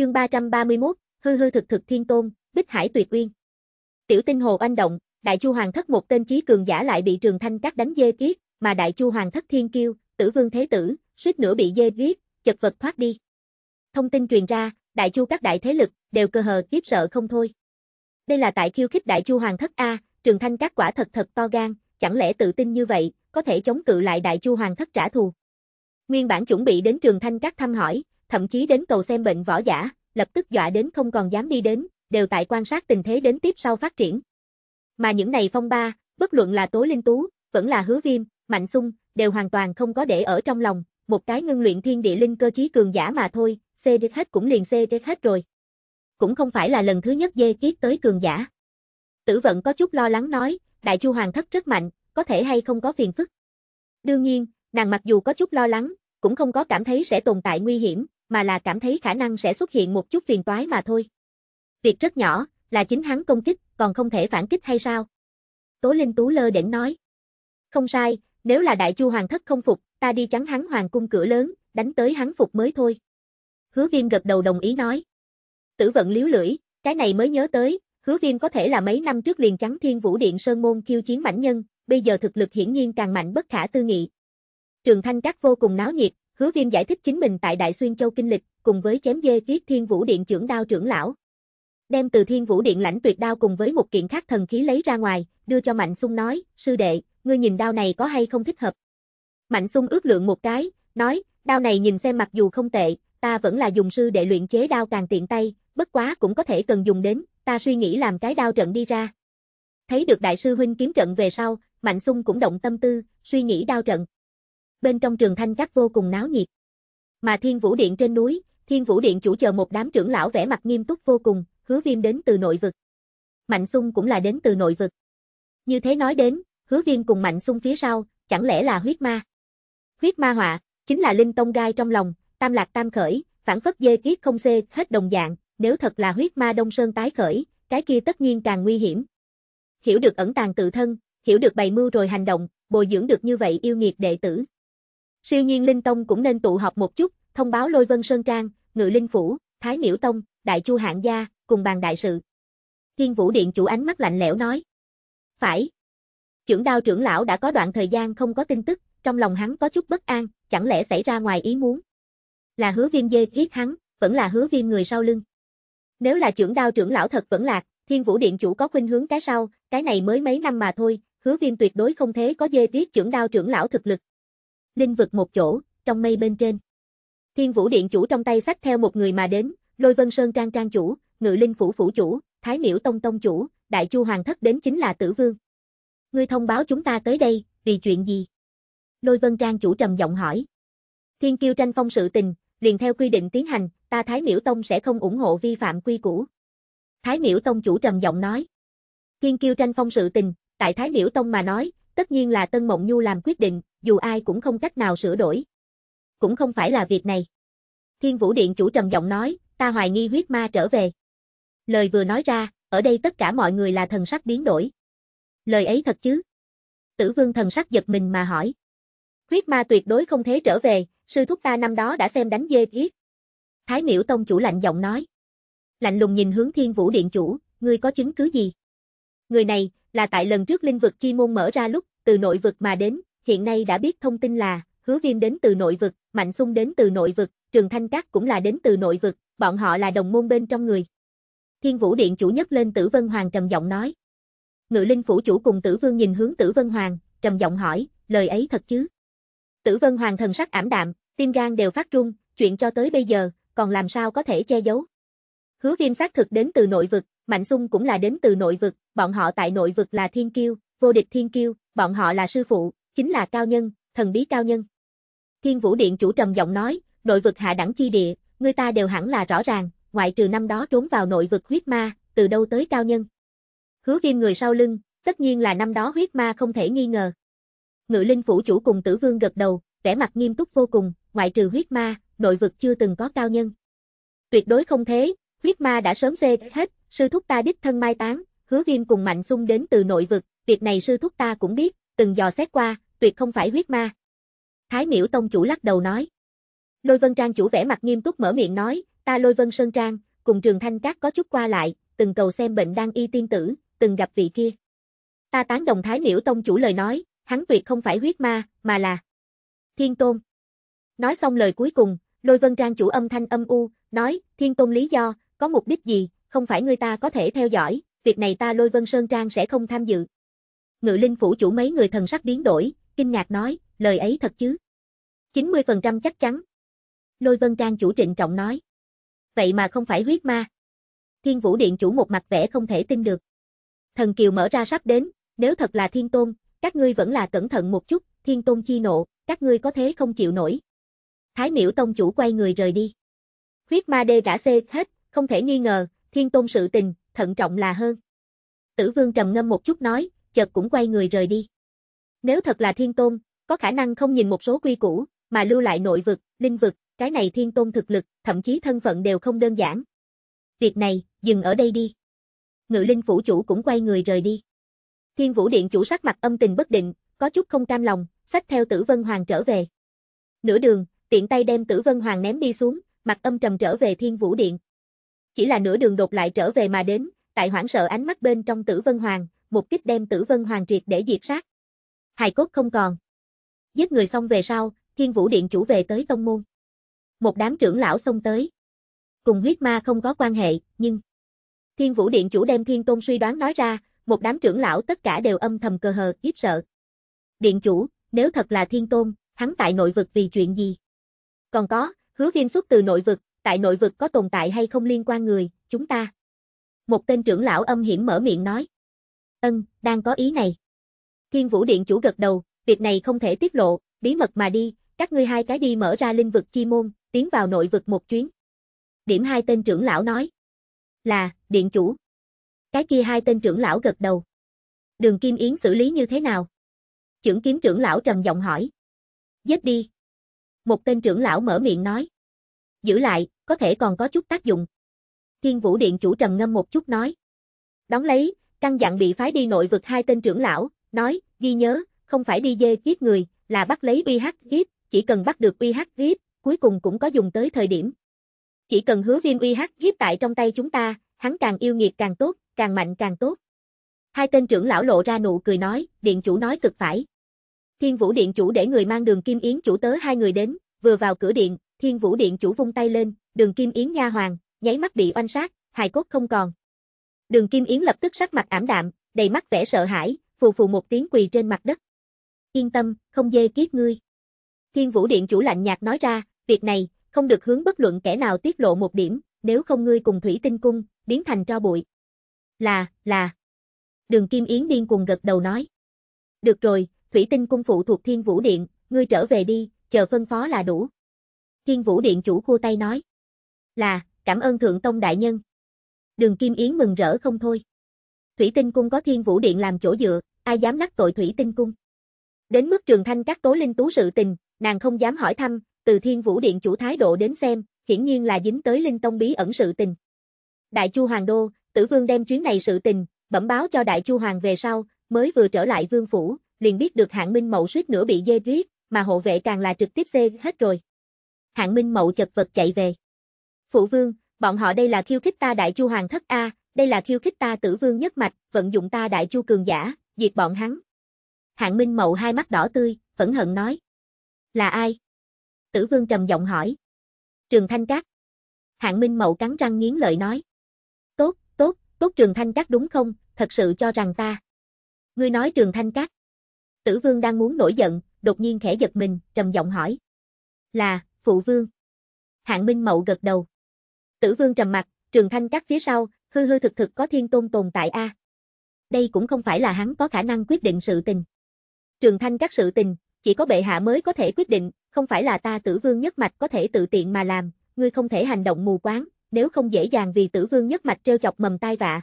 Chương 331, hư hư thực thực thiên tôn, Bích Hải Tuyệt Uyên. Tiểu tinh hồ anh động, Đại Chu Hoàng thất một tên chí cường giả lại bị Trường Thanh các đánh dê kiết mà Đại Chu Hoàng thất thiên kiêu, Tử Vương Thế tử, suýt nữa bị dê viết chật vật thoát đi. Thông tin truyền ra, Đại Chu các đại thế lực đều cơ hờ kiếp sợ không thôi. Đây là tại khiêu khích Đại Chu Hoàng thất a, Trường Thanh các quả thật thật to gan, chẳng lẽ tự tin như vậy, có thể chống cự lại Đại Chu Hoàng thất trả thù. Nguyên bản chuẩn bị đến Trường Thanh các thăm hỏi, thậm chí đến cầu xem bệnh võ giả, lập tức dọa đến không còn dám đi đến, đều tại quan sát tình thế đến tiếp sau phát triển. Mà những này phong ba, bất luận là Tố Linh Tú, vẫn là Hứa Viêm, Mạnh Sung, đều hoàn toàn không có để ở trong lòng, một cái ngưng luyện thiên địa linh cơ chí cường giả mà thôi, xê đứt hết cũng liền xê đứt hết rồi. Cũng không phải là lần thứ nhất dê kiết tới cường giả. Tử vận có chút lo lắng nói, Đại Chu Hoàng thất rất mạnh, có thể hay không có phiền phức. Đương nhiên, nàng mặc dù có chút lo lắng, cũng không có cảm thấy sẽ tồn tại nguy hiểm, mà là cảm thấy khả năng sẽ xuất hiện một chút phiền toái mà thôi. Việc rất nhỏ, là chính hắn công kích, còn không thể phản kích hay sao? Tố Linh Tú lơ đỉnh nói. Không sai, nếu là đại chu hoàng thất không phục, ta đi chắn hắn hoàng cung cửa lớn, đánh tới hắn phục mới thôi. Hứa viêm gật đầu đồng ý nói. Tử vận liếu lưỡi, cái này mới nhớ tới, hứa viêm có thể là mấy năm trước liền trắng thiên vũ điện sơn môn khiêu chiến mãnh nhân, bây giờ thực lực hiển nhiên càng mạnh bất khả tư nghị. Trường Thanh Các vô cùng náo nhiệt, Hứa Viêm giải thích chính mình tại Đại Xuyên Châu kinh lịch, cùng với chém dê viết Thiên Vũ Điện trưởng đao trưởng lão. Đem từ Thiên Vũ Điện lãnh tuyệt đao cùng với một kiện khác thần khí lấy ra ngoài, đưa cho Mạnh Sung nói, sư đệ, ngươi nhìn đao này có hay không thích hợp. Mạnh Sung ước lượng một cái, nói, đao này nhìn xem mặc dù không tệ, ta vẫn là dùng sư đệ luyện chế đao càng tiện tay, bất quá cũng có thể cần dùng đến, ta suy nghĩ làm cái đao trận đi ra. Thấy được đại sư huynh kiếm trận về sau, Mạnh Sung cũng động tâm tư, suy nghĩ đao trận bên trong trường thanh các vô cùng náo nhiệt. Mà Thiên Vũ Điện trên núi, Thiên Vũ Điện chủ chờ một đám trưởng lão vẻ mặt nghiêm túc vô cùng, hứa viêm đến từ nội vực. Mạnh Sung cũng là đến từ nội vực. Như thế nói đến, hứa viêm cùng Mạnh Sung phía sau, chẳng lẽ là huyết ma? Huyết ma họa, chính là linh tông gai trong lòng, tam lạc tam khởi, phản phất dê kiết không xê, hết đồng dạng, nếu thật là huyết ma đông sơn tái khởi, cái kia tất nhiên càng nguy hiểm. Hiểu được ẩn tàng tự thân, hiểu được bày mưu rồi hành động, bồi dưỡng được như vậy yêu nghiệt đệ tử. Siêu nhiên linh tông cũng nên tụ họp một chút, thông báo lôi vân sơn trang, ngự linh phủ, thái miễu tông, đại chu hạng gia, cùng bàn đại sự. Thiên vũ điện chủ ánh mắt lạnh lẽo nói. Phải. Trưởng đao trưởng lão đã có đoạn thời gian không có tin tức, trong lòng hắn có chút bất an, chẳng lẽ xảy ra ngoài ý muốn. Là hứa viêm dê giết hắn, vẫn là hứa viêm người sau lưng. Nếu là trưởng đao trưởng lão thật vẫn lạc, thiên vũ điện chủ có khuynh hướng cái sau, cái này mới mấy năm mà thôi, hứa viêm tuyệt đối không thế có dê giết trưởng đao trưởng lão thực lực linh vực một chỗ, trong mây bên trên. Thiên Vũ Điện chủ trong tay sách theo một người mà đến, Lôi Vân Sơn Trang Trang chủ, Ngự Linh Phủ Phủ chủ, Thái Miễu Tông Tông chủ, Đại Chu Hoàng thất đến chính là Tử Vương. Ngươi thông báo chúng ta tới đây, vì chuyện gì? Lôi Vân Trang chủ trầm giọng hỏi. Thiên Kiêu tranh phong sự tình, liền theo quy định tiến hành, ta Thái Miễu Tông sẽ không ủng hộ vi phạm quy củ. Thái Miễu Tông chủ trầm giọng nói. Thiên Kiêu tranh phong sự tình, tại Thái Miễu Tông mà nói, tất nhiên là Tân Mộng Nhu làm quyết định, dù ai cũng không cách nào sửa đổi. Cũng không phải là việc này. Thiên Vũ Điện chủ trầm giọng nói, ta hoài nghi huyết ma trở về. Lời vừa nói ra, ở đây tất cả mọi người là thần sắc biến đổi. Lời ấy thật chứ? Tử vương thần sắc giật mình mà hỏi. Huyết ma tuyệt đối không thế trở về, sư thúc ta năm đó đã xem đánh dê yết. Thái miễu tông chủ lạnh giọng nói. Lạnh lùng nhìn hướng thiên vũ điện chủ, ngươi có chứng cứ gì? Người này, là tại lần trước linh vực chi môn mở ra lúc, từ nội vực mà đến, hiện nay đã biết thông tin là, hứa viêm đến từ nội vực, mạnh sung đến từ nội vực, trường thanh cát cũng là đến từ nội vực, bọn họ là đồng môn bên trong người. Thiên vũ điện chủ nhất lên tử vân hoàng trầm giọng nói. Ngự linh phủ chủ cùng tử vương nhìn hướng tử vân hoàng, trầm giọng hỏi, lời ấy thật chứ? Tử vân hoàng thần sắc ảm đạm, tim gan đều phát run, chuyện cho tới bây giờ, còn làm sao có thể che giấu? Hứa viêm xác thực đến từ nội vực, Mạnh Sung cũng là đến từ nội vực, bọn họ tại nội vực là thiên kiêu, vô địch thiên kiêu, bọn họ là sư phụ, chính là cao nhân, thần bí cao nhân. Thiên Vũ Điện chủ trầm giọng nói, nội vực hạ đẳng chi địa, người ta đều hẳn là rõ ràng, ngoại trừ năm đó trốn vào nội vực huyết ma, từ đâu tới cao nhân. Hứa viêm người sau lưng, tất nhiên là năm đó huyết ma không thể nghi ngờ. Ngự linh phủ chủ cùng tử vương gật đầu, vẻ mặt nghiêm túc vô cùng, ngoại trừ huyết ma, nội vực chưa từng có cao nhân. Tuyệt đối không thế, Huyết ma đã sớm xê hết, sư thúc ta đích thân mai táng, hứa viêm cùng mạnh sung đến từ nội vực, việc này sư thúc ta cũng biết, từng dò xét qua, tuyệt không phải huyết ma. Thái miễu tông chủ lắc đầu nói. Lôi vân trang chủ vẻ mặt nghiêm túc mở miệng nói, ta lôi vân sơn trang, cùng trường thanh các có chút qua lại, từng cầu xem bệnh đang y tiên tử, từng gặp vị kia. Ta tán đồng thái miễu tông chủ lời nói, hắn tuyệt không phải huyết ma, mà là thiên tôn. Nói xong lời cuối cùng, lôi vân trang chủ âm thanh âm u, nói, thiên tôn lý do, có mục đích gì, không phải người ta có thể theo dõi, việc này ta lôi Vân Sơn Trang sẽ không tham dự. Ngự linh phủ chủ mấy người thần sắc biến đổi, kinh ngạc nói, lời ấy thật chứ. 90% chắc chắn. Lôi Vân Trang chủ trịnh trọng nói. Vậy mà không phải huyết ma. Thiên Vũ Điện chủ một mặt vẻ không thể tin được. Thần Kiều mở ra sắp đến, nếu thật là Thiên Tôn, các ngươi vẫn là cẩn thận một chút, Thiên Tôn chi nộ, các ngươi có thế không chịu nổi. Thái Miểu Tông chủ quay người rời đi. Huyết ma đê đã xê hết, không thể nghi ngờ, thiên tôn sự tình, thận trọng là hơn. Tử vương trầm ngâm một chút nói, chợt cũng quay người rời đi. Nếu thật là thiên tôn, có khả năng không nhìn một số quy củ, mà lưu lại nội vực, linh vực, cái này thiên tôn thực lực, thậm chí thân phận đều không đơn giản. Việc này, dừng ở đây đi. Ngự linh phủ chủ cũng quay người rời đi. Thiên vũ điện chủ sắc mặt âm tình bất định, có chút không cam lòng, xách theo tử vân hoàng trở về. Nửa đường, tiện tay đem tử vân hoàng ném đi xuống, mặt âm trầm trở về thiên vũ điện, chỉ là nửa đường đột lại trở về mà đến, tại hoảng sợ ánh mắt bên trong tử vân hoàng, một kích đem tử vân hoàng triệt để diệt sát. Hài cốt không còn. Giết người xong về sau, thiên vũ điện chủ về tới tông môn. Một đám trưởng lão xông tới. Cùng huyết ma không có quan hệ, nhưng... Thiên vũ điện chủ đem thiên tôn suy đoán nói ra, một đám trưởng lão tất cả đều âm thầm cờ hờ, khiếp sợ. Điện chủ, nếu thật là thiên tôn, hắn tại nội vực vì chuyện gì? Còn có, hứa viên xuất từ nội vực, tại nội vực có tồn tại hay không liên quan người, chúng ta. Một tên trưởng lão âm hiểm mở miệng nói. Ân, đang có ý này. Thiên Vũ Điện chủ gật đầu, việc này không thể tiết lộ, bí mật mà đi, các ngươi hai cái đi mở ra linh vực chi môn, tiến vào nội vực một chuyến. Điểm hai tên trưởng lão nói. Là, điện chủ. Cái kia hai tên trưởng lão gật đầu. Đường Kim Yến xử lý như thế nào? Trưởng kiếm trưởng lão trầm giọng hỏi. Giết đi. Một tên trưởng lão mở miệng nói. Giữ lại, có thể còn có chút tác dụng. Thiên Vũ Điện chủ trầm ngâm một chút nói. Đóng lấy, căn dặn bị phái đi nội vực hai tên trưởng lão, nói, ghi nhớ, không phải đi dê giết người, là bắt lấy uy UH hắc chỉ cần bắt được uy UH hắc cuối cùng cũng có dùng tới thời điểm. Chỉ cần hứa viêm uy UH hắc tại trong tay chúng ta, hắn càng yêu nghiệt càng tốt, càng mạnh càng tốt. Hai tên trưởng lão lộ ra nụ cười nói, điện chủ nói cực phải. Thiên Vũ điện chủ để người mang đường Kim Yến chủ tớ hai người đến, vừa vào cửa điện, Thiên Vũ Điện chủ vung tay lên, Đường Kim Yến nha hoàng, nháy mắt bị oanh sát, hài cốt không còn. Đường Kim Yến lập tức sắc mặt ảm đạm, đầy mắt vẻ sợ hãi, phù phù một tiếng quỳ trên mặt đất. Yên tâm, không dê kiết ngươi. Thiên Vũ Điện chủ lạnh nhạt nói ra, việc này, không được hướng bất luận kẻ nào tiết lộ một điểm, nếu không ngươi cùng Thủy Tinh Cung, biến thành tro bụi. Là, là. Đường Kim Yến điên cuồng gật đầu nói. Được rồi, Thủy Tinh Cung phụ thuộc Thiên Vũ Điện, ngươi trở về đi, chờ phân phó là đủ. Thiên Vũ Điện chủ cua tay nói. Là, cảm ơn Thượng Tông Đại Nhân. Đường Kim Yến mừng rỡ không thôi. Thủy Tinh Cung có Thiên Vũ Điện làm chỗ dựa, ai dám lắc tội Thủy Tinh Cung. Đến mức trường thanh các tố linh tú sự tình, nàng không dám hỏi thăm, từ Thiên Vũ Điện chủ thái độ đến xem, hiển nhiên là dính tới Linh Tông bí ẩn sự tình. Đại Chu Hoàng Đô, Tử Vương đem chuyến này sự tình, bẩm báo cho Đại Chu Hoàng về sau, mới vừa trở lại Vương Phủ, liền biết được hạng Minh Mậu suýt nữa bị dê tuyết, mà hộ vệ càng là trực tiếp xê hết rồi hạng minh mậu chật vật chạy về. Phụ vương, bọn họ đây là khiêu khích ta đại chu hoàng thất A, đây là khiêu khích ta tử vương nhất mạch, vận dụng ta đại chu cường giả, diệt bọn hắn. Hạng minh mậu hai mắt đỏ tươi, phẫn hận nói. Là ai? Tử vương trầm giọng hỏi. Trường Thanh Cát. Hạng Minh Mậu cắn răng nghiến lợi nói. Tốt, tốt, tốt Trường Thanh Cát đúng không, thật sự cho rằng ta. Ngươi nói Trường Thanh Cát. Tử Vương đang muốn nổi giận, đột nhiên khẽ giật mình, trầm giọng hỏi. Là, phụ vương. Hạng Minh Mậu gật đầu. Tử vương trầm mặt, trường thanh các phía sau, hư hư thực thực có thiên tôn tồn tại a. Đây cũng không phải là hắn có khả năng quyết định sự tình. Trường thanh các sự tình, chỉ có bệ hạ mới có thể quyết định, không phải là ta tử vương nhất mạch có thể tự tiện mà làm, ngươi không thể hành động mù quáng, nếu không dễ dàng vì tử vương nhất mạch treo chọc mầm tai vạ.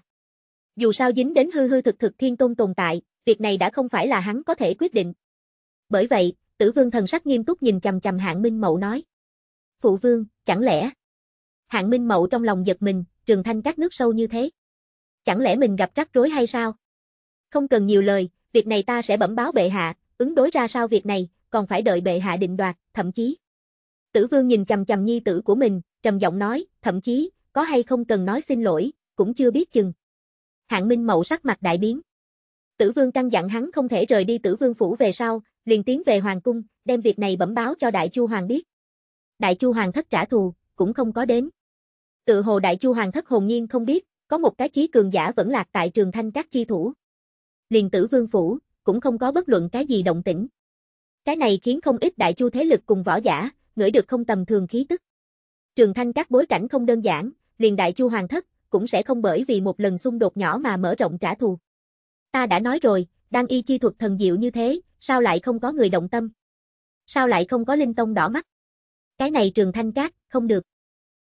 Dù sao dính đến hư hư thực thực thiên tôn tồn tại, việc này đã không phải là hắn có thể quyết định. Bởi vậy, Tử vương thần sắc nghiêm túc nhìn chầm chầm hạng minh mậu nói. Phụ vương, chẳng lẽ? Hạng minh mậu trong lòng giật mình, trường thanh các nước sâu như thế. Chẳng lẽ mình gặp rắc rối hay sao? Không cần nhiều lời, việc này ta sẽ bẩm báo bệ hạ, ứng đối ra sao việc này, còn phải đợi bệ hạ định đoạt, thậm chí. Tử vương nhìn chầm chầm nhi tử của mình, trầm giọng nói, thậm chí, có hay không cần nói xin lỗi, cũng chưa biết chừng. Hạng Minh Mậu sắc mặt đại biến. Tử Vương căng dặn hắn không thể rời đi Tử Vương phủ về sau, liền tiến về hoàng cung, đem việc này bẩm báo cho Đại Chu hoàng biết. Đại Chu hoàng thất trả thù, cũng không có đến. Tự hồ Đại Chu hoàng thất hồn nhiên không biết, có một cái chí cường giả vẫn lạc tại Trường Thanh các chi thủ. Liền Tử Vương phủ cũng không có bất luận cái gì động tĩnh. Cái này khiến không ít Đại Chu thế lực cùng võ giả, ngửi được không tầm thường khí tức. Trường Thanh các bối cảnh không đơn giản, liền Đại Chu hoàng thất cũng sẽ không bởi vì một lần xung đột nhỏ mà mở rộng trả thù. Ta đã nói rồi, đang y chi thuật thần diệu như thế, sao lại không có người động tâm? Sao lại không có linh tông đỏ mắt? Cái này trường thanh cát, không được.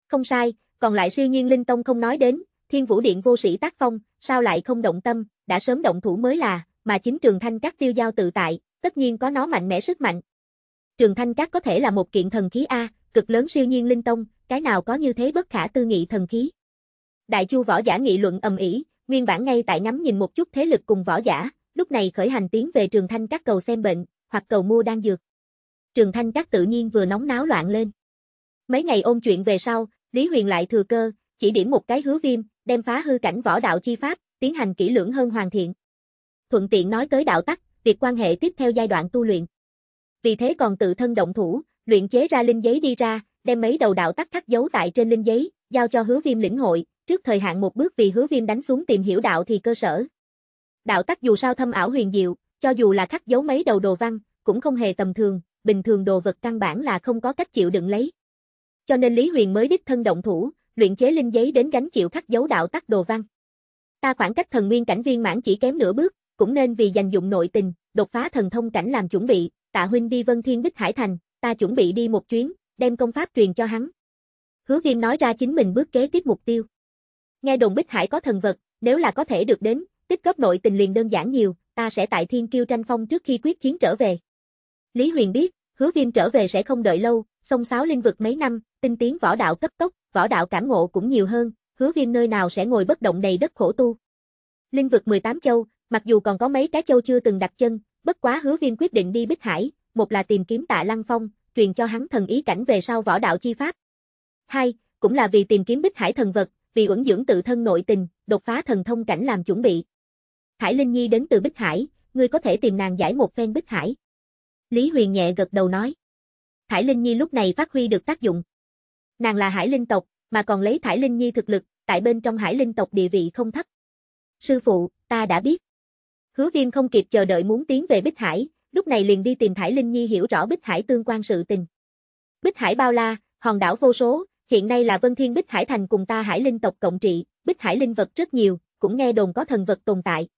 Không sai, còn lại siêu nhiên linh tông không nói đến, thiên vũ điện vô sĩ tác phong, sao lại không động tâm, đã sớm động thủ mới là, mà chính trường thanh cát tiêu giao tự tại, tất nhiên có nó mạnh mẽ sức mạnh. Trường thanh cát có thể là một kiện thần khí A, cực lớn siêu nhiên linh tông, cái nào có như thế bất khả tư nghị thần khí. Đại chu võ giả nghị luận ầm ĩ, nguyên bản ngay tại ngắm nhìn một chút thế lực cùng võ giả, lúc này khởi hành tiến về Trường Thanh các cầu xem bệnh, hoặc cầu mua đang dược. Trường Thanh các tự nhiên vừa nóng náo loạn lên. Mấy ngày ôn chuyện về sau, Lý Huyền lại thừa cơ, chỉ điểm một cái hứa viêm, đem phá hư cảnh võ đạo chi pháp, tiến hành kỹ lưỡng hơn hoàn thiện. Thuận tiện nói tới đạo tắc, việc quan hệ tiếp theo giai đoạn tu luyện. Vì thế còn tự thân động thủ, luyện chế ra linh giấy đi ra, đem mấy đầu đạo tắc khắc dấu tại trên linh giấy, giao cho hứa viêm lĩnh hội, trước thời hạn một bước vì hứa viêm đánh xuống tìm hiểu đạo thì cơ sở, Đạo tắc dù sao thâm ảo huyền diệu, cho dù là khắc dấu mấy đầu đồ văn, cũng không hề tầm thường, bình thường đồ vật căn bản là không có cách chịu đựng lấy. Cho nên Lý Huyền mới đích thân động thủ, luyện chế linh giấy đến gánh chịu khắc dấu đạo tắc đồ văn. Ta khoảng cách thần nguyên cảnh viên mãn chỉ kém nửa bước, cũng nên vì dành dụng nội tình, đột phá thần thông cảnh làm chuẩn bị, Tạ huynh đi Vân Thiên Bích Hải Thành, ta chuẩn bị đi một chuyến, đem công pháp truyền cho hắn. Hứa Viêm nói ra chính mình bước kế tiếp mục tiêu. Nghe đồn Bích Hải có thần vật, nếu là có thể được đến, tích góp nội tình liền đơn giản nhiều, ta sẽ tại thiên kiêu tranh phong trước khi quyết chiến trở về. Lý Huyền biết, hứa viêm trở về sẽ không đợi lâu, song sáo linh vực mấy năm, tinh tiến võ đạo cấp tốc, võ đạo cảm ngộ cũng nhiều hơn, hứa viêm nơi nào sẽ ngồi bất động đầy đất khổ tu. Linh vực 18 châu, mặc dù còn có mấy cái châu chưa từng đặt chân, bất quá hứa viêm quyết định đi Bích Hải, một là tìm kiếm tạ Lăng Phong, truyền cho hắn thần ý cảnh về sau võ đạo chi pháp. Hai, cũng là vì tìm kiếm Bích Hải thần vật, vì ẩn dưỡng tự thân nội tình, đột phá thần thông cảnh làm chuẩn bị. Hải Linh Nhi đến từ Bích Hải, ngươi có thể tìm nàng giải một phen Bích Hải. Lý Huyền nhẹ gật đầu nói. Hải Linh Nhi lúc này phát huy được tác dụng. Nàng là Hải Linh tộc, mà còn lấy Hải Linh Nhi thực lực, tại bên trong Hải Linh tộc địa vị không thấp. Sư phụ, ta đã biết. Hứa Viêm không kịp chờ đợi muốn tiến về Bích Hải, lúc này liền đi tìm Hải Linh Nhi hiểu rõ Bích Hải tương quan sự tình. Bích Hải bao la, hòn đảo vô số, hiện nay là Vân Thiên Bích Hải Thành cùng ta Hải Linh tộc cộng trị, Bích Hải linh vật rất nhiều, cũng nghe đồn có thần vật tồn tại.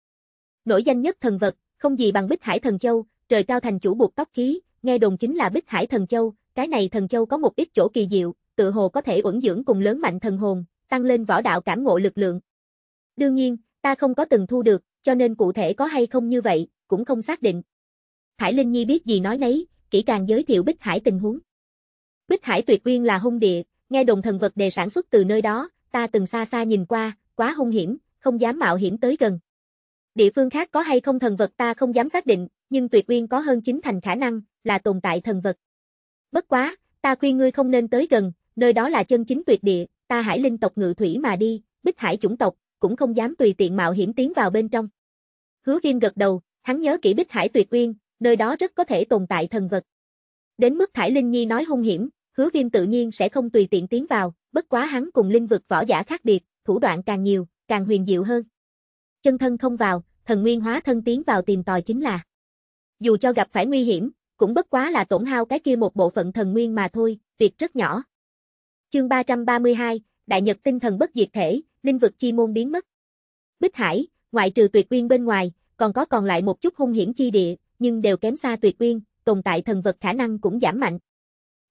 Nổi danh nhất thần vật, không gì bằng Bích Hải Thần Châu, trời cao thành chủ buộc tóc khí, nghe đồn chính là Bích Hải Thần Châu, cái này thần châu có một ít chỗ kỳ diệu, tự hồ có thể uẩn dưỡng cùng lớn mạnh thần hồn, tăng lên võ đạo cảm ngộ lực lượng. Đương nhiên, ta không có từng thu được, cho nên cụ thể có hay không như vậy, cũng không xác định. Thải Linh Nhi biết gì nói nấy, kỹ càng giới thiệu Bích Hải tình huống. Bích Hải tuyệt uyên là hung địa, nghe đồn thần vật đề sản xuất từ nơi đó, ta từng xa xa nhìn qua, quá hung hiểm, không dám mạo hiểm tới gần. Địa phương khác có hay không thần vật ta không dám xác định, nhưng tuyệt uyên có hơn chính thành khả năng là tồn tại thần vật. Bất quá, ta khuyên ngươi không nên tới gần, nơi đó là chân chính tuyệt địa, ta hải linh tộc ngự thủy mà đi, bích hải chủng tộc, cũng không dám tùy tiện mạo hiểm tiến vào bên trong. Hứa viêm gật đầu, hắn nhớ kỹ bích hải tuyệt uyên, nơi đó rất có thể tồn tại thần vật. Đến mức Thải Linh Nhi nói hung hiểm, hứa viêm tự nhiên sẽ không tùy tiện tiến vào, bất quá hắn cùng linh vực võ giả khác biệt, thủ đoạn càng nhiều, càng huyền diệu hơn. Chân thân không vào, thần nguyên hóa thân tiến vào tìm tòi chính là. Dù cho gặp phải nguy hiểm, cũng bất quá là tổn hao cái kia một bộ phận thần nguyên mà thôi, việc rất nhỏ. Chương 332, Đại Nhật tinh thần bất diệt thể, linh vực chi môn biến mất. Bích Hải, ngoại trừ tuyệt quyên bên ngoài, còn có còn lại một chút hung hiểm chi địa, nhưng đều kém xa tuyệt quyên, tồn tại thần vật khả năng cũng giảm mạnh.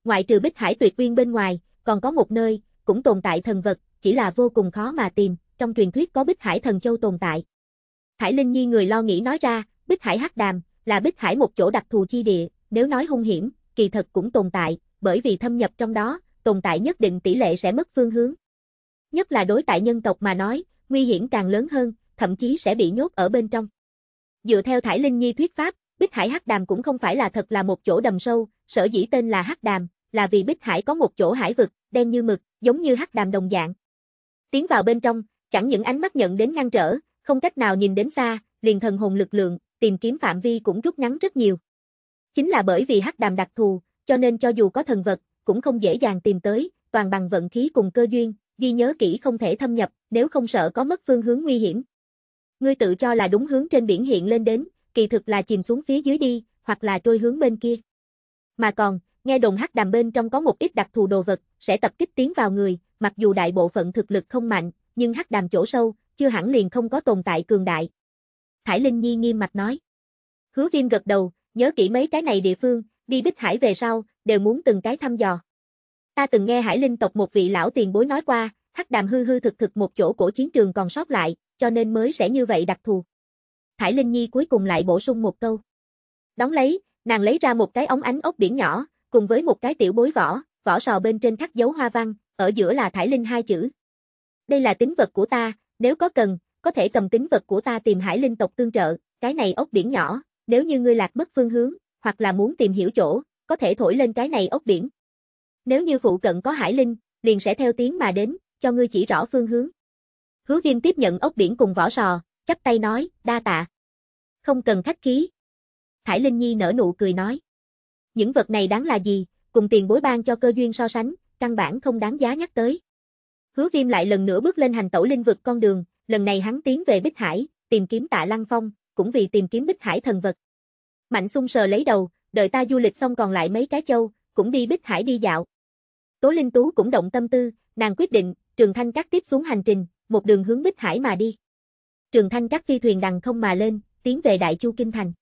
Ngoại trừ Bích Hải tuyệt quyên bên ngoài, còn có một nơi, cũng tồn tại thần vật, chỉ là vô cùng khó mà tìm, trong truyền thuyết có Bích Hải Thần Châu tồn tại. Hải Linh Nhi người lo nghĩ nói ra, Bích Hải Hắc Đàm là Bích Hải một chỗ đặc thù chi địa, nếu nói hung hiểm, kỳ thật cũng tồn tại, bởi vì thâm nhập trong đó, tồn tại nhất định tỷ lệ sẽ mất phương hướng. Nhất là đối tại nhân tộc mà nói, nguy hiểm càng lớn hơn, thậm chí sẽ bị nhốt ở bên trong. Dựa theo Thải Linh Nhi thuyết pháp, Bích Hải Hắc Đàm cũng không phải là thật là một chỗ đầm sâu, sở dĩ tên là Hắc Đàm, là vì Bích Hải có một chỗ hải vực, đen như mực, giống như Hắc Đàm đồng dạng. Tiến vào bên trong, Chẳng những ánh mắt nhận đến ngăn trở, không cách nào nhìn đến xa, liền thần hồn lực lượng, tìm kiếm phạm vi cũng rút ngắn rất nhiều. Chính là bởi vì hắc đàm đặc thù, cho nên cho dù có thần vật, cũng không dễ dàng tìm tới, toàn bằng vận khí cùng cơ duyên, ghi nhớ kỹ không thể thâm nhập, nếu không sợ có mất phương hướng nguy hiểm. Ngươi tự cho là đúng hướng trên biển hiện lên đến, kỳ thực là chìm xuống phía dưới đi, hoặc là trôi hướng bên kia. Mà còn, nghe đồn hắc đàm bên trong có một ít đặc thù đồ vật, sẽ tập kích tiến vào người, mặc dù đại bộ phận thực lực không mạnh, nhưng hắc đàm chỗ sâu, chưa hẳn liền không có tồn tại cường đại. Hải Linh Nhi nghiêm mặt nói. Hứa viêm gật đầu, nhớ kỹ mấy cái này địa phương, đi Bích Hải về sau, đều muốn từng cái thăm dò. Ta từng nghe Hải Linh tộc một vị lão tiền bối nói qua, hắc đàm hư hư thực thực một chỗ cổ chiến trường còn sót lại, cho nên mới sẽ như vậy đặc thù. Hải Linh Nhi cuối cùng lại bổ sung một câu. Đóng lấy, nàng lấy ra một cái ống ánh ốc biển nhỏ, cùng với một cái tiểu bối vỏ, vỏ sò bên trên khắc dấu hoa văn, ở giữa là Thải Linh hai chữ đây là tính vật của ta, nếu có cần, có thể cầm tính vật của ta tìm hải linh tộc tương trợ, cái này ốc biển nhỏ, nếu như ngươi lạc mất phương hướng, hoặc là muốn tìm hiểu chỗ, có thể thổi lên cái này ốc biển. Nếu như phụ cận có hải linh, liền sẽ theo tiếng mà đến, cho ngươi chỉ rõ phương hướng. Hứa viêm tiếp nhận ốc biển cùng vỏ sò, chắp tay nói, đa tạ. Không cần khách khí. Hải Linh Nhi nở nụ cười nói. Những vật này đáng là gì, cùng tiền bối ban cho cơ duyên so sánh, căn bản không đáng giá nhắc tới. Hứa viêm lại lần nữa bước lên hành tẩu linh vực con đường, lần này hắn tiến về Bích Hải, tìm kiếm tạ Lăng Phong, cũng vì tìm kiếm Bích Hải thần vật. Mạnh sung sờ lấy đầu, đợi ta du lịch xong còn lại mấy cái châu, cũng đi Bích Hải đi dạo. Tố Linh Tú cũng động tâm tư, nàng quyết định, Trường Thanh Các tiếp xuống hành trình, một đường hướng Bích Hải mà đi. Trường Thanh Các phi thuyền đằng không mà lên, tiến về Đại Chu Kinh Thành.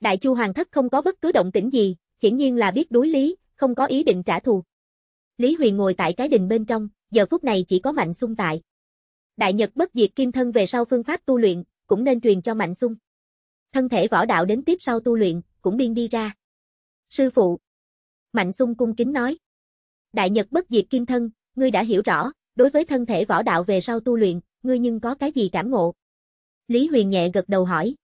Đại Chu Hoàng Thất không có bất cứ động tĩnh gì, hiển nhiên là biết đối lý, không có ý định trả thù. Lý Huyền ngồi tại cái đình bên trong, giờ phút này chỉ có Mạnh sung tại. Đại Nhật bất diệt kim thân về sau phương pháp tu luyện, cũng nên truyền cho Mạnh sung Thân thể võ đạo đến tiếp sau tu luyện, cũng biên đi ra. Sư phụ. Mạnh sung cung kính nói. Đại Nhật bất diệt kim thân, ngươi đã hiểu rõ, đối với thân thể võ đạo về sau tu luyện, ngươi nhưng có cái gì cảm ngộ? Lý Huyền nhẹ gật đầu hỏi.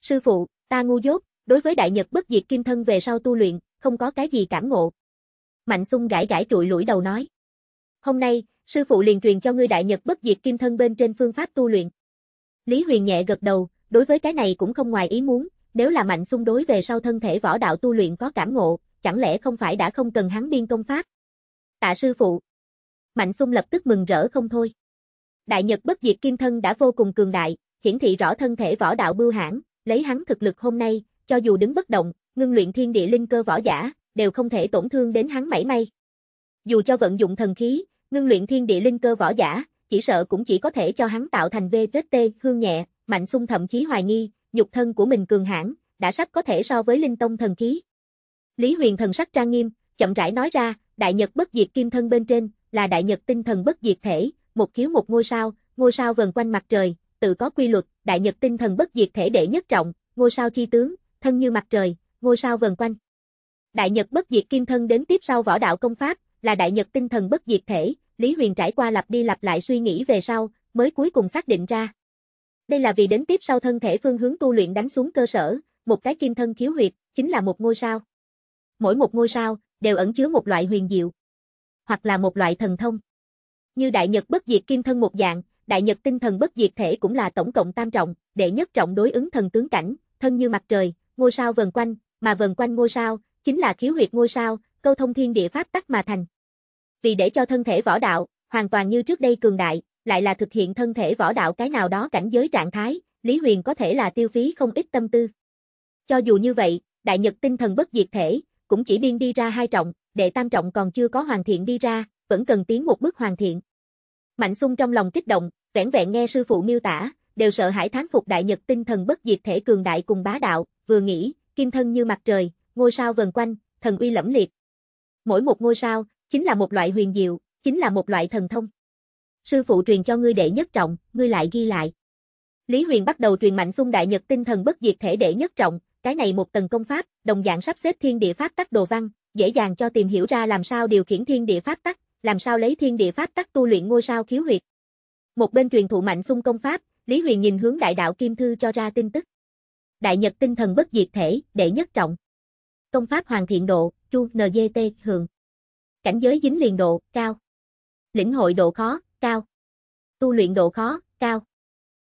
Sư phụ, ta ngu dốt, đối với Đại Nhật bất diệt kim thân về sau tu luyện, không có cái gì cảm ngộ. Mạnh sung gãi gãi trụi lũi đầu nói. Hôm nay, sư phụ liền truyền cho ngươi đại nhật bất diệt kim thân bên trên phương pháp tu luyện. Lý Huyền nhẹ gật đầu, đối với cái này cũng không ngoài ý muốn, nếu là mạnh xung đối về sau thân thể võ đạo tu luyện có cảm ngộ, chẳng lẽ không phải đã không cần hắn biên công pháp. Tạ sư phụ. Mạnh xung lập tức mừng rỡ không thôi. Đại Nhật bất diệt kim thân đã vô cùng cường đại, hiển thị rõ thân thể võ đạo bưu hãn, lấy hắn thực lực hôm nay, cho dù đứng bất động, ngưng luyện thiên địa linh cơ võ giả, đều không thể tổn thương đến hắn mảy may. Dù cho vận dụng thần khí, ngưng luyện thiên địa linh cơ võ giả, chỉ sợ cũng chỉ có thể cho hắn tạo thành vê kết tê, hương nhẹ, mạnh sung thậm chí hoài nghi, nhục thân của mình cường hãn, đã sắp có thể so với linh tông thần khí. Lý Huyền thần sắc trang nghiêm, chậm rãi nói ra, đại nhật bất diệt kim thân bên trên, là đại nhật tinh thần bất diệt thể, một khiếu một ngôi sao, ngôi sao vần quanh mặt trời, tự có quy luật, đại nhật tinh thần bất diệt thể đệ nhất trọng, ngôi sao chi tướng, thân như mặt trời, ngôi sao vần quanh. Đại nhật bất diệt kim thân đến tiếp sau võ đạo công pháp, là đại nhật tinh thần bất diệt thể, Lý Huyền trải qua lặp đi lặp lại suy nghĩ về sau, mới cuối cùng xác định ra. Đây là vì đến tiếp sau thân thể phương hướng tu luyện đánh xuống cơ sở, một cái kim thân khiếu huyệt, chính là một ngôi sao. Mỗi một ngôi sao, đều ẩn chứa một loại huyền diệu, hoặc là một loại thần thông. Như Đại Nhật bất diệt kim thân một dạng, Đại Nhật tinh thần bất diệt thể cũng là tổng cộng tam trọng, để nhất trọng đối ứng thần tướng cảnh, thân như mặt trời, ngôi sao vần quanh, mà vần quanh ngôi sao, chính là khiếu huyệt ngôi sao, câu thông thiên địa pháp tắc mà thành vì để cho thân thể võ đạo, hoàn toàn như trước đây cường đại, lại là thực hiện thân thể võ đạo cái nào đó cảnh giới trạng thái, Lý Huyền có thể là tiêu phí không ít tâm tư. Cho dù như vậy, đại nhật tinh thần bất diệt thể, cũng chỉ biên đi ra hai trọng, đệ tam trọng còn chưa có hoàn thiện đi ra, vẫn cần tiến một bước hoàn thiện. Mạnh sung trong lòng kích động, vẻn vẹn nghe sư phụ miêu tả, đều sợ hãi thán phục đại nhật tinh thần bất diệt thể cường đại cùng bá đạo, vừa nghĩ, kim thân như mặt trời, ngôi sao vần quanh, thần uy lẫm liệt. Mỗi một ngôi sao chính là một loại huyền diệu, chính là một loại thần thông. Sư phụ truyền cho ngươi đệ nhất trọng, ngươi lại ghi lại. Lý Huyền bắt đầu truyền mạnh xung đại nhật tinh thần bất diệt thể đệ nhất trọng, cái này một tầng công pháp, đồng dạng sắp xếp thiên địa pháp tắc đồ văn, dễ dàng cho tìm hiểu ra làm sao điều khiển thiên địa pháp tắc, làm sao lấy thiên địa pháp tắc tu luyện ngôi sao khiếu huyệt. Một bên truyền thụ mạnh xung công pháp, Lý Huyền nhìn hướng đại đạo kim thư cho ra tin tức. Đại nhật tinh thần bất diệt thể, đệ nhất trọng. Công pháp hoàn thiện độ, chu NGT hưởng. Cảnh giới dính liền độ, cao. Lĩnh hội độ khó, cao. Tu luyện độ khó, cao.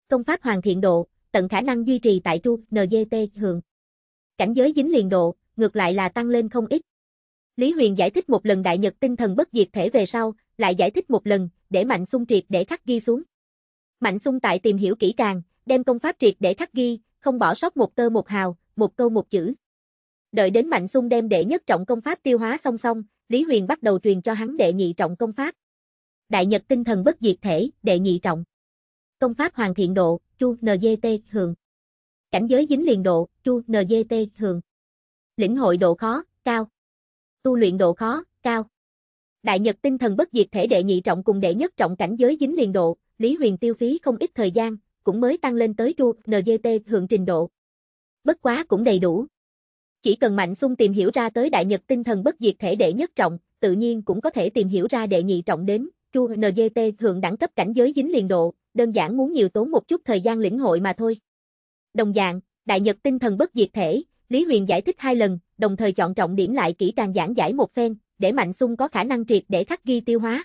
Công pháp hoàn thiện độ, tận khả năng duy trì tại tru NGT hưởng. Cảnh giới dính liền độ, ngược lại là tăng lên không ít. Lý Huyền giải thích một lần đại nhật tinh thần bất diệt thể về sau, lại giải thích một lần, để Mạnh Xung triệt để khắc ghi xuống. Mạnh Xung tại tìm hiểu kỹ càng, đem công pháp triệt để khắc ghi, không bỏ sót một tơ một hào, một câu một chữ. Đợi đến Mạnh Xung đem để nhất trọng công pháp tiêu hóa song song, Lý Huyền bắt đầu truyền cho hắn đệ nhị trọng công pháp. Đại Nhật tinh thần bất diệt thể, đệ nhị trọng. Công pháp hoàn thiện độ, chu NGT hường. Cảnh giới dính liền độ, chu NGT hường. Lĩnh hội độ khó, cao. Tu luyện độ khó, cao. Đại Nhật tinh thần bất diệt thể đệ nhị trọng cùng đệ nhất trọng cảnh giới dính liền độ, Lý Huyền tiêu phí không ít thời gian, cũng mới tăng lên tới chu NGT hưởng trình độ. Bất quá cũng đầy đủ, chỉ cần Mạnh Xung tìm hiểu ra tới đại nhật tinh thần bất diệt thể đệ nhất trọng, tự nhiên cũng có thể tìm hiểu ra đệ nhị trọng đến, chu NGT thượng đẳng cấp cảnh giới dính liền độ, đơn giản muốn nhiều tốn một chút thời gian lĩnh hội mà thôi. Đồng dạng, đại nhật tinh thần bất diệt thể, Lý Huyền giải thích hai lần, đồng thời chọn trọng điểm lại kỹ càng giảng giải một phen, để Mạnh Xung có khả năng triệt để khắc ghi tiêu hóa.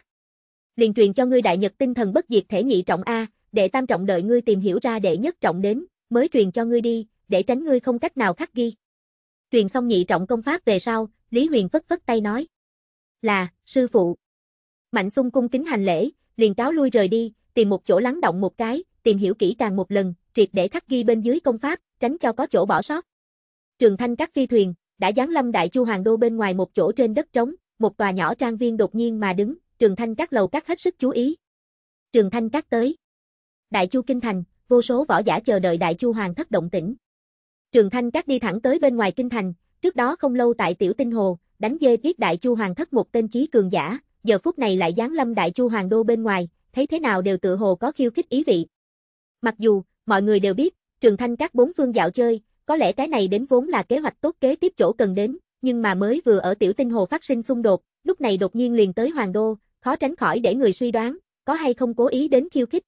Liền truyền cho ngươi đại nhật tinh thần bất diệt thể nhị trọng a, đệ tam trọng đợi ngươi tìm hiểu ra đệ nhất trọng đến, mới truyền cho ngươi đi, để tránh ngươi không cách nào khắc ghi. Truyền xong nhị trọng công pháp về sau, Lý Huyền phất phất tay nói. Là, sư phụ. Mạnh sung cung kính hành lễ, liền cáo lui rời đi, tìm một chỗ lắng động một cái, tìm hiểu kỹ càng một lần, triệt để khắc ghi bên dưới công pháp, tránh cho có chỗ bỏ sót. Trường thanh các phi thuyền, đã giáng lâm đại chu hoàng đô bên ngoài một chỗ trên đất trống, một tòa nhỏ trang viên đột nhiên mà đứng, trường thanh các lầu các hết sức chú ý. Trường thanh các tới. Đại chu kinh thành, vô số võ giả chờ đợi đại chu hoàng thất động tĩnh. Trường Thanh Các đi thẳng tới bên ngoài kinh thành, trước đó không lâu tại Tiểu Tinh Hồ, đánh dê giết Đại Chu Hoàng thất một tên chí cường giả, giờ phút này lại giáng lâm Đại Chu Hoàng đô bên ngoài, thấy thế nào đều tự hồ có khiêu khích ý vị. Mặc dù, mọi người đều biết, Trường Thanh Các bốn phương dạo chơi, có lẽ cái này đến vốn là kế hoạch tốt kế tiếp chỗ cần đến, nhưng mà mới vừa ở Tiểu Tinh Hồ phát sinh xung đột, lúc này đột nhiên liền tới Hoàng đô, khó tránh khỏi để người suy đoán, có hay không cố ý đến khiêu khích.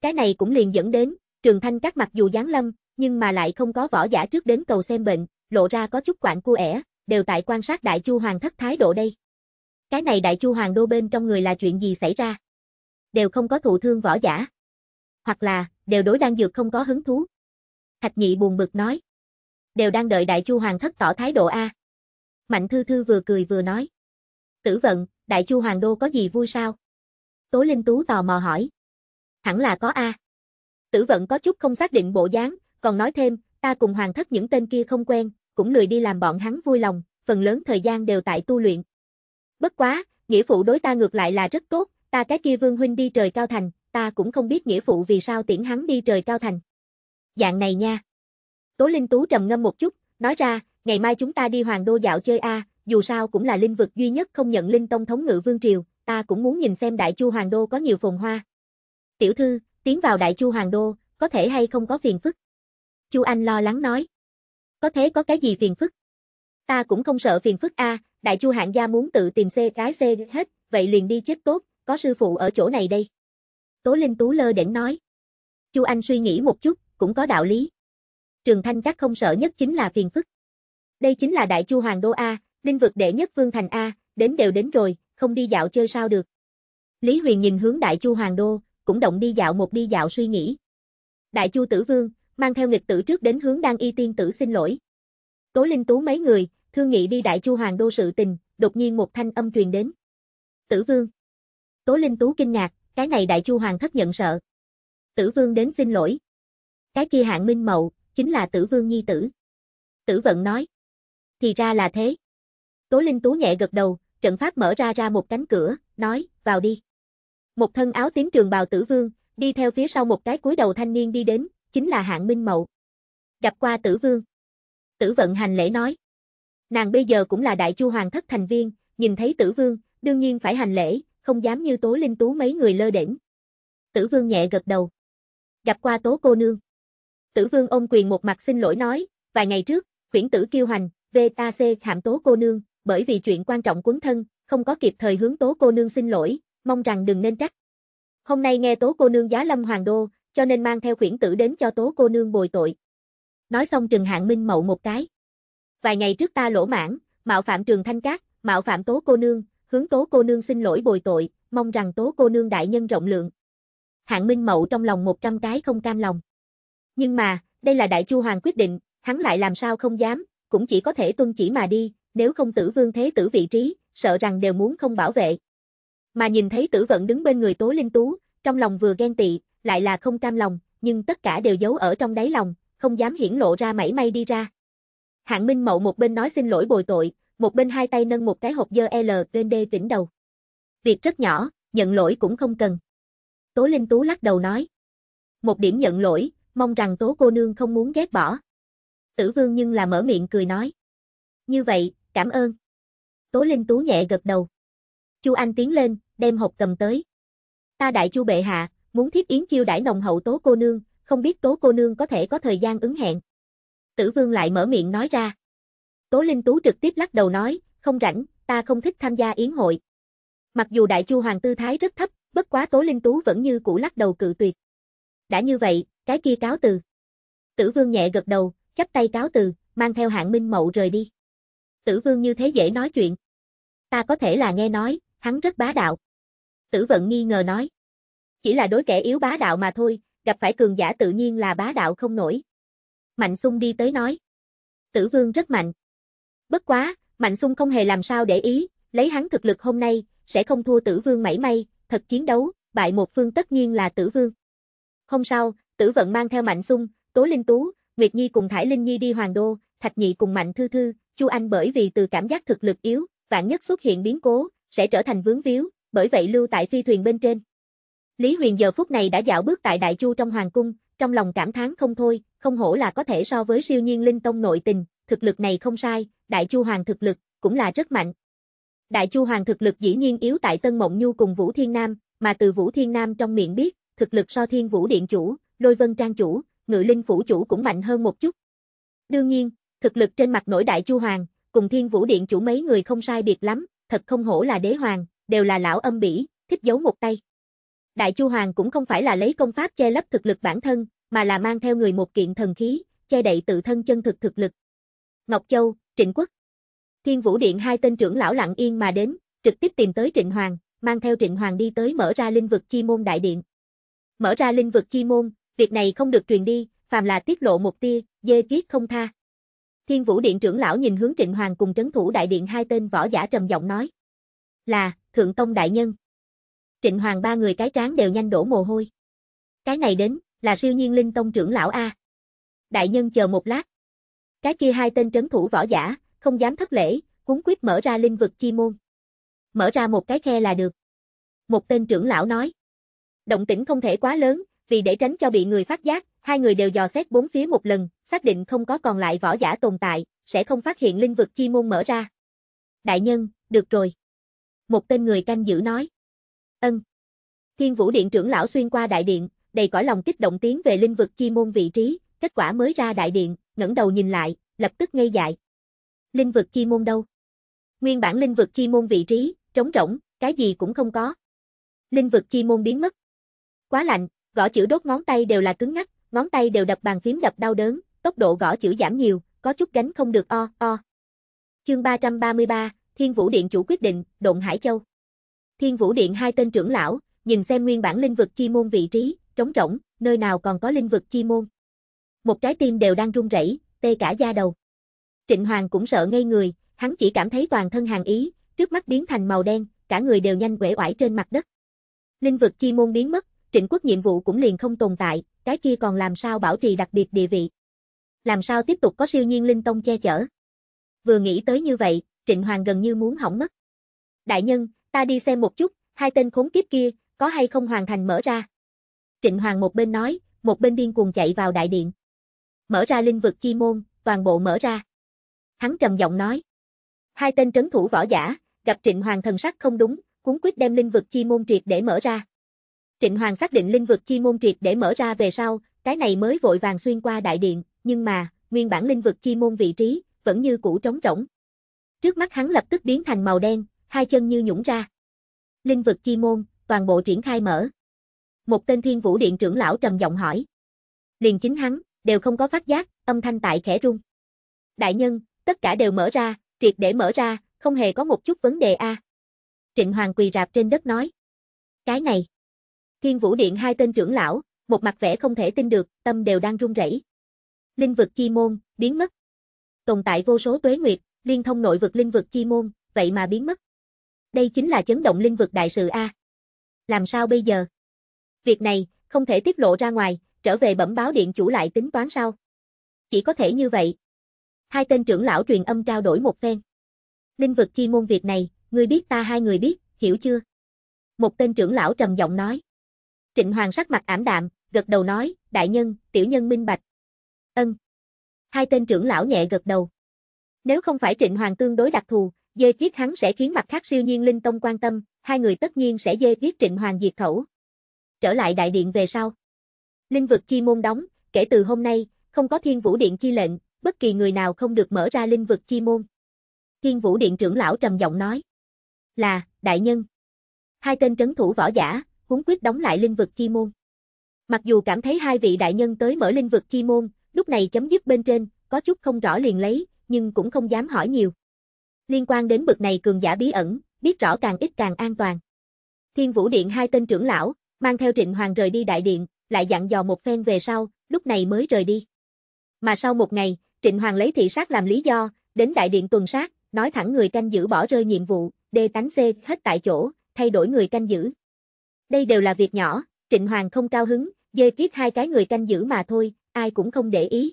Cái này cũng liền dẫn đến, Trường Thanh Các mặc dù giáng lâm, nhưng mà lại không có võ giả trước đến cầu xem bệnh, lộ ra có chút quạng cua ẻ, đều tại quan sát đại chu hoàng thất thái độ đây. Cái này đại chu hoàng đô bên trong người là chuyện gì xảy ra? Đều không có thụ thương võ giả. Hoặc là, đều đối đang dược không có hứng thú. Thạch nhị buồn bực nói. Đều đang đợi đại chu hoàng thất tỏ thái độ A. Mạnh thư thư vừa cười vừa nói. Tử vận, đại chu hoàng đô có gì vui sao? Tố Linh Tú tò mò hỏi. Hẳn là có A. Tử vận có chút không xác định bộ dáng, còn nói thêm, ta cùng hoàng thất những tên kia không quen, cũng lười đi làm bọn hắn vui lòng, phần lớn thời gian đều tại tu luyện. Bất quá, nghĩa phụ đối ta ngược lại là rất tốt, ta cái kia vương huynh đi trời cao thành, ta cũng không biết nghĩa phụ vì sao tiễn hắn đi trời cao thành. Dạng này nha. Tố Linh Tú trầm ngâm một chút, nói ra, ngày mai chúng ta đi hoàng đô dạo chơi a, dù sao cũng là linh vực duy nhất không nhận linh tông thống ngự vương triều, ta cũng muốn nhìn xem đại chu hoàng đô có nhiều phồn hoa. Tiểu thư, tiến vào đại chu hoàng đô, có thể hay không có phiền phức. Chu Anh lo lắng nói. Có thế có cái gì phiền phức? Ta cũng không sợ phiền phức a, à, đại Chu hạng gia muốn tự tìm xe cái xe hết, vậy liền đi chết tốt, có sư phụ ở chỗ này đây. Tố Linh Tú lơ đỉnh nói. Chu Anh suy nghĩ một chút, cũng có đạo lý. Trường Thanh các không sợ nhất chính là phiền phức. Đây chính là Đại Chu Hoàng Đô A, linh vực đệ nhất Vương Thành A, đến đều đến rồi, không đi dạo chơi sao được. Lý Huyền nhìn hướng Đại Chu Hoàng Đô, cũng động đi dạo một đi dạo suy nghĩ. Đại Chu Tử Vương, mang theo nghịch tử trước đến hướng đang y tiên tử xin lỗi. Tố Linh Tú mấy người, thương nghị đi Đại Chu Hoàng đô sự tình, đột nhiên một thanh âm truyền đến. Tử Vương. Tố Linh Tú kinh ngạc, cái này Đại Chu Hoàng thất nhận sợ. Tử Vương đến xin lỗi. Cái kia hạng minh mậu, chính là Tử Vương nhi tử. Tử Vận nói. Thì ra là thế. Tố Linh Tú nhẹ gật đầu, trận pháp mở ra ra một cánh cửa, nói, vào đi. Một thân áo tím trường bào Tử Vương, đi theo phía sau một cái cúi đầu thanh niên đi đến, chính là hạng minh mậu. Gặp qua tử vương. Tử vận hành lễ nói. Nàng bây giờ cũng là đại chu hoàng thất thành viên, nhìn thấy tử vương, đương nhiên phải hành lễ, không dám như tố linh tú mấy người lơ đỉnh. Tử vương nhẹ gật đầu. Gặp qua tố cô nương. Tử vương ôm quyền một mặt xin lỗi nói, vài ngày trước, khuyển tử kêu hành, VAC hạm tố cô nương, bởi vì chuyện quan trọng quấn thân, không có kịp thời hướng tố cô nương xin lỗi, mong rằng đừng nên trách. Hôm nay nghe tố cô nương giá lâm hoàng đô, cho nên mang theo khuyển tử đến cho tố cô nương bồi tội. Nói xong Trừng Hạng Minh mậu một cái. Vài ngày trước ta lỗ mãn, mạo phạm Trường Thanh Cát, mạo phạm tố cô nương, hướng tố cô nương xin lỗi bồi tội, mong rằng tố cô nương đại nhân rộng lượng. Hạng Minh mậu trong lòng một trăm cái không cam lòng. Nhưng mà, đây là đại chu hoàng quyết định, hắn lại làm sao không dám, cũng chỉ có thể tuân chỉ mà đi, nếu không tử vương thế tử vị trí, sợ rằng đều muốn không bảo vệ. Mà nhìn thấy tử vận đứng bên người Tố Linh Tú, trong lòng vừa ghen tị, lại là không cam lòng, nhưng tất cả đều giấu ở trong đáy lòng, không dám hiển lộ ra mảy may đi ra. Hạng Minh Mậu một bên nói xin lỗi bồi tội, một bên hai tay nâng một cái hộp dơ L lên đê tỉnh đầu. Việc rất nhỏ, nhận lỗi cũng không cần. Tố Linh Tú lắc đầu nói. Một điểm nhận lỗi, mong rằng Tố cô nương không muốn ghét bỏ. Tử Vương nhưng là mở miệng cười nói. Như vậy, cảm ơn. Tố Linh Tú nhẹ gật đầu. Chu Anh tiến lên, đem hộp cầm tới. Ta đại chu bệ hạ, muốn thiết yến chiêu đãi nồng hậu tố cô nương, không biết tố cô nương có thể có thời gian ứng hẹn. Tử vương lại mở miệng nói ra. Tố Linh Tú trực tiếp lắc đầu nói, không rảnh, ta không thích tham gia yến hội. Mặc dù đại chu hoàng tư thái rất thấp, bất quá Tố Linh Tú vẫn như cũ lắc đầu cự tuyệt. Đã như vậy, cái kia cáo từ. Tử Vương nhẹ gật đầu, chắp tay cáo từ, mang theo hạng minh mậu rời đi. Tử Vương như thế dễ nói chuyện. Ta có thể là nghe nói, hắn rất bá đạo. Tử Vận nghi ngờ nói. Chỉ là đối kẻ yếu bá đạo mà thôi, gặp phải cường giả tự nhiên là bá đạo không nổi. Mạnh Sung đi tới nói. Tử Vương rất mạnh. Bất quá, Mạnh Sung không hề làm sao để ý, lấy hắn thực lực hôm nay, sẽ không thua Tử Vương mảy may, thật chiến đấu, bại một phương tất nhiên là Tử Vương. Hôm sau, Tử Vận mang theo Mạnh Sung, Tố Linh Tú, Nguyệt Nhi cùng Thải Linh Nhi đi Hoàng Đô, Thạch Nhị cùng Mạnh Thư Thư, Chu Anh bởi vì từ cảm giác thực lực yếu, vạn nhất xuất hiện biến cố, sẽ trở thành vướng víu, bởi vậy lưu tại phi thuyền bên trên. Lý Huyền giờ phút này đã dạo bước tại Đại Chu trong hoàng cung, trong lòng cảm thán không thôi, không hổ là có thể so với siêu nhiên linh tông nội tình, thực lực này không sai, Đại Chu hoàng thực lực cũng là rất mạnh. Đại Chu hoàng thực lực dĩ nhiên yếu tại Tân Mộng Nhu cùng Vũ Thiên Nam, mà từ Vũ Thiên Nam trong miệng biết, thực lực so Thiên Vũ điện chủ, Lôi Vân trang chủ, Ngự Linh phủ chủ cũng mạnh hơn một chút. Đương nhiên, thực lực trên mặt nổi Đại Chu hoàng, cùng Thiên Vũ điện chủ mấy người không sai biệt lắm, thật không hổ là đế hoàng, đều là lão âm bỉ, thích giấu một tay. Đại Chu Hoàng cũng không phải là lấy công pháp che lấp thực lực bản thân, mà là mang theo người một kiện thần khí, che đậy tự thân chân thực thực lực. Ngọc Châu, Trịnh Quốc Thiên Vũ Điện hai tên trưởng lão lặng yên mà đến, trực tiếp tìm tới Trịnh Hoàng, mang theo Trịnh Hoàng đi tới mở ra linh vực chi môn đại điện. Mở ra linh vực chi môn, việc này không được truyền đi, phàm là tiết lộ một tia, dê kiết không tha. Thiên Vũ Điện trưởng lão nhìn hướng Trịnh Hoàng cùng trấn thủ đại điện hai tên võ giả trầm giọng nói. Là, Thượng Tông Đại Nhân. Trịnh Hoàng ba người cái trán đều nhanh đổ mồ hôi. Cái này đến, là siêu nhiên linh tông trưởng lão A. Đại nhân chờ một lát. Cái kia hai tên trấn thủ võ giả, không dám thất lễ, cuốn quyết mở ra linh vực chi môn. Mở ra một cái khe là được. Một tên trưởng lão nói. Động tĩnh không thể quá lớn, vì để tránh cho bị người phát giác, hai người đều dò xét bốn phía một lần, xác định không có còn lại võ giả tồn tại, sẽ không phát hiện linh vực chi môn mở ra. Đại nhân, được rồi. Một tên người canh giữ nói. Ân. Thiên Vũ Điện trưởng lão xuyên qua đại điện, đầy cõi lòng kích động tiến về linh vực chi môn vị trí, kết quả mới ra đại điện, ngẩng đầu nhìn lại, lập tức ngây dại. Linh vực chi môn đâu? Nguyên bản linh vực chi môn vị trí, trống rỗng, cái gì cũng không có. Linh vực chi môn biến mất. Quá lạnh, gõ chữ đốt ngón tay đều là cứng ngắc, ngón tay đều đập bàn phím đập đau đớn, tốc độ gõ chữ giảm nhiều, có chút gánh không được o o. Chương 333, Thiên Vũ Điện chủ quyết định, Độn Hải Châu. Thiên Vũ Điện hai tên trưởng lão, nhìn xem nguyên bản linh vực chi môn vị trí, trống rỗng, nơi nào còn có linh vực chi môn. Một trái tim đều đang run rẩy, tê cả da đầu. Trịnh Hoàng cũng sợ ngây người, hắn chỉ cảm thấy toàn thân hàng ý, trước mắt biến thành màu đen, cả người đều nhanh quể oải trên mặt đất. Linh vực chi môn biến mất, trịnh quốc nhiệm vụ cũng liền không tồn tại, cái kia còn làm sao bảo trì đặc biệt địa vị. Làm sao tiếp tục có siêu nhiên linh tông che chở. Vừa nghĩ tới như vậy, trịnh hoàng gần như muốn hỏng mất. Đại nhân, ta đi xem một chút, hai tên khốn kiếp kia, có hay không hoàn thành mở ra. Trịnh Hoàng một bên nói, một bên điên cuồng chạy vào đại điện. Mở ra linh vực chi môn, toàn bộ mở ra. Hắn trầm giọng nói. Hai tên trấn thủ võ giả, gặp Trịnh Hoàng thần sắc không đúng, cuốn quyết đem linh vực chi môn triệt để mở ra. Trịnh Hoàng xác định linh vực chi môn triệt để mở ra về sau, cái này mới vội vàng xuyên qua đại điện, nhưng mà, nguyên bản linh vực chi môn vị trí, vẫn như cũ trống rỗng. Trước mắt hắn lập tức biến thành màu đen, hai chân như nhũng ra. Linh vực chi môn, toàn bộ triển khai mở. Một tên thiên vũ điện trưởng lão trầm giọng hỏi. Liền chính hắn, đều không có phát giác, âm thanh tại khẽ rung. Đại nhân, tất cả đều mở ra, triệt để mở ra, không hề có một chút vấn đề a. Trịnh Hoàng quỳ rạp trên đất nói. Cái này. Thiên Vũ Điện hai tên trưởng lão, một mặt vẻ không thể tin được, tâm đều đang run rẩy. Linh vực chi môn, biến mất. Tồn tại vô số tuế nguyệt, liên thông nội vực linh vực chi môn, vậy mà biến mất. Đây chính là chấn động linh vực đại sự A. Làm sao bây giờ? Việc này, không thể tiết lộ ra ngoài, trở về bẩm báo điện chủ lại tính toán sau. Chỉ có thể như vậy. Hai tên trưởng lão truyền âm trao đổi một phen. Linh vực chi môn việc này, ngươi biết ta hai người biết, hiểu chưa? Một tên trưởng lão trầm giọng nói. Trịnh Hoàng sắc mặt ảm đạm, gật đầu nói, đại nhân, tiểu nhân minh bạch. Ân. Hai tên trưởng lão nhẹ gật đầu. Nếu không phải Trịnh Hoàng tương đối đặc thù, dê kiết hắn sẽ khiến mặt khác siêu nhiên linh tông quan tâm, hai người tất nhiên sẽ dê kiết trịnh hoàng diệt khẩu. Trở lại đại điện về sau. Linh vực chi môn đóng, kể từ hôm nay, không có thiên vũ điện chi lệnh, bất kỳ người nào không được mở ra linh vực chi môn. Thiên vũ điện trưởng lão trầm giọng nói. Là, đại nhân. Hai tên trấn thủ võ giả, huống quyết đóng lại linh vực chi môn. Mặc dù cảm thấy hai vị đại nhân tới mở linh vực chi môn, lúc này chấm dứt bên trên, có chút không rõ liền lấy, nhưng cũng không dám hỏi nhiều. Liên quan đến bực này cường giả bí ẩn, biết rõ càng ít càng an toàn. Thiên Vũ Điện hai tên trưởng lão, mang theo Trịnh Hoàng rời đi đại điện, lại dặn dò một phen về sau, lúc này mới rời đi. Mà sau một ngày, Trịnh Hoàng lấy thị sát làm lý do, đến đại điện tuần sát, nói thẳng người canh giữ bỏ rơi nhiệm vụ, đê tánh C hết tại chỗ, thay đổi người canh giữ. Đây đều là việc nhỏ, Trịnh Hoàng không cao hứng, dê kiết hai cái người canh giữ mà thôi, ai cũng không để ý.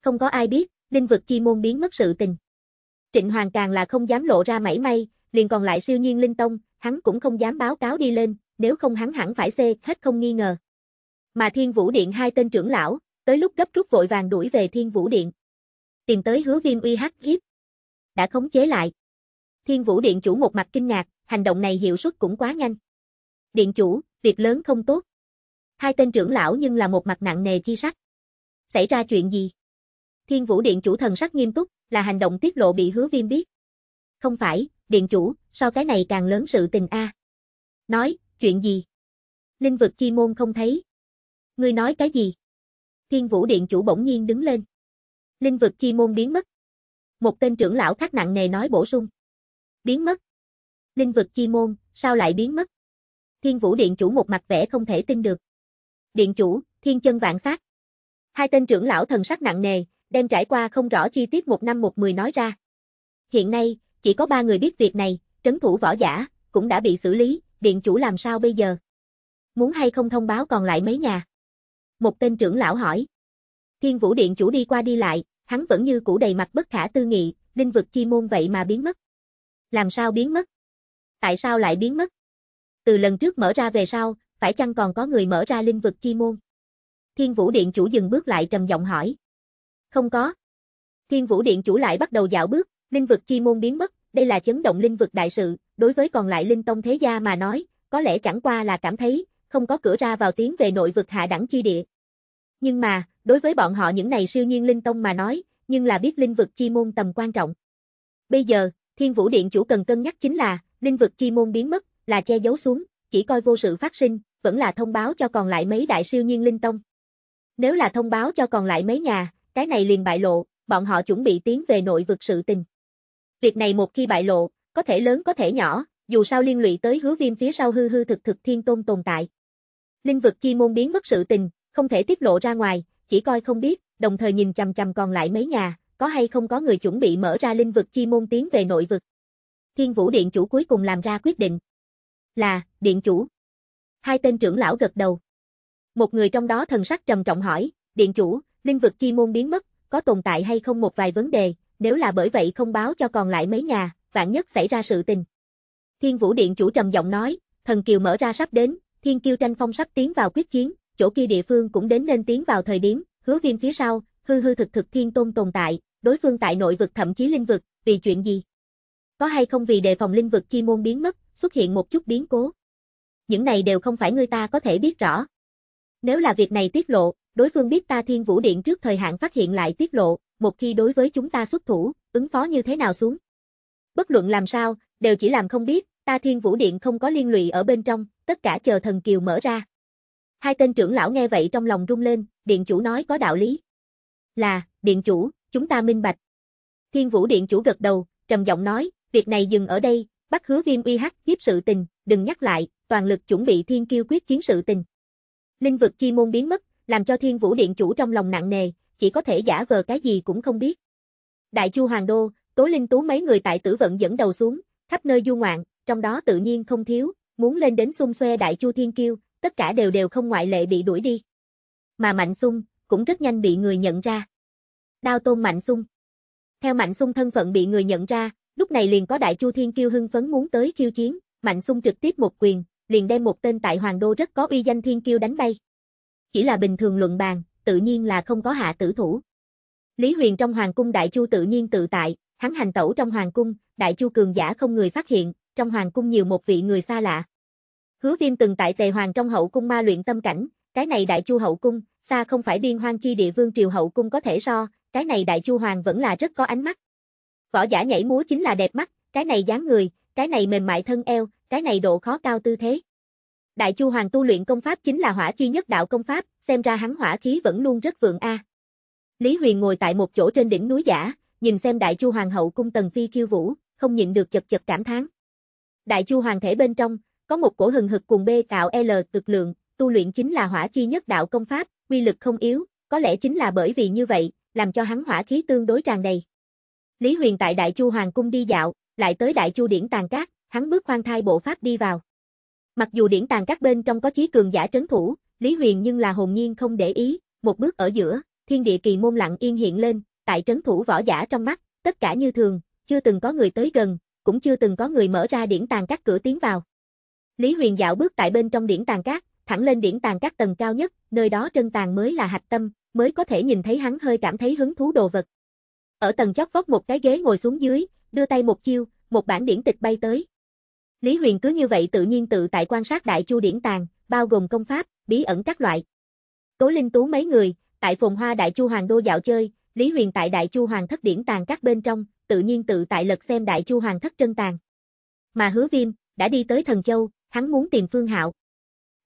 Không có ai biết, linh vực chi môn biến mất sự tình. Trịnh Hoàng càng là không dám lộ ra mảy may, liền còn lại siêu nhiên linh tông, hắn cũng không dám báo cáo đi lên, nếu không hắn hẳn phải xê, hết không nghi ngờ. Mà Thiên Vũ Điện hai tên trưởng lão, tới lúc gấp rút vội vàng đuổi về Thiên Vũ Điện. Tìm tới hứa viêm uy hắc hiếp. Đã khống chế lại. Thiên Vũ Điện chủ một mặt kinh ngạc, hành động này hiệu suất cũng quá nhanh. Điện chủ, việc lớn không tốt. Hai tên trưởng lão nhưng là một mặt nặng nề chi sắc. Xảy ra chuyện gì? Thiên Vũ Điện chủ thần sắc nghiêm túc, là hành động tiết lộ bị hứa viêm biết. Không phải, Điện chủ, sao cái này càng lớn sự tình a Nói, chuyện gì? Linh vực chi môn không thấy. Ngươi nói cái gì? Thiên Vũ Điện chủ bỗng nhiên đứng lên. Linh vực chi môn biến mất. Một tên trưởng lão khác nặng nề nói bổ sung. Biến mất. Linh vực chi môn, sao lại biến mất? Thiên Vũ Điện chủ một mặt vẻ không thể tin được. Điện chủ, thiên chân vạn sát. Hai tên trưởng lão thần sắc nặng nề, đem trải qua không rõ chi tiết một năm một mười nói ra. Hiện nay, chỉ có ba người biết việc này, trấn thủ võ giả, cũng đã bị xử lý, điện chủ làm sao bây giờ? Muốn hay không thông báo còn lại mấy nhà? Một tên trưởng lão hỏi. Thiên vũ điện chủ đi qua đi lại, hắn vẫn như cũ đầy mặt bất khả tư nghị, linh vực chi môn vậy mà biến mất. Làm sao biến mất? Tại sao lại biến mất? Từ lần trước mở ra về sau, phải chăng còn có người mở ra linh vực chi môn? Thiên vũ điện chủ dừng bước lại trầm giọng hỏi. Không có. Thiên Vũ Điện chủ lại bắt đầu dạo bước, linh vực chi môn biến mất, đây là chấn động linh vực đại sự, đối với còn lại linh tông thế gia mà nói, có lẽ chẳng qua là cảm thấy, không có cửa ra vào tiến về nội vực hạ đẳng chi địa. Nhưng mà, đối với bọn họ những này siêu nhiên linh tông mà nói, nhưng là biết linh vực chi môn tầm quan trọng. Bây giờ, Thiên Vũ Điện chủ cần cân nhắc chính là, linh vực chi môn biến mất, là che giấu xuống, chỉ coi vô sự phát sinh, vẫn là thông báo cho còn lại mấy đại siêu nhiên linh tông. Nếu là thông báo cho còn lại mấy nhà, cái này liền bại lộ, bọn họ chuẩn bị tiến về nội vực sự tình. Việc này một khi bại lộ, có thể lớn có thể nhỏ, dù sao liên lụy tới hứa viêm phía sau hư hư thực thực thiên tôn tồn tại. Linh vực chi môn biến mất sự tình, không thể tiết lộ ra ngoài, chỉ coi không biết, đồng thời nhìn chằm chằm còn lại mấy nhà, có hay không có người chuẩn bị mở ra linh vực chi môn tiến về nội vực. Thiên Vũ Điện chủ cuối cùng làm ra quyết định. Là, Điện chủ. Hai tên trưởng lão gật đầu. Một người trong đó thần sắc trầm trọng hỏi, Điện chủ, linh vực chi môn biến mất, có tồn tại hay không một vài vấn đề, nếu là bởi vậy không báo cho còn lại mấy nhà, vạn nhất xảy ra sự tình. Thiên Vũ Điện chủ trầm giọng nói, thần kiều mở ra sắp đến, thiên kiêu tranh phong sắp tiến vào quyết chiến, chỗ kia địa phương cũng đến nên tiến vào thời điểm, hứa viêm phía sau, hư hư thực thực thiên tôn tồn tại, đối phương tại nội vực thậm chí linh vực, vì chuyện gì? Có hay không vì đề phòng linh vực chi môn biến mất, xuất hiện một chút biến cố? Những này đều không phải người ta có thể biết rõ. Nếu là việc này tiết lộ, Đối phương biết ta Thiên Vũ Điện trước thời hạn phát hiện lại tiết lộ, một khi đối với chúng ta xuất thủ, ứng phó như thế nào xuống. Bất luận làm sao, đều chỉ làm không biết, ta Thiên Vũ Điện không có liên lụy ở bên trong, tất cả chờ thần kiều mở ra. Hai tên trưởng lão nghe vậy trong lòng rung lên, điện chủ nói có đạo lý. Là, điện chủ, chúng ta minh bạch. Thiên Vũ Điện chủ gật đầu, trầm giọng nói, việc này dừng ở đây, bắt hứa viêm uy hắc kiếp sự tình, đừng nhắc lại, toàn lực chuẩn bị thiên kiêu quyết chiến sự tình. Linh vực chi môn biến mất, làm cho thiên vũ điện chủ trong lòng nặng nề, chỉ có thể giả vờ cái gì cũng không biết. Đại chu hoàng đô, tố linh tú mấy người tại tử vận dẫn đầu xuống, khắp nơi du ngoạn, trong đó tự nhiên không thiếu, muốn lên đến xung xoe đại chu thiên kiêu, tất cả đều đều không ngoại lệ bị đuổi đi. Mà Mạnh Sung, cũng rất nhanh bị người nhận ra. Đao tôn Mạnh Sung. Theo Mạnh Sung thân phận bị người nhận ra, lúc này liền có đại chu thiên kiêu hưng phấn muốn tới khiêu chiến, Mạnh Sung trực tiếp một quyền, liền đem một tên tại Hoàng Đô rất có uy danh thiên kiêu đánh bay chỉ là bình thường luận bàn, tự nhiên là không có hạ tử thủ. Lý Huyền trong hoàng cung đại chu tự nhiên tự tại, hắn hành tẩu trong hoàng cung, đại chu cường giả không người phát hiện, trong hoàng cung nhiều một vị người xa lạ. Hứa Viêm từng tại Tề Hoàng trong hậu cung ma luyện tâm cảnh, cái này đại chu hậu cung, xa không phải biên hoang chi địa vương triều hậu cung có thể so, cái này đại chu hoàng vẫn là rất có ánh mắt. Võ giả nhảy múa chính là đẹp mắt, cái này dáng người, cái này mềm mại thân eo, cái này độ khó cao tư thế. Đại Chu Hoàng tu luyện công pháp chính là hỏa chi nhất đạo công pháp, xem ra hắn hỏa khí vẫn luôn rất vượng a. Lý Huyền ngồi tại một chỗ trên đỉnh núi giả, nhìn xem Đại Chu Hoàng hậu cung Tần Phi khiêu vũ, không nhịn được chật chật cảm thán. Đại Chu Hoàng thể bên trong, có một cổ hừng hực cùng bê cạo L cực lượng, tu luyện chính là hỏa chi nhất đạo công pháp, quy lực không yếu, có lẽ chính là bởi vì như vậy, làm cho hắn hỏa khí tương đối tràn đầy. Lý Huyền tại Đại Chu Hoàng cung đi dạo, lại tới Đại Chu điển tàn cát, hắn bước khoan thai bộ pháp đi vào. Mặc dù điển tàng các bên trong có chí cường giả trấn thủ, Lý Huyền nhưng là hồn nhiên không để ý, một bước ở giữa, thiên địa kỳ môn lặng yên hiện lên, tại trấn thủ võ giả trong mắt, tất cả như thường, chưa từng có người tới gần, cũng chưa từng có người mở ra điển tàng các cửa tiến vào. Lý Huyền dạo bước tại bên trong điển tàng các, thẳng lên điển tàng các tầng cao nhất, nơi đó trân tàng mới là hạch tâm, mới có thể nhìn thấy hắn hơi cảm thấy hứng thú đồ vật. Ở tầng chót vót một cái ghế ngồi xuống dưới, đưa tay một chiêu, một bản điển tịch bay tới, Lý Huyền cứ như vậy tự nhiên tự tại quan sát đại chu điển tàng, bao gồm công pháp, bí ẩn các loại. Cố Linh Tú mấy người, tại phồn hoa đại chu hoàng đô dạo chơi, Lý Huyền tại đại chu hoàng thất điển tàng các bên trong, tự nhiên tự tại lật xem đại chu hoàng thất trân tàng. Mà Hứa Viêm đã đi tới Thần Châu, hắn muốn tìm Phương Hạo.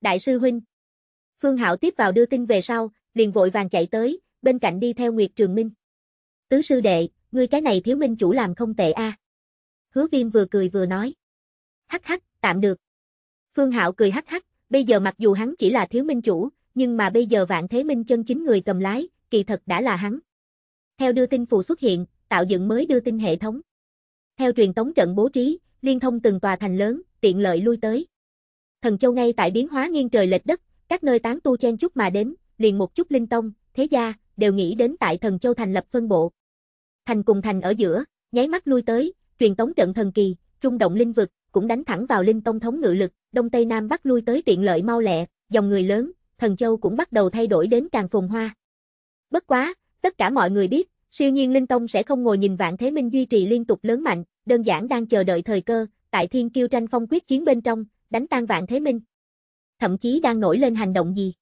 Đại sư huynh. Phương Hạo tiếp vào đưa tin về sau, liền vội vàng chạy tới, bên cạnh đi theo Nguyệt Trường Minh. Tứ sư đệ, ngươi cái này thiếu minh chủ làm không tệ a. À. Hứa Viêm vừa cười vừa nói hắc hắc, tạm được. Phương Hạo cười hắc hắc, bây giờ mặc dù hắn chỉ là thiếu minh chủ, nhưng mà bây giờ vạn thế minh chân chính người cầm lái, kỳ thật đã là hắn. Theo đưa tin phù xuất hiện, tạo dựng mới đưa tin hệ thống. Theo truyền tống trận bố trí, liên thông từng tòa thành lớn, tiện lợi lui tới. Thần Châu ngay tại biến hóa nghiêng trời lệch đất, các nơi tán tu chen chút mà đến, liền một chút linh tông, thế gia, đều nghĩ đến tại Thần Châu thành lập phân bộ. Thành cùng thành ở giữa, nháy mắt lui tới, truyền tống trận thần kỳ, trung động linh vực, cũng đánh thẳng vào linh tông thống ngự lực, đông tây nam bắc lui tới tiện lợi mau lẹ, dòng người lớn, thần châu cũng bắt đầu thay đổi đến càng phồn hoa. Bất quá, tất cả mọi người biết, siêu nhiên linh tông sẽ không ngồi nhìn vạn thế minh duy trì liên tục lớn mạnh, đơn giản đang chờ đợi thời cơ, tại thiên kiêu tranh phong quyết chiến bên trong, đánh tan vạn thế minh. Thậm chí đang nổi lên hành động gì.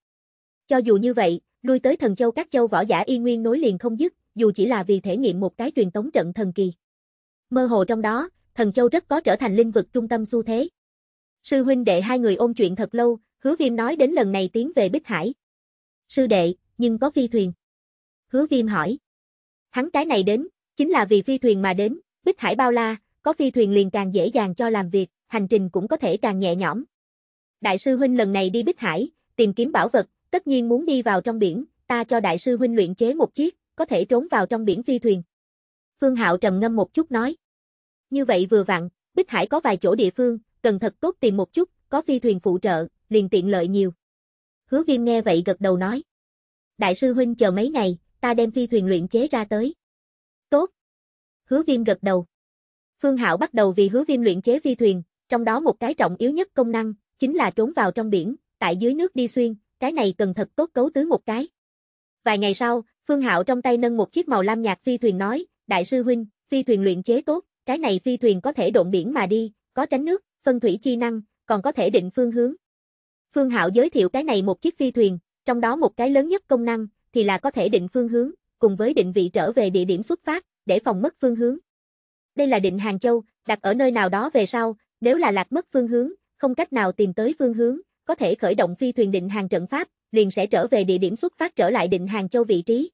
Cho dù như vậy, lui tới thần châu các châu võ giả y nguyên nối liền không dứt, dù chỉ là vì thể nghiệm một cái truyền tống trận thần kỳ. Mơ hồ trong đó, thần châu rất có trở thành linh vực trung tâm xu thế. Sư huynh đệ hai người ôm chuyện thật lâu, hứa viêm nói đến lần này tiến về Bích Hải. Sư đệ, nhưng có phi thuyền. Hứa viêm hỏi. Hắn cái này đến, chính là vì phi thuyền mà đến, Bích Hải bao la, có phi thuyền liền càng dễ dàng cho làm việc, hành trình cũng có thể càng nhẹ nhõm. Đại sư huynh lần này đi Bích Hải, tìm kiếm bảo vật, tất nhiên muốn đi vào trong biển, ta cho đại sư huynh luyện chế một chiếc, có thể trốn vào trong biển phi thuyền. Phương Hạo trầm ngâm một chút nói. Như vậy vừa vặn, Bích Hải có vài chỗ địa phương, cần thật tốt tìm một chút, có phi thuyền phụ trợ, liền tiện lợi nhiều. Hứa viêm nghe vậy gật đầu nói. Đại sư huynh chờ mấy ngày, ta đem phi thuyền luyện chế ra tới. Tốt. Hứa viêm gật đầu. Phương Hạo bắt đầu vì hứa viêm luyện chế phi thuyền, trong đó một cái trọng yếu nhất công năng, chính là trốn vào trong biển, tại dưới nước đi xuyên, cái này cần thật tốt cấu tứ một cái. Vài ngày sau, Phương Hạo trong tay nâng một chiếc màu lam nhạt phi thuyền nói, đại sư huynh, phi thuyền luyện chế tốt, cái này phi thuyền có thể độn biển mà đi, có tránh nước, phân thủy chi năng, còn có thể định phương hướng. Phương Hạo giới thiệu cái này một chiếc phi thuyền, trong đó một cái lớn nhất công năng thì là có thể định phương hướng, cùng với định vị trở về địa điểm xuất phát, để phòng mất phương hướng. Đây là định Hàng Châu, đặt ở nơi nào đó về sau, nếu là lạc mất phương hướng, không cách nào tìm tới phương hướng, có thể khởi động phi thuyền định hàng trận pháp, liền sẽ trở về địa điểm xuất phát trở lại định Hàng Châu vị trí.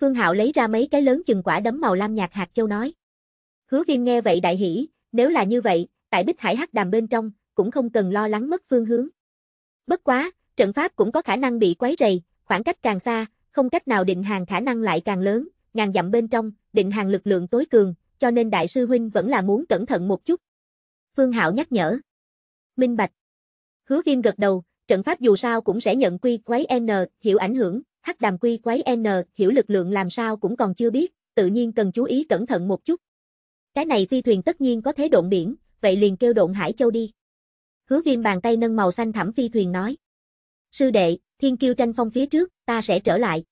Phương Hạo lấy ra mấy cái lớn chừng quả đấm màu lam nhạt hạt châu nói. Hứa viêm nghe vậy đại hỉ, nếu là như vậy, tại bích hải hắc đàm bên trong, cũng không cần lo lắng mất phương hướng. Bất quá, trận pháp cũng có khả năng bị quấy rầy, khoảng cách càng xa, không cách nào định hàng khả năng lại càng lớn, ngàn dặm bên trong, định hàng lực lượng tối cường, cho nên đại sư huynh vẫn là muốn cẩn thận một chút. Phương Hạo nhắc nhở. Minh Bạch. Hứa Viêm gật đầu, trận pháp dù sao cũng sẽ nhận quy quấy N, hiểu ảnh hưởng, hắc đàm quy quấy N, hiểu lực lượng làm sao cũng còn chưa biết, tự nhiên cần chú ý cẩn thận một chút. Cái này phi thuyền tất nhiên có thế độn biển, vậy liền kêu độn Hải Châu đi. Hứa viêm bàn tay nâng màu xanh thẳm phi thuyền nói. Sư đệ, thiên kiêu tranh phong phía trước, ta sẽ trở lại.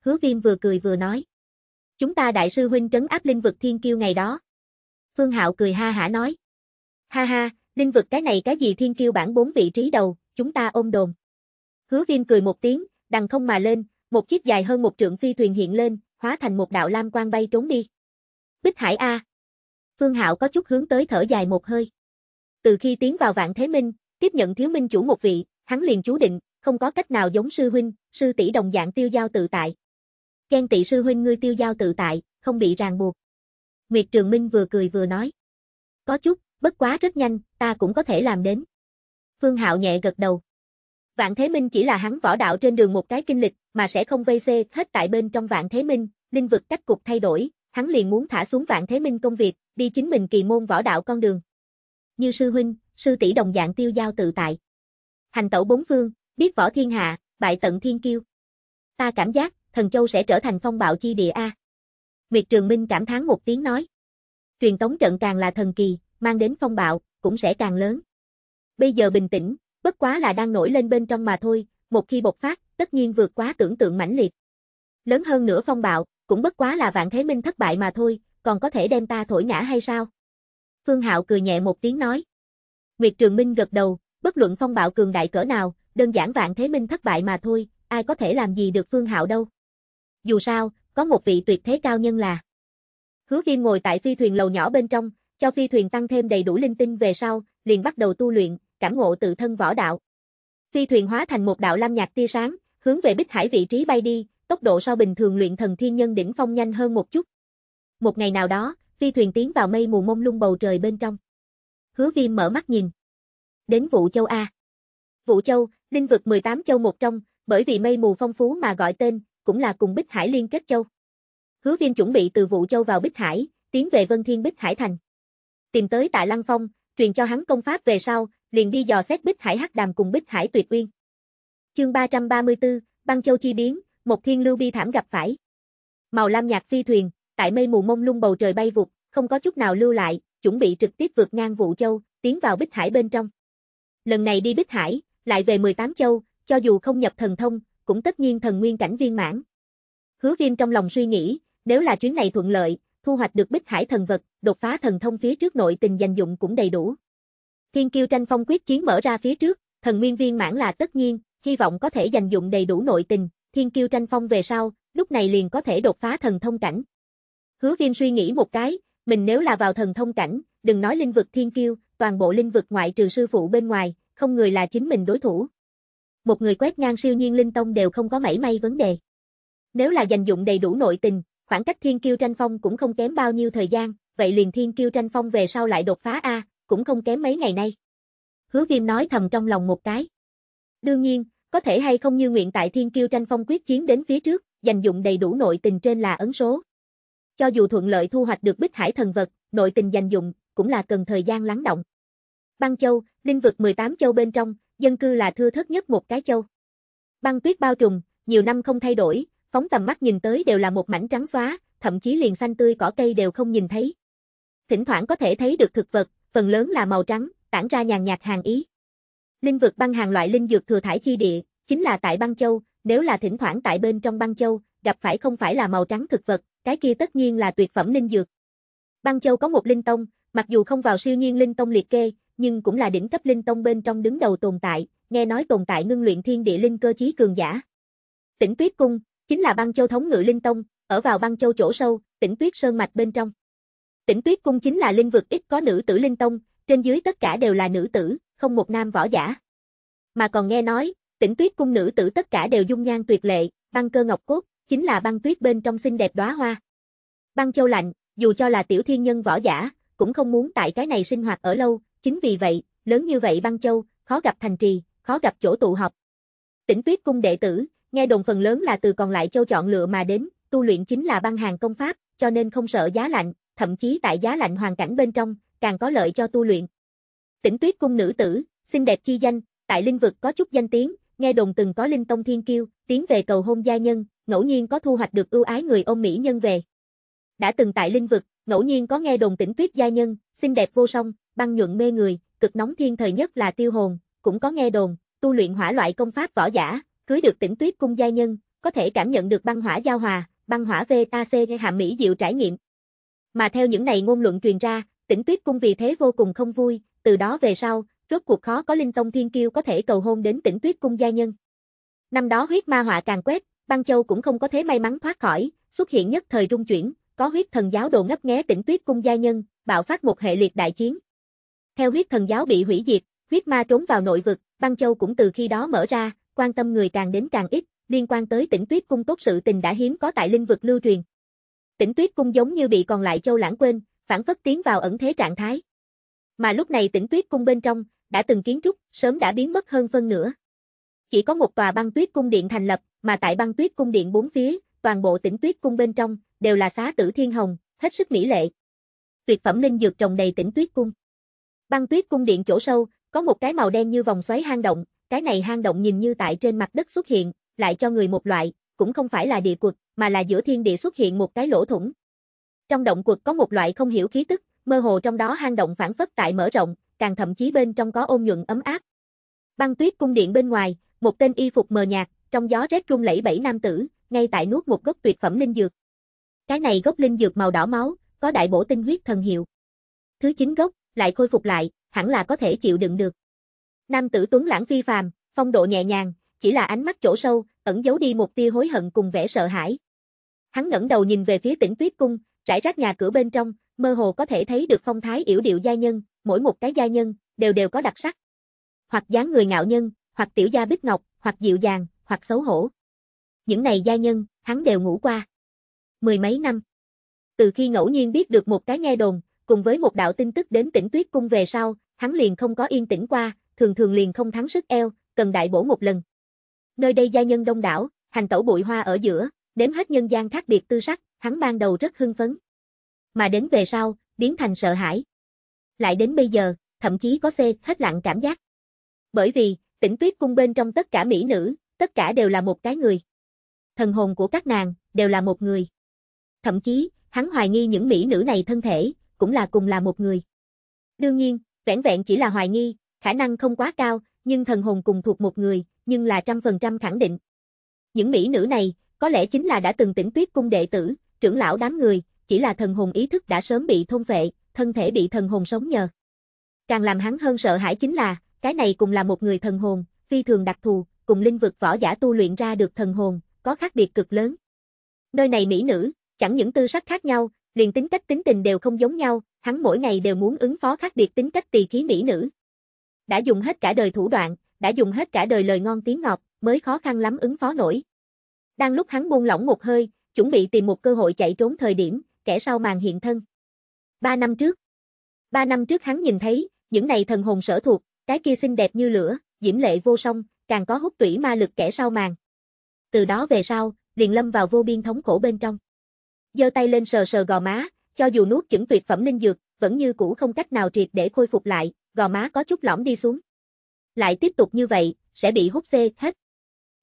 Hứa viêm vừa cười vừa nói. Chúng ta đại sư huynh trấn áp linh vực thiên kiêu ngày đó. Phương Hạo cười ha hả nói. Ha ha, linh vực cái này cái gì thiên kiêu bản bốn vị trí đầu, chúng ta ôm đồn. Hứa viêm cười một tiếng, đằng không mà lên, một chiếc dài hơn một trượng phi thuyền hiện lên, hóa thành một đạo lam quang bay trốn đi. Bích Hải A, Phương Hạo có chút hướng tới thở dài một hơi. Từ khi tiến vào Vạn Thế Minh, tiếp nhận thiếu minh chủ một vị, hắn liền chú định, không có cách nào giống sư huynh, sư tỷ đồng dạng tiêu giao tự tại. Ghen tị sư huynh ngươi tiêu giao tự tại, không bị ràng buộc. Nguyệt Trường Minh vừa cười vừa nói. Có chút, bất quá rất nhanh, ta cũng có thể làm đến. Phương Hạo nhẹ gật đầu. Vạn Thế Minh chỉ là hắn võ đạo trên đường một cái kinh lịch, mà sẽ không vây xê hết tại bên trong Vạn Thế Minh, linh vực cách cục thay đổi, hắn liền muốn thả xuống vạn thế minh công việc, đi chính mình kỳ môn võ đạo con đường. Như sư huynh, sư tỷ đồng dạng tiêu giao tự tại. Hành tẩu bốn phương, biết võ thiên hạ, bại tận thiên kiêu. Ta cảm giác, thần châu sẽ trở thành phong bạo chi địa A. Miệt Trường Minh cảm thán một tiếng nói. Truyền tống trận càng là thần kỳ, mang đến phong bạo, cũng sẽ càng lớn. Bây giờ bình tĩnh, bất quá là đang nổi lên bên trong mà thôi, một khi bộc phát, tất nhiên vượt quá tưởng tượng mãnh liệt. Lớn hơn nữa phong bạo, cũng bất quá là vạn thế minh thất bại mà thôi, còn có thể đem ta thổi ngã hay sao? Phương Hạo cười nhẹ một tiếng nói. Nguyệt Trường Minh gật đầu, bất luận phong bạo cường đại cỡ nào, đơn giản vạn thế minh thất bại mà thôi, ai có thể làm gì được Phương Hạo đâu. Dù sao, có một vị tuyệt thế cao nhân là. Hứa Viêm ngồi tại phi thuyền lầu nhỏ bên trong, cho phi thuyền tăng thêm đầy đủ linh tinh về sau, liền bắt đầu tu luyện, cảm ngộ tự thân võ đạo. Phi thuyền hóa thành một đạo lam nhạt tia sáng, hướng về Bích Hải vị trí bay đi, tốc độ so bình thường luyện thần thiên nhân đỉnh phong nhanh hơn một chút. Một ngày nào đó, phi thuyền tiến vào mây mù mông lung bầu trời bên trong. Hứa viêm mở mắt nhìn. Đến vụ châu A. Vụ châu, linh vực 18 châu một trong, bởi vì mây mù phong phú mà gọi tên, cũng là cùng Bích Hải liên kết châu. Hứa viêm chuẩn bị từ vụ châu vào Bích Hải, tiến về Vân Thiên Bích Hải Thành. Tìm tới tại Lăng Phong, truyền cho hắn công pháp về sau, liền đi dò xét Bích Hải Hắc Đàm cùng Bích Hải Tuyệt Uyên. Chương 334, Băng Châu chi biến, một thiên lưu bi thảm gặp phải. Màu lam nhạt phi thuyền, tại mây mù mông lung bầu trời bay vụt, không có chút nào lưu lại, chuẩn bị trực tiếp vượt ngang Vũ Châu, tiến vào Bích Hải bên trong. Lần này đi Bích Hải, lại về 18 châu, cho dù không nhập thần thông, cũng tất nhiên thần nguyên cảnh viên mãn. Hứa Viêm trong lòng suy nghĩ, nếu là chuyến này thuận lợi, thu hoạch được Bích Hải thần vật, đột phá thần thông phía trước nội tình danh dụng cũng đầy đủ. Thiên Kiêu tranh phong quyết chiến mở ra phía trước, thần nguyên viên mãn là tất nhiên, hy vọng có thể dành dụng đầy đủ nội tình, thiên kiêu tranh phong về sau, lúc này liền có thể đột phá thần thông cảnh. Hứa viêm suy nghĩ một cái, mình nếu là vào thần thông cảnh, đừng nói linh vực thiên kiêu, toàn bộ linh vực ngoại trừ sư phụ bên ngoài, không người là chính mình đối thủ. Một người quét ngang siêu nhiên linh tông đều không có mảy may vấn đề. Nếu là dành dụng đầy đủ nội tình, khoảng cách thiên kiêu tranh phong cũng không kém bao nhiêu thời gian, vậy liền thiên kiêu tranh phong về sau lại đột phá A, cũng không kém mấy ngày nay. Hứa viêm nói thầm trong lòng một cái. Đương nhiên, có thể hay không như nguyện tại Thiên Kiêu tranh phong quyết chiến đến phía trước, dành dụng đầy đủ nội tình trên là ấn số. Cho dù thuận lợi thu hoạch được Bích Hải thần vật, nội tình dành dụng cũng là cần thời gian lắng động. Băng Châu, linh vực 18 châu bên trong, dân cư là thưa thớt nhất một cái châu. Băng tuyết bao trùm, nhiều năm không thay đổi, phóng tầm mắt nhìn tới đều là một mảnh trắng xóa, thậm chí liền xanh tươi cỏ cây đều không nhìn thấy. Thỉnh thoảng có thể thấy được thực vật, phần lớn là màu trắng, tản ra nhàn nhạt hàng ý. Linh vực băng hàng loại linh dược thừa thải chi địa, chính là tại băng châu, nếu là thỉnh thoảng tại bên trong băng châu, gặp phải không phải là màu trắng thực vật, cái kia tất nhiên là tuyệt phẩm linh dược. Băng châu có một linh tông, mặc dù không vào siêu nhiên linh tông liệt kê, nhưng cũng là đỉnh cấp linh tông bên trong đứng đầu tồn tại, nghe nói tồn tại ngưng luyện thiên địa linh cơ chí cường giả. Tỉnh Tuyết Cung, chính là băng châu thống ngự linh tông, ở vào băng châu chỗ sâu, tỉnh Tuyết Sơn Mạch bên trong. Tỉnh Tuyết Cung chính là linh vực ít có nữ tử linh tông, trên dưới tất cả đều là nữ tử, không một nam võ giả. Mà còn nghe nói, tỉnh tuyết cung nữ tử tất cả đều dung nhan tuyệt lệ, băng cơ ngọc cốt, chính là băng tuyết bên trong xinh đẹp đóa hoa. Băng châu lạnh, dù cho là tiểu thiên nhân võ giả, cũng không muốn tại cái này sinh hoạt ở lâu, chính vì vậy, lớn như vậy băng châu, khó gặp thành trì, khó gặp chỗ tụ họp. Tỉnh tuyết cung đệ tử, nghe đồn phần lớn là từ còn lại châu chọn lựa mà đến, tu luyện chính là băng hàng công pháp, cho nên không sợ giá lạnh, thậm chí tại giá lạnh hoàn cảnh bên trong, càng có lợi cho tu luyện. Tỉnh tuyết cung nữ tử, xinh đẹp chi danh, tại linh vực có chút danh tiếng, nghe đồn từng có linh tông thiên kiêu, tiến về cầu hôn gia nhân, ngẫu nhiên có thu hoạch được ưu ái người ôm mỹ nhân về. Đã từng tại linh vực, ngẫu nhiên có nghe đồn tỉnh tuyết gia nhân, xinh đẹp vô song, băng nhuận mê người, cực nóng thiên thời nhất là tiêu hồn, cũng có nghe đồn, tu luyện hỏa loại công pháp võ giả, cưới được tỉnh tuyết cung gia nhân, có thể cảm nhận được băng hỏa giao hòa, băng hỏa VAC hay Hạ mỹ diệu trải nghiệm. Mà theo những này ngôn luận truyền ra, tỉnh tuyết cung vì thế vô cùng không vui, từ đó về sau, rốt cuộc khó có linh tông thiên kiêu có thể cầu hôn đến tỉnh tuyết cung gia nhân. Năm đó huyết ma họa càng quét, băng châu cũng không có thế may mắn thoát khỏi, xuất hiện nhất thời rung chuyển, có huyết thần giáo đồ ngấp nghé tỉnh tuyết cung gia nhân, bạo phát một hệ liệt đại chiến. Theo huyết thần giáo bị hủy diệt, huyết ma trốn vào nội vực, băng châu cũng từ khi đó mở ra, quan tâm người càng đến càng ít, liên quan tới tỉnh tuyết cung tốt sự tình đã hiếm có tại linh vực lưu truyền. Tỉnh tuyết cung giống như bị còn lại châu lãng quên, phản phất tiến vào ẩn thế trạng thái. Mà lúc này tỉnh tuyết cung bên trong, đã từng kiến trúc, sớm đã biến mất hơn phân nửa. Chỉ có một tòa băng tuyết cung điện thành lập, mà tại băng tuyết cung điện bốn phía, toàn bộ tỉnh tuyết cung bên trong, đều là xá tử thiên hồng, hết sức mỹ lệ. Tuyệt phẩm linh dược trồng đầy tỉnh tuyết cung. Băng tuyết cung điện chỗ sâu, có một cái màu đen như vòng xoáy hang động, cái này hang động nhìn như tại trên mặt đất xuất hiện, lại cho người một loại, cũng không phải là địa quật, mà là giữa thiên địa xuất hiện một cái lỗ thủng. Trong động cuộc có một loại không hiểu khí tức, mơ hồ trong đó hang động phản phất tại mở rộng, càng thậm chí bên trong có ôn nhuận ấm áp. Băng tuyết cung điện bên ngoài, một tên y phục mờ nhạt, trong gió rét rung lẩy bảy nam tử, ngay tại nuốt một gốc tuyệt phẩm linh dược. Cái này gốc linh dược màu đỏ máu, có đại bổ tinh huyết thần hiệu. Thứ chín gốc, lại khôi phục lại, hẳn là có thể chịu đựng được. Nam tử tuấn lãng phi phàm, phong độ nhẹ nhàng, chỉ là ánh mắt chỗ sâu, ẩn giấu đi một tia hối hận cùng vẻ sợ hãi. Hắn ngẩng đầu nhìn về phía Tĩnh Tuyết cung, trải rác nhà cửa bên trong, mơ hồ có thể thấy được phong thái yểu điệu gia nhân, mỗi một cái gia nhân, đều đều có đặc sắc. Hoặc dáng người ngạo nhân, hoặc tiểu gia bích ngọc, hoặc dịu dàng, hoặc xấu hổ. Những này gia nhân, hắn đều ngủ qua. Mười mấy năm. Từ khi ngẫu nhiên biết được một cái nghe đồn, cùng với một đạo tin tức đến tỉnh tuyết cung về sau, hắn liền không có yên tĩnh qua, thường thường liền không thắng sức eo, cần đại bổ một lần. Nơi đây gia nhân đông đảo, hành tẩu bụi hoa ở giữa, đếm hết nhân gian khác biệt tư sắc, hắn ban đầu rất hưng phấn mà đến về sau, biến thành sợ hãi. Lại đến bây giờ, thậm chí có xê hết lặng cảm giác. Bởi vì, tỉnh tuyết cung bên trong tất cả mỹ nữ, tất cả đều là một cái người. Thần hồn của các nàng, đều là một người. Thậm chí, hắn hoài nghi những mỹ nữ này thân thể, cũng là cùng là một người. Đương nhiên, vẻn vẹn chỉ là hoài nghi, khả năng không quá cao, nhưng thần hồn cùng thuộc một người, nhưng là trăm phần trăm khẳng định. Những mỹ nữ này, có lẽ chính là đã từng tỉnh tuyết cung đệ tử, trưởng lão đám người, chỉ là thần hồn ý thức đã sớm bị thôn vệ, thân thể bị thần hồn sống nhờ. Càng làm hắn hơn sợ hãi chính là, cái này cùng là một người thần hồn, phi thường đặc thù, cùng linh vực võ giả tu luyện ra được thần hồn, có khác biệt cực lớn. Nơi này mỹ nữ, chẳng những tư sắc khác nhau, liền tính cách tính tình đều không giống nhau, hắn mỗi ngày đều muốn ứng phó khác biệt tính cách tỳ khí mỹ nữ. Đã dùng hết cả đời thủ đoạn, đã dùng hết cả đời lời ngon tiếng ngọt, mới khó khăn lắm ứng phó nổi. Đang lúc hắn buông lỏng một hơi, chuẩn bị tìm một cơ hội chạy trốn thời điểm, kẻ sau màn hiện thân. Ba năm trước. Ba năm trước hắn nhìn thấy, những này thần hồn sở thuộc, cái kia xinh đẹp như lửa, diễm lệ vô song, càng có hút tủy ma lực kẻ sau màn. Từ đó về sau, liền lâm vào vô biên thống khổ bên trong. Giơ tay lên sờ sờ gò má, cho dù nuốt chửng tuyệt phẩm linh dược, vẫn như cũ không cách nào triệt để khôi phục lại, gò má có chút lõm đi xuống. Lại tiếp tục như vậy, sẽ bị hút xê hết.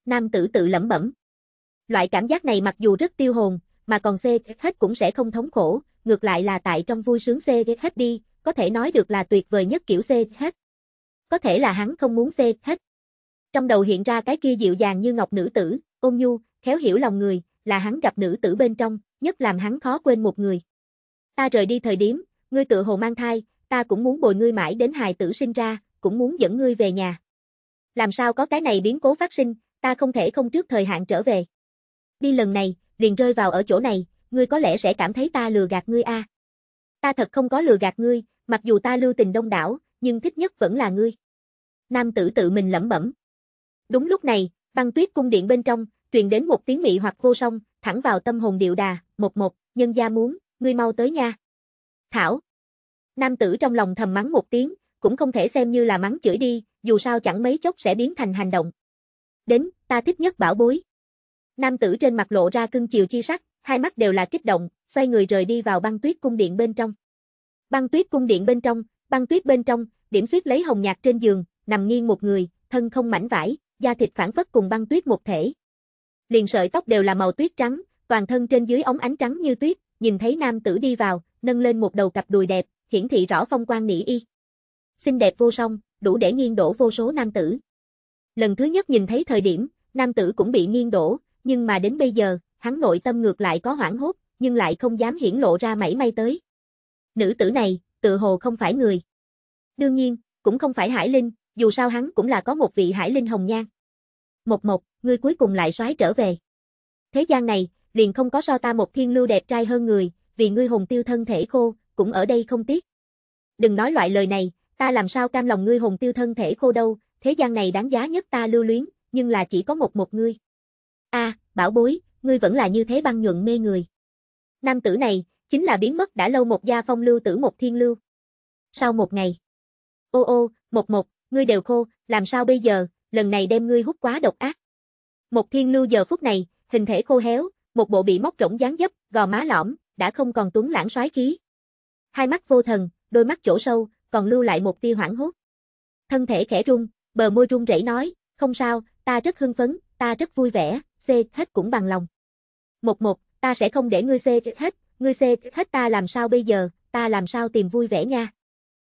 Nam tử tự lẩm bẩm. Loại cảm giác này mặc dù rất tiêu hồn, mà còn xê hết cũng sẽ không thống khổ, ngược lại là tại trong vui sướng xê hết đi, có thể nói được là tuyệt vời nhất kiểu xê hết. Có thể là hắn không muốn xê hết. Trong đầu hiện ra cái kia dịu dàng như ngọc nữ tử, ôn nhu, khéo hiểu lòng người, là hắn gặp nữ tử bên trong, nhất làm hắn khó quên một người. Ta rời đi thời điểm, ngươi tự hồ mang thai, ta cũng muốn bồi ngươi mãi đến hài tử sinh ra, cũng muốn dẫn ngươi về nhà. Làm sao có cái này biến cố phát sinh, ta không thể không trước thời hạn trở về. Đi lần này, liền rơi vào ở chỗ này, ngươi có lẽ sẽ cảm thấy ta lừa gạt ngươi a. À. Ta thật không có lừa gạt ngươi, mặc dù ta lưu tình đông đảo, nhưng thích nhất vẫn là ngươi. Nam tử tự mình lẩm bẩm. Đúng lúc này, băng tuyết cung điện bên trong, truyền đến một tiếng mị hoặc vô song, thẳng vào tâm hồn điệu đà, một một, nhân gia muốn, ngươi mau tới nha. Thảo. Nam tử trong lòng thầm mắng một tiếng, cũng không thể xem như là mắng chửi đi, dù sao chẳng mấy chốc sẽ biến thành hành động. Đến, ta thích nhất bảo bối. Nam tử trên mặt lộ ra cưng chiều chi sắc, hai mắt đều là kích động, xoay người rời đi vào băng tuyết cung điện bên trong. Băng tuyết cung điện bên trong, băng tuyết bên trong, điểm suyết lấy hồng nhạt trên giường, nằm nghiêng một người, thân không mảnh vải, da thịt phản phất cùng băng tuyết một thể. Liền sợi tóc đều là màu tuyết trắng, toàn thân trên dưới ống ánh trắng như tuyết, nhìn thấy nam tử đi vào, nâng lên một đầu cặp đùi đẹp, hiển thị rõ phong quan nỉ y. Xinh đẹp vô song, đủ để nghiêng đổ vô số nam tử. Lần thứ nhất nhìn thấy thời điểm, nam tử cũng bị nghiêng đổ, nhưng mà đến bây giờ, hắn nội tâm ngược lại có hoảng hốt, nhưng lại không dám hiển lộ ra mảy may tới. Nữ tử này, tự hồ không phải người. Đương nhiên, cũng không phải Hải Linh, dù sao hắn cũng là có một vị Hải Linh hồng nhan. Một một, ngươi cuối cùng lại xoái trở về. Thế gian này, liền không có so ta một thiên lưu đẹp trai hơn người, vì ngươi hồn tiêu thân thể khô, cũng ở đây không tiếc. Đừng nói loại lời này, ta làm sao cam lòng ngươi hồn tiêu thân thể khô đâu, thế gian này đáng giá nhất ta lưu luyến, nhưng là chỉ có một một ngươi a à, bảo bối, ngươi vẫn là như thế băng nhuận mê người. Nam tử này, chính là biến mất đã lâu một gia phong lưu tử một thiên lưu. Sau một ngày, ô ô, một một, ngươi đều khô, làm sao bây giờ, lần này đem ngươi hút quá độc ác. Một thiên lưu giờ phút này, hình thể khô héo, một bộ bị móc rỗng dáng dấp, gò má lõm, đã không còn tuấn lãng soái khí. Hai mắt vô thần, đôi mắt chỗ sâu, còn lưu lại một tia hoảng hốt. Thân thể khẽ rung, bờ môi run rẩy nói, không sao, ta rất hưng phấn, ta rất vui vẻ, C hết cũng bằng lòng. Một một, ta sẽ không để ngươi C hết, ngươi C hết ta làm sao bây giờ, ta làm sao tìm vui vẻ nha.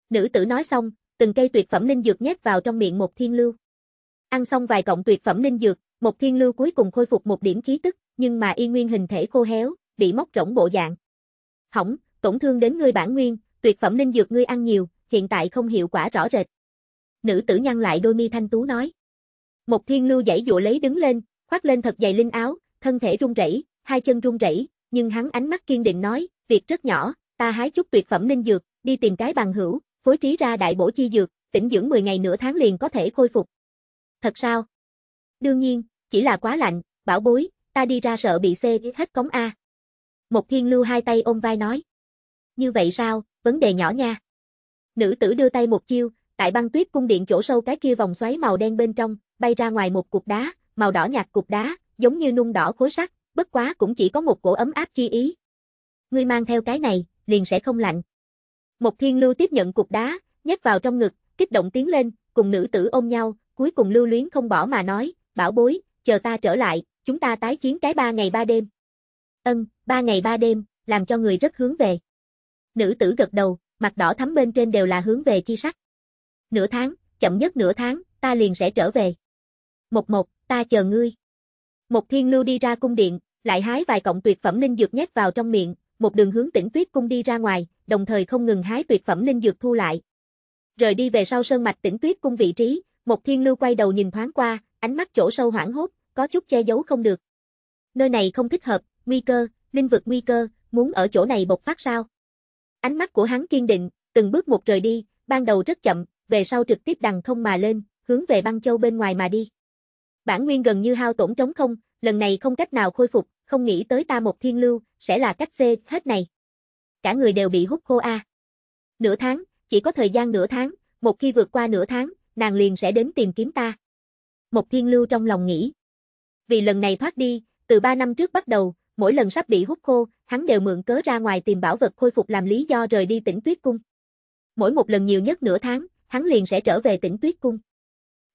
Nữ tử nói xong, từng cây tuyệt phẩm linh dược nhét vào trong miệng một thiên lưu. Ăn xong vài cọng tuyệt phẩm linh dược, một thiên lưu cuối cùng khôi phục một điểm khí tức, nhưng mà y nguyên hình thể khô héo, bị móc rỗng bộ dạng. Hỏng, tổn thương đến ngươi bản nguyên, tuyệt phẩm linh dược ngươi ăn nhiều, hiện tại không hiệu quả rõ rệt. Nữ tử nhăn lại đôi mi thanh tú nói. Một thiên lưu dãy dụa lấy đứng lên, khoác lên thật dày linh áo, thân thể run rẩy, hai chân run rẩy, nhưng hắn ánh mắt kiên định nói, việc rất nhỏ, ta hái chút tuyệt phẩm linh dược, đi tìm cái bằng hữu, phối trí ra đại bổ chi dược, tĩnh dưỡng 10 ngày nửa tháng liền có thể khôi phục. Thật sao? Đương nhiên, chỉ là quá lạnh, bảo bối, ta đi ra sợ bị xê hết cống A. Một thiên lưu hai tay ôm vai nói. Như vậy sao, vấn đề nhỏ nha. Nữ tử đưa tay một chiêu, tại băng tuyết cung điện chỗ sâu cái kia vòng xoáy màu đen bên trong, bay ra ngoài một cục đá, màu đỏ nhạt cục đá, giống như nung đỏ khối sắt, bất quá cũng chỉ có một cổ ấm áp chi ý. Ngươi mang theo cái này, liền sẽ không lạnh. Một thiên lưu tiếp nhận cục đá, nhét vào trong ngực, kích động tiến lên, cùng nữ tử ôm nhau, cuối cùng lưu luyến không bỏ mà nói, bảo bối, chờ ta trở lại, chúng ta tái chiến cái ba ngày ba đêm. Ân, ba ngày ba đêm, làm cho người rất hướng về. Nữ tử gật đầu, mặt đỏ thắm bên trên đều là hướng về chi sắc. Nửa tháng, chậm nhất nửa tháng, ta liền sẽ trở về. Một một, ta chờ ngươi. Một thiên lưu đi ra cung điện, lại hái vài cọng tuyệt phẩm linh dược nhét vào trong miệng, một đường hướng Tĩnh Tuyết cung đi ra ngoài, đồng thời không ngừng hái tuyệt phẩm linh dược thu lại. Rời đi về sau sơn mạch Tĩnh Tuyết cung vị trí, một thiên lưu quay đầu nhìn thoáng qua, ánh mắt chỗ sâu hoảng hốt, có chút che giấu không được. Nơi này không thích hợp, nguy cơ, linh vực nguy cơ, muốn ở chỗ này bộc phát sao? Ánh mắt của hắn kiên định, từng bước một rời đi, ban đầu rất chậm, về sau trực tiếp đằng không mà lên, hướng về băng châu bên ngoài mà đi. Bản nguyên gần như hao tổn trống không, lần này không cách nào khôi phục, không nghĩ tới ta một thiên lưu, sẽ là cách xê, hết này. Cả người đều bị hút khô a. À. Nửa tháng, chỉ có thời gian nửa tháng, một khi vượt qua nửa tháng, nàng liền sẽ đến tìm kiếm ta. Một thiên lưu trong lòng nghĩ. Vì lần này thoát đi, từ ba năm trước bắt đầu, mỗi lần sắp bị hút khô, hắn đều mượn cớ ra ngoài tìm bảo vật khôi phục làm lý do rời đi tỉnh tuyết cung. Mỗi một lần nhiều nhất nửa tháng, hắn liền sẽ trở về tỉnh tuyết cung.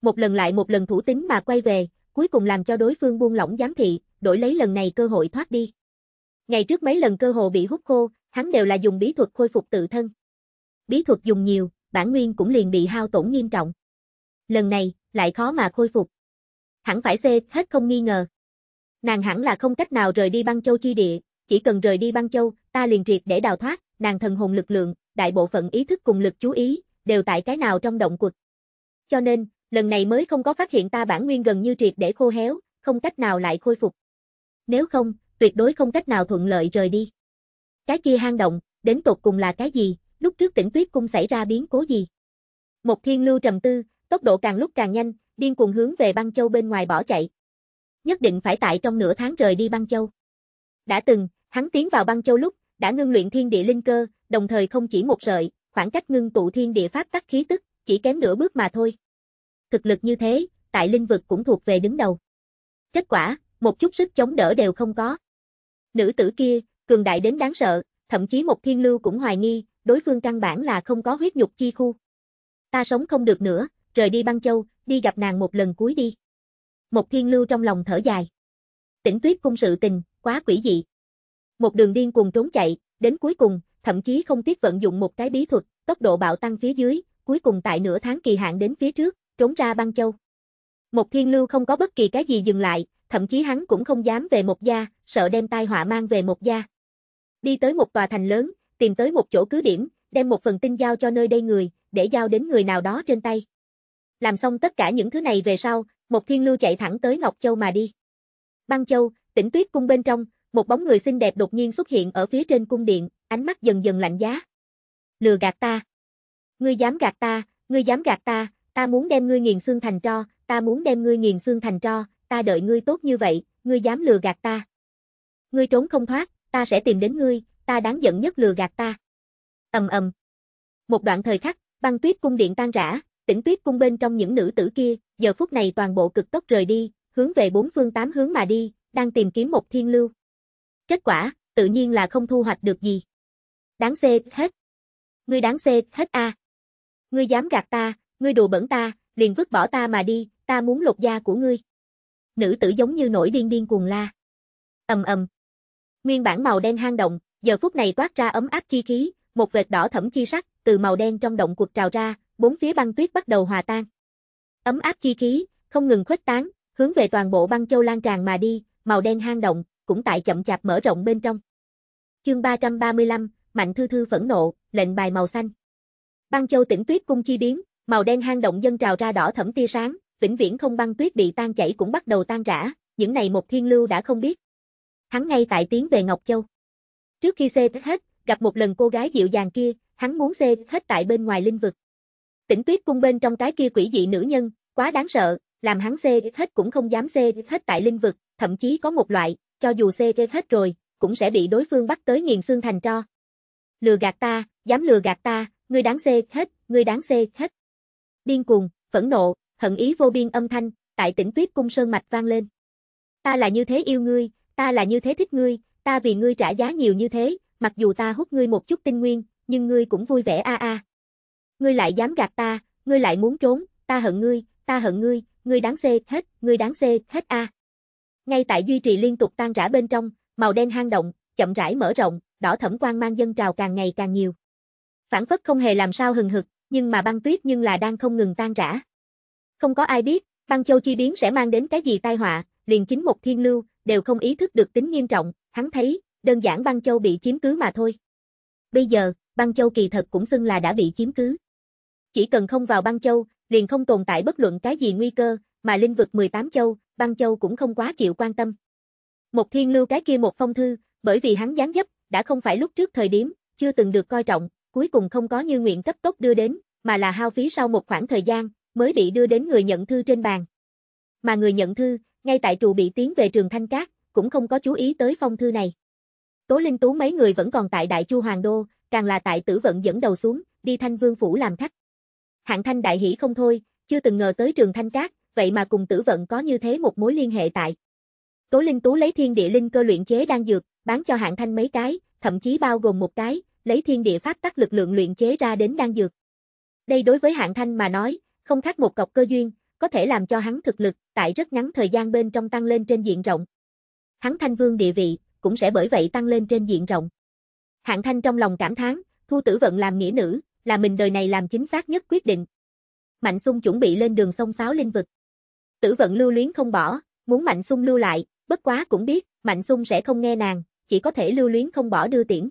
Một lần lại một lần thủ tính mà quay về, cuối cùng làm cho đối phương buông lỏng giám thị, đổi lấy lần này cơ hội thoát đi. Ngày trước mấy lần cơ hồ bị hút khô, hắn đều là dùng bí thuật khôi phục tự thân. Bí thuật dùng nhiều, bản nguyên cũng liền bị hao tổn nghiêm trọng. Lần này, lại khó mà khôi phục. Hẳn phải xê, hết không nghi ngờ. Nàng hẳn là không cách nào rời đi băng châu chi địa, chỉ cần rời đi băng châu, ta liền triệt để đào thoát, nàng thần hồn lực lượng, đại bộ phận ý thức cùng lực chú ý, đều tại cái nào trong động quật. Cho nên, lần này mới không có phát hiện ta bản nguyên gần như triệt để khô héo, không cách nào lại khôi phục. Nếu không, tuyệt đối không cách nào thuận lợi rời đi. Cái kia hang động, đến tột cùng là cái gì, lúc trước tỉnh tuyết cung xảy ra biến cố gì? Một thiên lưu trầm tư, tốc độ càng lúc càng nhanh, điên cuồng hướng về băng châu bên ngoài bỏ chạy. Nhất định phải tại trong nửa tháng rời đi băng châu. Đã từng, hắn tiến vào băng châu lúc, đã ngưng luyện thiên địa linh cơ, đồng thời không chỉ một sợi, khoảng cách ngưng tụ thiên địa pháp tắc khí tức, chỉ kém nửa bước mà thôi thực lực như thế, tại linh vực cũng thuộc về đứng đầu. Kết quả, một chút sức chống đỡ đều không có. Nữ tử kia, cường đại đến đáng sợ, thậm chí một thiên lưu cũng hoài nghi, đối phương căn bản là không có huyết nhục chi khu. Ta sống không được nữa, rời đi băng châu, đi gặp nàng một lần cuối đi. Một thiên lưu trong lòng thở dài. Tỉnh tuyết cung sự tình, quá quỷ dị. Một đường điên cuồng trốn chạy, đến cuối cùng, thậm chí không tiếc vận dụng một cái bí thuật, tốc độ bạo tăng phía dưới, cuối cùng tại nửa tháng kỳ hạn đến phía trước, trốn ra băng châu. Một thiên lưu không có bất kỳ cái gì dừng lại, thậm chí hắn cũng không dám về một gia, sợ đem tai họa mang về một gia. Đi tới một tòa thành lớn, tìm tới một chỗ cứ điểm, đem một phần tin giao cho nơi đây người, để giao đến người nào đó trên tay. Làm xong tất cả những thứ này về sau, một thiên lưu chạy thẳng tới Ngọc Châu mà đi. Băng Châu, tỉnh tuyết cung bên trong, một bóng người xinh đẹp đột nhiên xuất hiện ở phía trên cung điện, ánh mắt dần dần lạnh giá. Lừa gạt ta. Ngươi dám gạt ta, ngươi dám gạt ta, ta muốn đem ngươi nghiền xương thành tro, ta muốn đem ngươi nghiền xương thành tro, ta đợi ngươi tốt như vậy, ngươi dám lừa gạt ta. Ngươi trốn không thoát, ta sẽ tìm đến ngươi, ta đáng giận nhất lừa gạt ta. Ầm ầm. Một đoạn thời khắc, băng tuyết cung điện tan rã, tĩnh tuyết cung bên trong những nữ tử kia, giờ phút này toàn bộ cực tốc rời đi, hướng về bốn phương tám hướng mà đi, đang tìm kiếm một thiên lưu. Kết quả, tự nhiên là không thu hoạch được gì. Đáng xê hết. Ngươi đáng xê hết a. À. Ngươi dám gạt ta, ngươi đùa bẩn ta, liền vứt bỏ ta mà đi, ta muốn lột da của ngươi. Nữ tử giống như nổi điên điên cuồng la. Ầm ầm. Nguyên bản màu đen hang động, giờ phút này toát ra ấm áp chi khí, một vệt đỏ thẫm chi sắc từ màu đen trong động cuột trào ra, bốn phía băng tuyết bắt đầu hòa tan. Ấm áp chi khí không ngừng khuếch tán, hướng về toàn bộ băng châu lan tràn mà đi, màu đen hang động cũng tại chậm chạp mở rộng bên trong. Chương 335, Mạnh Thư Thư phẫn nộ, lệnh bài màu xanh. Băng Châu tỉnh Tuyết cung chi biến, Màu đen hang động dân trào ra đỏ thẫm tia sáng, vĩnh viễn không băng tuyết bị tan chảy cũng bắt đầu tan rã, những này một thiên lưu đã không biết. Hắn ngay tại tiến về Ngọc Châu. Trước khi xê hết, gặp một lần cô gái dịu dàng kia, hắn muốn xê hết tại bên ngoài linh vực. Tỉnh tuyết cung bên trong cái kia quỷ dị nữ nhân, quá đáng sợ, làm hắn xê hết cũng không dám xê hết tại linh vực, thậm chí có một loại, cho dù xê hết rồi, cũng sẽ bị đối phương bắt tới nghiền xương thành tro. Lừa gạt ta, dám lừa gạt ta, ngươi đáng xê hết, ngươi đáng xê hết điên cuồng, phẫn nộ, hận ý vô biên âm thanh, tại tỉnh tuyết cung sơn mạch vang lên. Ta là như thế yêu ngươi, ta là như thế thích ngươi, ta vì ngươi trả giá nhiều như thế, mặc dù ta hút ngươi một chút tinh nguyên, nhưng ngươi cũng vui vẻ a a. Ngươi lại dám gạt ta, ngươi lại muốn trốn, ta hận ngươi, ta hận ngươi, ngươi đáng xê hết, ngươi đáng xê hết a. Ngay tại duy trì liên tục tan rã bên trong, màu đen hang động, chậm rãi mở rộng, đỏ thẫm quang mang dân trào càng ngày càng nhiều. Phản phất không hề làm sao hừng hực, nhưng mà băng tuyết nhưng là đang không ngừng tan rã. Không có ai biết, băng châu chi biến sẽ mang đến cái gì tai họa, liền chính một thiên lưu, đều không ý thức được tính nghiêm trọng, hắn thấy, đơn giản băng châu bị chiếm cứ mà thôi. Bây giờ, băng châu kỳ thật cũng xưng là đã bị chiếm cứ. Chỉ cần không vào băng châu, liền không tồn tại bất luận cái gì nguy cơ, mà linh vực 18 châu, băng châu cũng không quá chịu quan tâm. Một thiên lưu cái kia một phong thư, bởi vì hắn gián dấp, đã không phải lúc trước thời điểm, chưa từng được coi trọng, cuối cùng không có như nguyện cấp tốc đưa đến, mà là hao phí sau một khoảng thời gian, mới bị đưa đến người nhận thư trên bàn. Mà người nhận thư, ngay tại trụ bị tiến về trường Thanh Cát, cũng không có chú ý tới phong thư này. Tố Linh Tú mấy người vẫn còn tại Đại Chu Hoàng Đô, càng là tại tử vận dẫn đầu xuống, đi Thanh Vương Phủ làm khách. Hạng Thanh đại hỉ không thôi, chưa từng ngờ tới trường Thanh Cát, vậy mà cùng tử vận có như thế một mối liên hệ tại. Tố Linh Tú lấy thiên địa linh cơ luyện chế đang dược, bán cho Hạng Thanh mấy cái, thậm chí bao gồm một cái, lấy thiên địa pháp tắc lực lượng luyện chế ra đến đan dược. Đây đối với hạng thanh mà nói, không khác một cọc cơ duyên, có thể làm cho hắn thực lực, tại rất ngắn thời gian bên trong tăng lên trên diện rộng. Hắn thanh vương địa vị, cũng sẽ bởi vậy tăng lên trên diện rộng. Hạng thanh trong lòng cảm thán, thu tử vận làm nghĩa nữ, là mình đời này làm chính xác nhất quyết định. Mạnh sung chuẩn bị lên đường sông sáo linh vực. Tử vận lưu luyến không bỏ, muốn mạnh sung lưu lại, bất quá cũng biết, mạnh sung sẽ không nghe nàng, chỉ có thể lưu luyến không bỏ đưa tiễn.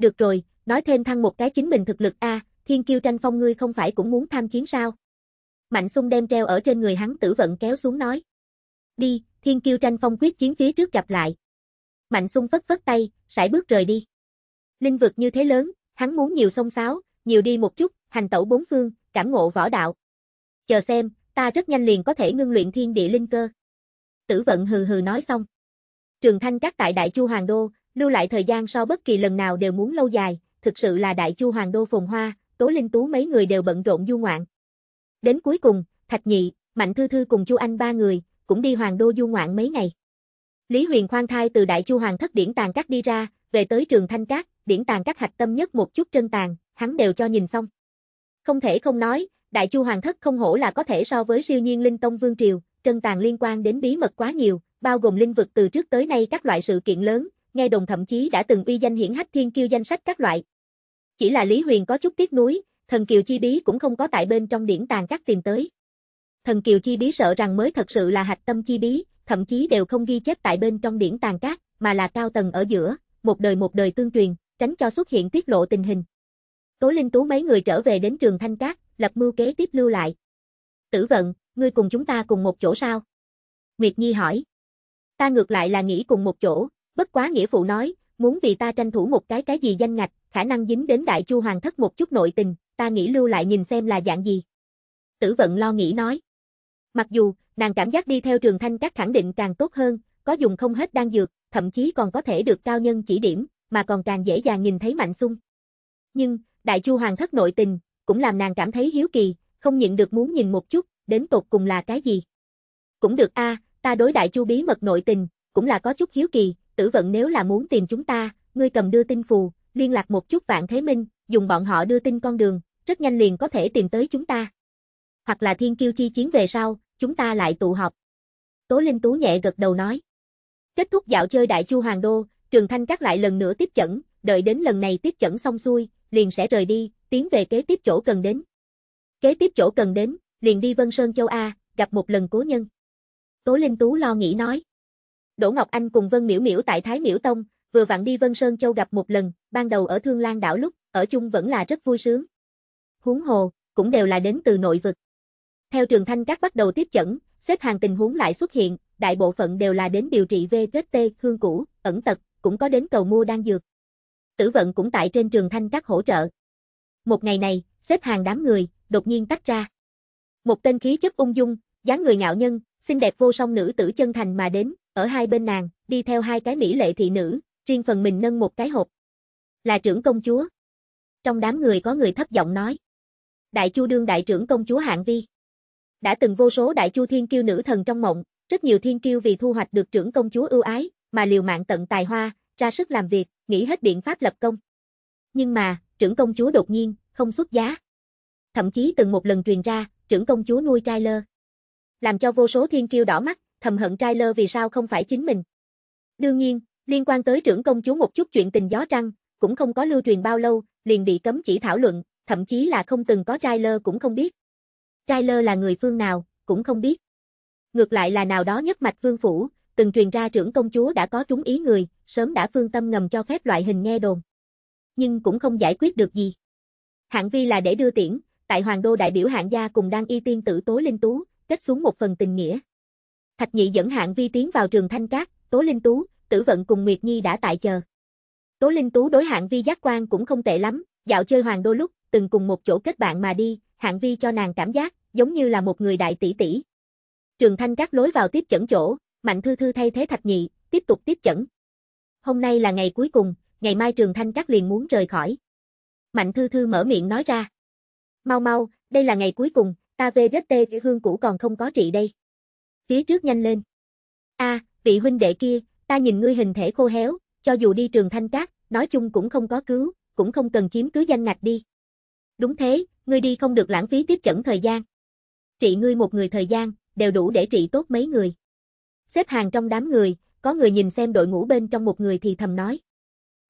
Được rồi, nói thêm thăng một cái chính mình thực lực a, thiên kiêu tranh phong ngươi không phải cũng muốn tham chiến sao? Mạnh sung đem treo ở trên người hắn tử vận kéo xuống nói. Đi, thiên kiêu tranh phong quyết chiến phía trước gặp lại. Mạnh sung phất phất tay, sải bước rời đi. Linh vực như thế lớn, hắn muốn nhiều sông sáo, nhiều đi một chút, hành tẩu bốn phương, cảm ngộ võ đạo. Chờ xem, ta rất nhanh liền có thể ngưng luyện thiên địa linh cơ. Tử vận hừ hừ nói xong. Trường Thanh các tại Đại Chu Hoàng Đô, lưu lại thời gian so bất kỳ lần nào đều muốn lâu dài, thực sự là đại chu hoàng đô phồn hoa, Tố Linh Tú mấy người đều bận rộn du ngoạn. Đến cuối cùng, Thạch Nhị, Mạnh Thư Thư cùng Chu Anh ba người, cũng đi hoàng đô du ngoạn mấy ngày. Lý Huyền khoan thai từ đại chu hoàng thất điển tàng các đi ra, về tới trường Thanh Các, điển tàng các hạch tâm nhất một chút chân tàng, hắn đều cho nhìn xong. Không thể không nói, đại chu hoàng thất không hổ là có thể so với siêu nhiên linh tông vương triều, chân tàng liên quan đến bí mật quá nhiều, bao gồm linh vực từ trước tới nay các loại sự kiện lớn, nghe đồng thậm chí đã từng uy danh hiển hách thiên kiêu danh sách các loại. Chỉ là Lý Huyền có chút tiếc nuối, thần kiều chi bí cũng không có tại bên trong điển tàng các tìm tới. Thần kiều chi bí sợ rằng mới thật sự là hạch tâm chi bí, thậm chí đều không ghi chép tại bên trong điển tàng các, mà là cao tầng ở giữa, một đời một đời tương truyền, tránh cho xuất hiện tiết lộ tình hình. Tố Linh Tú mấy người trở về đến trường Thanh các lập mưu kế tiếp lưu lại. Tử vận, ngươi cùng chúng ta cùng một chỗ sao? Nguyệt Nhi hỏi. Ta ngược lại là nghĩ cùng một chỗ, Bất quá nghĩa phụ nói, muốn vì ta tranh thủ một cái cái gì danh ngạch, khả năng dính đến đại chu hoàng thất một chút nội tình, ta nghĩ lưu lại nhìn xem là dạng gì. Tử vận lo nghĩ nói. Mặc dù, nàng cảm giác đi theo trường thanh các khẳng định càng tốt hơn, có dùng không hết đan dược, thậm chí còn có thể được cao nhân chỉ điểm, mà còn càng dễ dàng nhìn thấy mạnh sung. Nhưng, đại chu hoàng thất nội tình, cũng làm nàng cảm thấy hiếu kỳ, không nhịn được muốn nhìn một chút, đến tột cùng là cái gì. Cũng được a ta đối đại chu bí mật nội tình, cũng là có chút hiếu kỳ, tử vận nếu là muốn tìm chúng ta, ngươi cầm đưa tin phù, liên lạc một chút vạn thế minh, dùng bọn họ đưa tin con đường, rất nhanh liền có thể tìm tới chúng ta. Hoặc là thiên kiêu chi chiến về sau, chúng ta lại tụ họp. Tố Linh Tú nhẹ gật đầu nói. Kết thúc dạo chơi Đại Chu Hoàng Đô, Trường Thanh Các lại lần nữa tiếp chẩn, đợi đến lần này tiếp chẩn xong xuôi, liền sẽ rời đi, tiến về kế tiếp chỗ cần đến. Kế tiếp chỗ cần đến, liền đi Vân Sơn Châu A, gặp một lần cố nhân. Tố Linh Tú lo nghĩ nói. Đỗ Ngọc Anh cùng Vân Miễu Miễu tại Thái Miễu Tông, vừa vặn đi Vân Sơn Châu gặp một lần, ban đầu ở Thương Lan đảo lúc, ở chung vẫn là rất vui sướng. Huống hồ, cũng đều là đến từ nội vực. Theo trường thanh các bắt đầu tiếp chẩn, xếp hàng tình huống lại xuất hiện, đại bộ phận đều là đến điều trị VKT, hương cũ, ẩn tật, cũng có đến cầu mua đan dược. Tử vận cũng tại trên trường thanh các hỗ trợ. Một ngày này, xếp hàng đám người, đột nhiên tách ra. Một tên khí chất ung dung, dáng người ngạo nhân, xinh đẹp vô song nữ tử chân thành mà đến, ở hai bên nàng, đi theo hai cái mỹ lệ thị nữ, riêng phần mình nâng một cái hộp. Là trưởng công chúa. Trong đám người có người thấp giọng nói. Đại Chu đương đại trưởng công chúa Hạng Vi. Đã từng vô số đại Chu thiên kiêu nữ thần trong mộng, rất nhiều thiên kiêu vì thu hoạch được trưởng công chúa ưu ái, mà liều mạng tận tài hoa, ra sức làm việc, nghĩ hết biện pháp lập công. Nhưng mà, trưởng công chúa đột nhiên, không xuất giá. Thậm chí từng một lần truyền ra, trưởng công chúa nuôi trai lơ. Làm cho vô số thiên kiêu đỏ mắt, thầm hận trailer vì sao không phải chính mình. Đương nhiên, liên quan tới trưởng công chúa một chút chuyện tình gió trăng, cũng không có lưu truyền bao lâu, liền bị cấm chỉ thảo luận, thậm chí là không từng có trailer cũng không biết. Trailer là người phương nào, cũng không biết. Ngược lại là nào đó nhất mạch phương phủ, từng truyền ra trưởng công chúa đã có trúng ý người, sớm đã phương tâm ngầm cho phép loại hình nghe đồn. Nhưng cũng không giải quyết được gì. Hạng vi là để đưa tiễn, tại hoàng đô đại biểu hạng gia cùng đang y tiên tử tố linh tú, kết xuống một phần tình nghĩa. Thạch Nhị dẫn hạng vi tiến vào trường Thanh Cát, Tố Linh Tú, Tử Vận cùng Nguyệt Nhi đã tại chờ. Tố Linh Tú đối hạng vi giác quan cũng không tệ lắm, dạo chơi hoàng đô lúc, từng cùng một chỗ kết bạn mà đi, hạng vi cho nàng cảm giác, giống như là một người đại tỷ tỷ. Trường Thanh Cát lối vào tiếp chẩn chỗ, Mạnh Thư Thư thay thế Thạch Nhị, tiếp tục tiếp chẩn. Hôm nay là ngày cuối cùng, ngày mai Trường Thanh Cát liền muốn rời khỏi. Mạnh Thư Thư mở miệng nói ra. Mau mau, đây là ngày cuối cùng, ta về vết tê hương cũ còn không có trị đây phía trước nhanh lên. A, à, vị huynh đệ kia, ta nhìn ngươi hình thể khô héo, cho dù đi trường thanh cát, nói chung cũng không có cứu, cũng không cần chiếm cứ danh ngạch đi. Đúng thế, ngươi đi không được lãng phí tiếp chẩn thời gian. Trị ngươi một người thời gian, đều đủ để trị tốt mấy người. Xếp hàng trong đám người, có người nhìn xem đội ngũ bên trong một người thì thầm nói.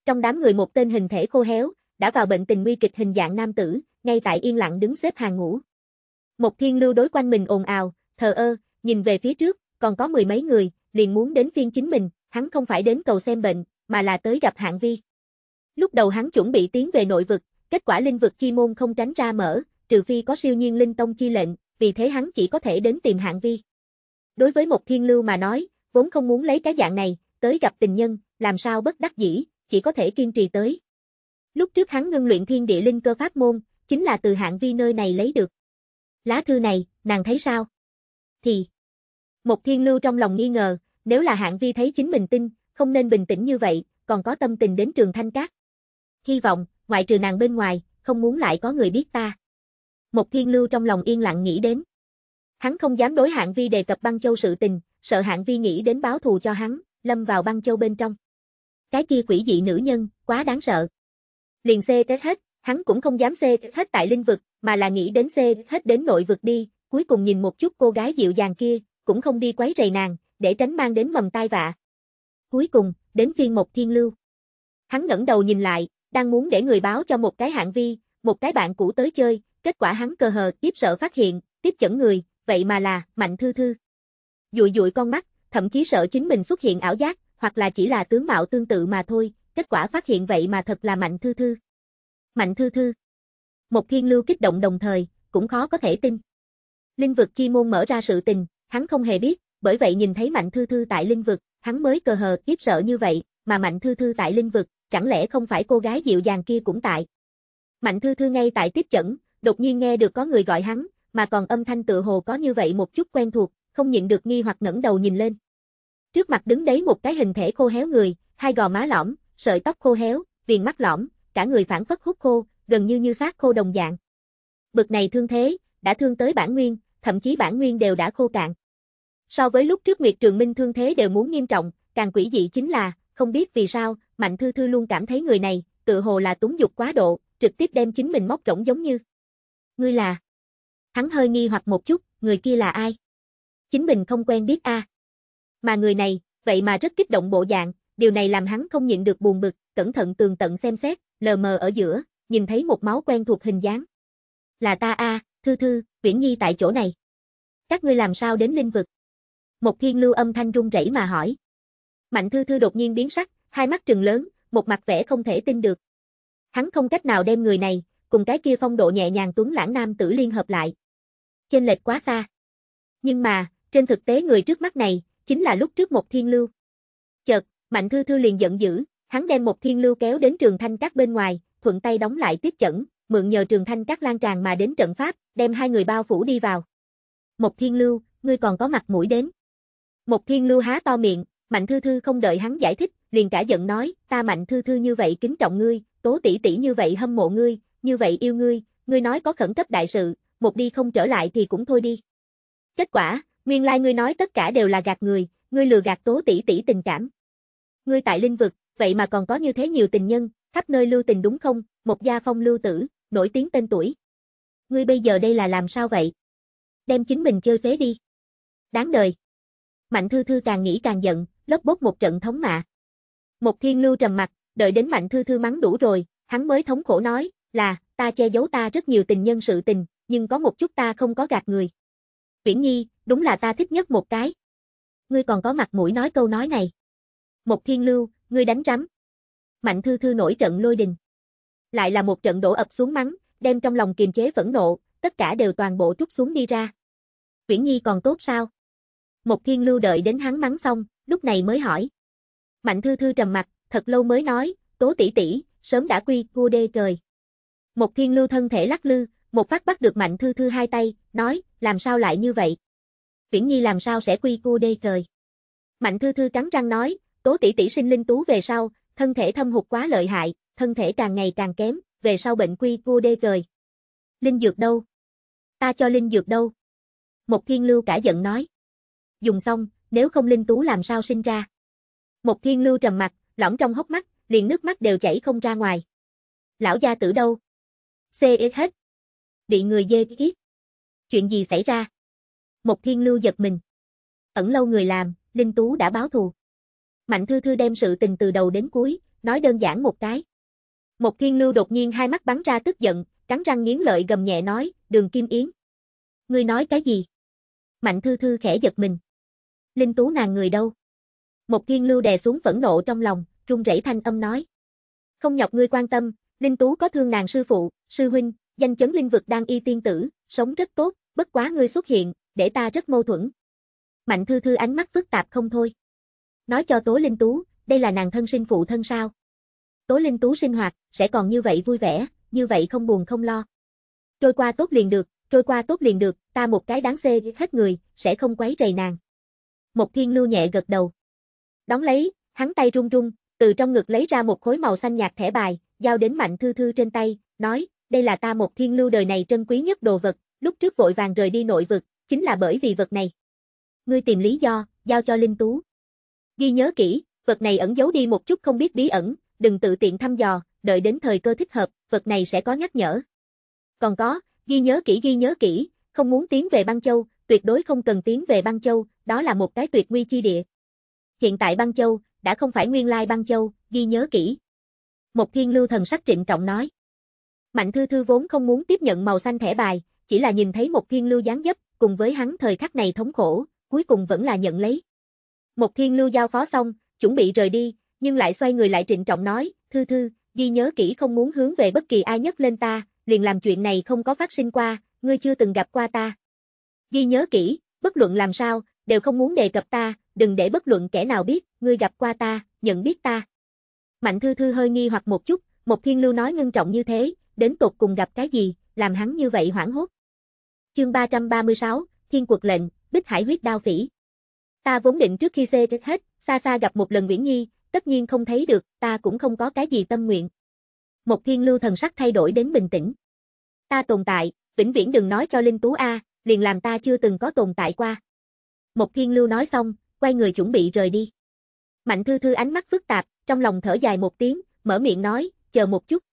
Trong đám người một tên hình thể khô héo, đã vào bệnh tình nguy kịch hình dạng nam tử, ngay tại yên lặng đứng xếp hàng ngủ. Một thiên lưu đối quanh mình ồn ào, thờ ơ, nhìn về phía trước, còn có mười mấy người, liền muốn đến phiên chính mình, hắn không phải đến cầu xem bệnh, mà là tới gặp hạng vi. Lúc đầu hắn chuẩn bị tiến về nội vực, kết quả linh vực chi môn không tránh ra mở, trừ phi có siêu nhiên linh tông chi lệnh, vì thế hắn chỉ có thể đến tìm hạng vi. Đối với một thiên lưu mà nói, vốn không muốn lấy cái dạng này, tới gặp tình nhân, làm sao bất đắc dĩ, chỉ có thể kiên trì tới. Lúc trước hắn ngưng luyện thiên địa linh cơ pháp môn, chính là từ hạng vi nơi này lấy được. Lá thư này, nàng thấy sao? thì... Một thiên lưu trong lòng nghi ngờ, nếu là hạng vi thấy chính mình tin, không nên bình tĩnh như vậy, còn có tâm tình đến trường thanh cát. Hy vọng, ngoại trừ nàng bên ngoài, không muốn lại có người biết ta. Một thiên lưu trong lòng yên lặng nghĩ đến. Hắn không dám đối hạng vi đề cập băng châu sự tình, sợ hạng vi nghĩ đến báo thù cho hắn, lâm vào băng châu bên trong. Cái kia quỷ dị nữ nhân, quá đáng sợ. Liền xê kết hết, hắn cũng không dám xê hết tại linh vực, mà là nghĩ đến xê hết đến nội vực đi, cuối cùng nhìn một chút cô gái dịu dàng kia, cũng không đi quấy rầy nàng, để tránh mang đến mầm tai vạ. Cuối cùng, đến phiên một thiên lưu. Hắn ngẩng đầu nhìn lại, đang muốn để người báo cho một cái hạng vi, một cái bạn cũ tới chơi, kết quả hắn cơ hờ tiếp sợ phát hiện, tiếp chẩn người, vậy mà là, mạnh thư thư. Dụi dụi con mắt, thậm chí sợ chính mình xuất hiện ảo giác, hoặc là chỉ là tướng mạo tương tự mà thôi, kết quả phát hiện vậy mà thật là mạnh thư thư. Mạnh thư thư. Một thiên lưu kích động đồng thời, cũng khó có thể tin. Linh vực chi môn mở ra sự tình, hắn không hề biết, bởi vậy nhìn thấy Mạnh Thư Thư tại linh vực, hắn mới cờ hờ kiếp sợ như vậy, mà Mạnh Thư Thư tại linh vực, chẳng lẽ không phải cô gái dịu dàng kia cũng tại. Mạnh Thư Thư ngay tại tiếp chẩn, đột nhiên nghe được có người gọi hắn, mà còn âm thanh tự hồ có như vậy một chút quen thuộc, không nhịn được nghi hoặc ngẩng đầu nhìn lên. Trước mặt đứng đấy một cái hình thể khô héo người, hai gò má lõm, sợi tóc khô héo, viền mắt lõm, cả người phản phất hút khô, gần như như xác khô đồng dạng. Bực này thương thế, đã thương tới bản nguyên, thậm chí bản nguyên đều đã khô cạn. So với lúc trước Nguyệt Trường Minh thương thế đều muốn nghiêm trọng, càng quỷ dị chính là, không biết vì sao, Mạnh Thư Thư luôn cảm thấy người này, tự hồ là túng dục quá độ, trực tiếp đem chính mình móc rỗng giống như. Ngươi là? Hắn hơi nghi hoặc một chút, người kia là ai? Chính mình không quen biết a. À. Mà người này, vậy mà rất kích động bộ dạng, điều này làm hắn không nhịn được buồn bực, cẩn thận tường tận xem xét, lờ mờ ở giữa, nhìn thấy một máu quen thuộc hình dáng. Là ta a, à, Thư thư, Viễn Nhi tại chỗ này. Các ngươi làm sao đến linh vực? Một thiên lưu âm thanh run rẩy mà hỏi. Mạnh thư thư đột nhiên biến sắc, hai mắt trừng lớn, một mặt vẻ không thể tin được. Hắn không cách nào đem người này, cùng cái kia phong độ nhẹ nhàng tuấn lãng nam tử liên hợp lại. Trên lệch quá xa. Nhưng mà, trên thực tế người trước mắt này, chính là lúc trước một thiên lưu. Chợt, Mạnh Thư Thư liền giận dữ, hắn đem một thiên lưu kéo đến trường thanh các bên ngoài, thuận tay đóng lại tiếp chẩn, mượn nhờ trường thanh các lan tràn mà đến trận pháp, đem hai người bao phủ đi vào. Một thiên lưu, ngươi còn có mặt mũi đến. Một thiên lưu há to miệng, mạnh thư thư không đợi hắn giải thích, liền cả giận nói, ta mạnh thư thư như vậy kính trọng ngươi, tố tỷ tỷ như vậy hâm mộ ngươi, như vậy yêu ngươi, ngươi nói có khẩn cấp đại sự, một đi không trở lại thì cũng thôi đi. Kết quả, nguyên lai ngươi nói tất cả đều là gạt người, ngươi lừa gạt tố tỷ tỷ tình cảm. Ngươi tại linh vực, vậy mà còn có như thế nhiều tình nhân, khắp nơi lưu tình đúng không, một gia phong lưu tử, nổi tiếng tên tuổi. Ngươi bây giờ đây là làm sao vậy? Đem chính mình chơi phế đi. Đáng đời. Mạnh Thư Thư càng nghĩ càng giận, lấp bốt một trận thống mạ. Một thiên lưu trầm mặt, đợi đến Mạnh Thư Thư mắng đủ rồi, hắn mới thống khổ nói, là, ta che giấu ta rất nhiều tình nhân sự tình, nhưng có một chút ta không có gạt người. Viễn Nhi, đúng là ta thích nhất một cái. Ngươi còn có mặt mũi nói câu nói này. Một thiên lưu, ngươi đánh rắm. Mạnh Thư Thư nổi trận lôi đình. Lại là một trận đổ ập xuống mắng, đem trong lòng kiềm chế phẫn nộ, tất cả đều toàn bộ trút xuống đi ra. Viễn Nhi còn tốt sao? Một thiên lưu đợi đến hắn mắng xong, lúc này mới hỏi. Mạnh thư thư trầm mặt, thật lâu mới nói, tố tỷ tỷ, sớm đã quy, cua đê trời. Một thiên lưu thân thể lắc lư, một phát bắt được mạnh thư thư hai tay, nói, làm sao lại như vậy? Viễn Nhi làm sao sẽ quy cua đê trời? Mạnh thư thư cắn răng nói, tố tỷ tỷ sinh linh tú về sau, thân thể thâm hụt quá lợi hại, thân thể càng ngày càng kém, về sau bệnh quy cua đê gời. Linh dược đâu? Ta cho linh dược đâu? Một thiên lưu cả giận nói. Dùng xong, nếu không linh tú làm sao sinh ra? Một thiên lưu trầm mặt, lỏng trong hốc mắt, liền nước mắt đều chảy không ra ngoài. Lão gia tử đâu? Xê ít hết. Bị người dê kiết. Chuyện gì xảy ra? Một thiên lưu giật mình. Ẩn lâu người làm, Linh Tú đã báo thù. Mạnh Thư Thư đem sự tình từ đầu đến cuối, nói đơn giản một cái. Mộc thiên lưu đột nhiên hai mắt bắn ra tức giận, cắn răng nghiến lợi gầm nhẹ nói, đường kim yến. Ngươi nói cái gì? Mạnh thư thư khẽ giật mình. Linh tú nàng người đâu? Mộc thiên lưu đè xuống phẫn nộ trong lòng, run rẩy thanh âm nói. Không nhọc ngươi quan tâm, Linh tú có thương nàng sư phụ, sư huynh, danh chấn linh vực đang y tiên tử, sống rất tốt, bất quá ngươi xuất hiện, để ta rất mâu thuẫn. Mạnh thư thư ánh mắt phức tạp không thôi. Nói cho tố Linh tú, đây là nàng thân sinh phụ thân sao? Tố Linh Tú sinh hoạt, sẽ còn như vậy vui vẻ, như vậy không buồn không lo. Trôi qua tốt liền được, trôi qua tốt liền được, ta một cái đáng xê hết người, sẽ không quấy rầy nàng. Mộc thiên lưu nhẹ gật đầu. Đóng lấy, hắn tay run run, từ trong ngực lấy ra một khối màu xanh nhạt thẻ bài, giao đến mạnh thư thư trên tay, nói, đây là ta Mộc thiên lưu đời này trân quý nhất đồ vật, lúc trước vội vàng rời đi nội vực, chính là bởi vì vật này. Ngươi tìm lý do, giao cho Linh Tú. Ghi nhớ kỹ, vật này ẩn giấu đi một chút không biết bí ẩn, đừng tự tiện thăm dò, đợi đến thời cơ thích hợp, vật này sẽ có nhắc nhở. Còn có, ghi nhớ kỹ ghi nhớ kỹ, không muốn tiến về băng châu, tuyệt đối không cần tiến về băng châu, đó là một cái tuyệt nguy chi địa. Hiện tại băng châu, đã không phải nguyên lai băng châu, ghi nhớ kỹ. Một thiên lưu thần sắc trịnh trọng nói. Mạnh thư thư vốn không muốn tiếp nhận màu xanh thẻ bài, chỉ là nhìn thấy một thiên lưu dáng dấp, cùng với hắn thời khắc này thống khổ, cuối cùng vẫn là nhận lấy. Một thiên lưu giao phó xong, chuẩn bị rời đi, nhưng lại xoay người lại trịnh trọng nói, thư thư, ghi nhớ kỹ không muốn hướng về bất kỳ ai nhất lên ta, liền làm chuyện này không có phát sinh qua, ngươi chưa từng gặp qua ta. Ghi nhớ kỹ, bất luận làm sao, đều không muốn đề cập ta, đừng để bất luận kẻ nào biết, ngươi gặp qua ta, nhận biết ta. Mạnh thư thư hơi nghi hoặc một chút, một thiên lưu nói ngưng trọng như thế, đến tột cùng gặp cái gì, làm hắn như vậy hoảng hốt. Chương 336, Thiên quật lệnh, Bích Hải huyết đao phỉ. Ta vốn định trước khi xê hết, xa xa gặp một lần Nguyễn Nhi, tất nhiên không thấy được, ta cũng không có cái gì tâm nguyện. Một thiên lưu thần sắc thay đổi đến bình tĩnh. Ta tồn tại, vĩnh viễn đừng nói cho Linh Tú A, liền làm ta chưa từng có tồn tại qua. Một thiên lưu nói xong, quay người chuẩn bị rời đi. Mạnh thư thư ánh mắt phức tạp, trong lòng thở dài một tiếng, mở miệng nói, chờ một chút.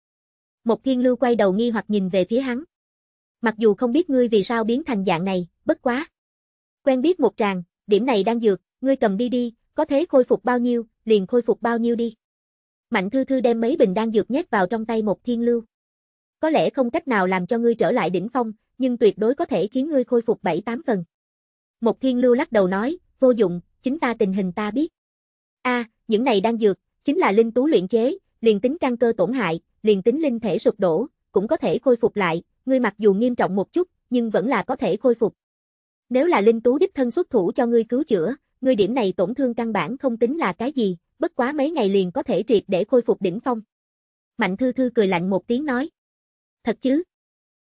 Một thiên lưu quay đầu nghi hoặc nhìn về phía hắn. Mặc dù không biết ngươi vì sao biến thành dạng này, bất quá. Quen biết một tràng, điểm này đang dược, ngươi cầm đi đi, có thế khôi phục bao nhiêu, liền khôi phục bao nhiêu đi. Mạnh Thư Thư đem mấy bình đan dược nhét vào trong tay một thiên lưu. Có lẽ không cách nào làm cho ngươi trở lại đỉnh phong, nhưng tuyệt đối có thể khiến ngươi khôi phục 7-8 phần. Một thiên lưu lắc đầu nói, vô dụng, chính ta tình hình ta biết. a à, những này đan dược, chính là linh tú luyện chế, liền tính căn cơ tổn hại, liền tính linh thể sụp đổ, cũng có thể khôi phục lại, ngươi mặc dù nghiêm trọng một chút, nhưng vẫn là có thể khôi phục. Nếu là linh tú đích thân xuất thủ cho ngươi cứu chữa, ngươi điểm này tổn thương căn bản không tính là cái gì, bất quá mấy ngày liền có thể triệt để khôi phục đỉnh phong. Mạnh Thư Thư cười lạnh một tiếng nói. Thật chứ?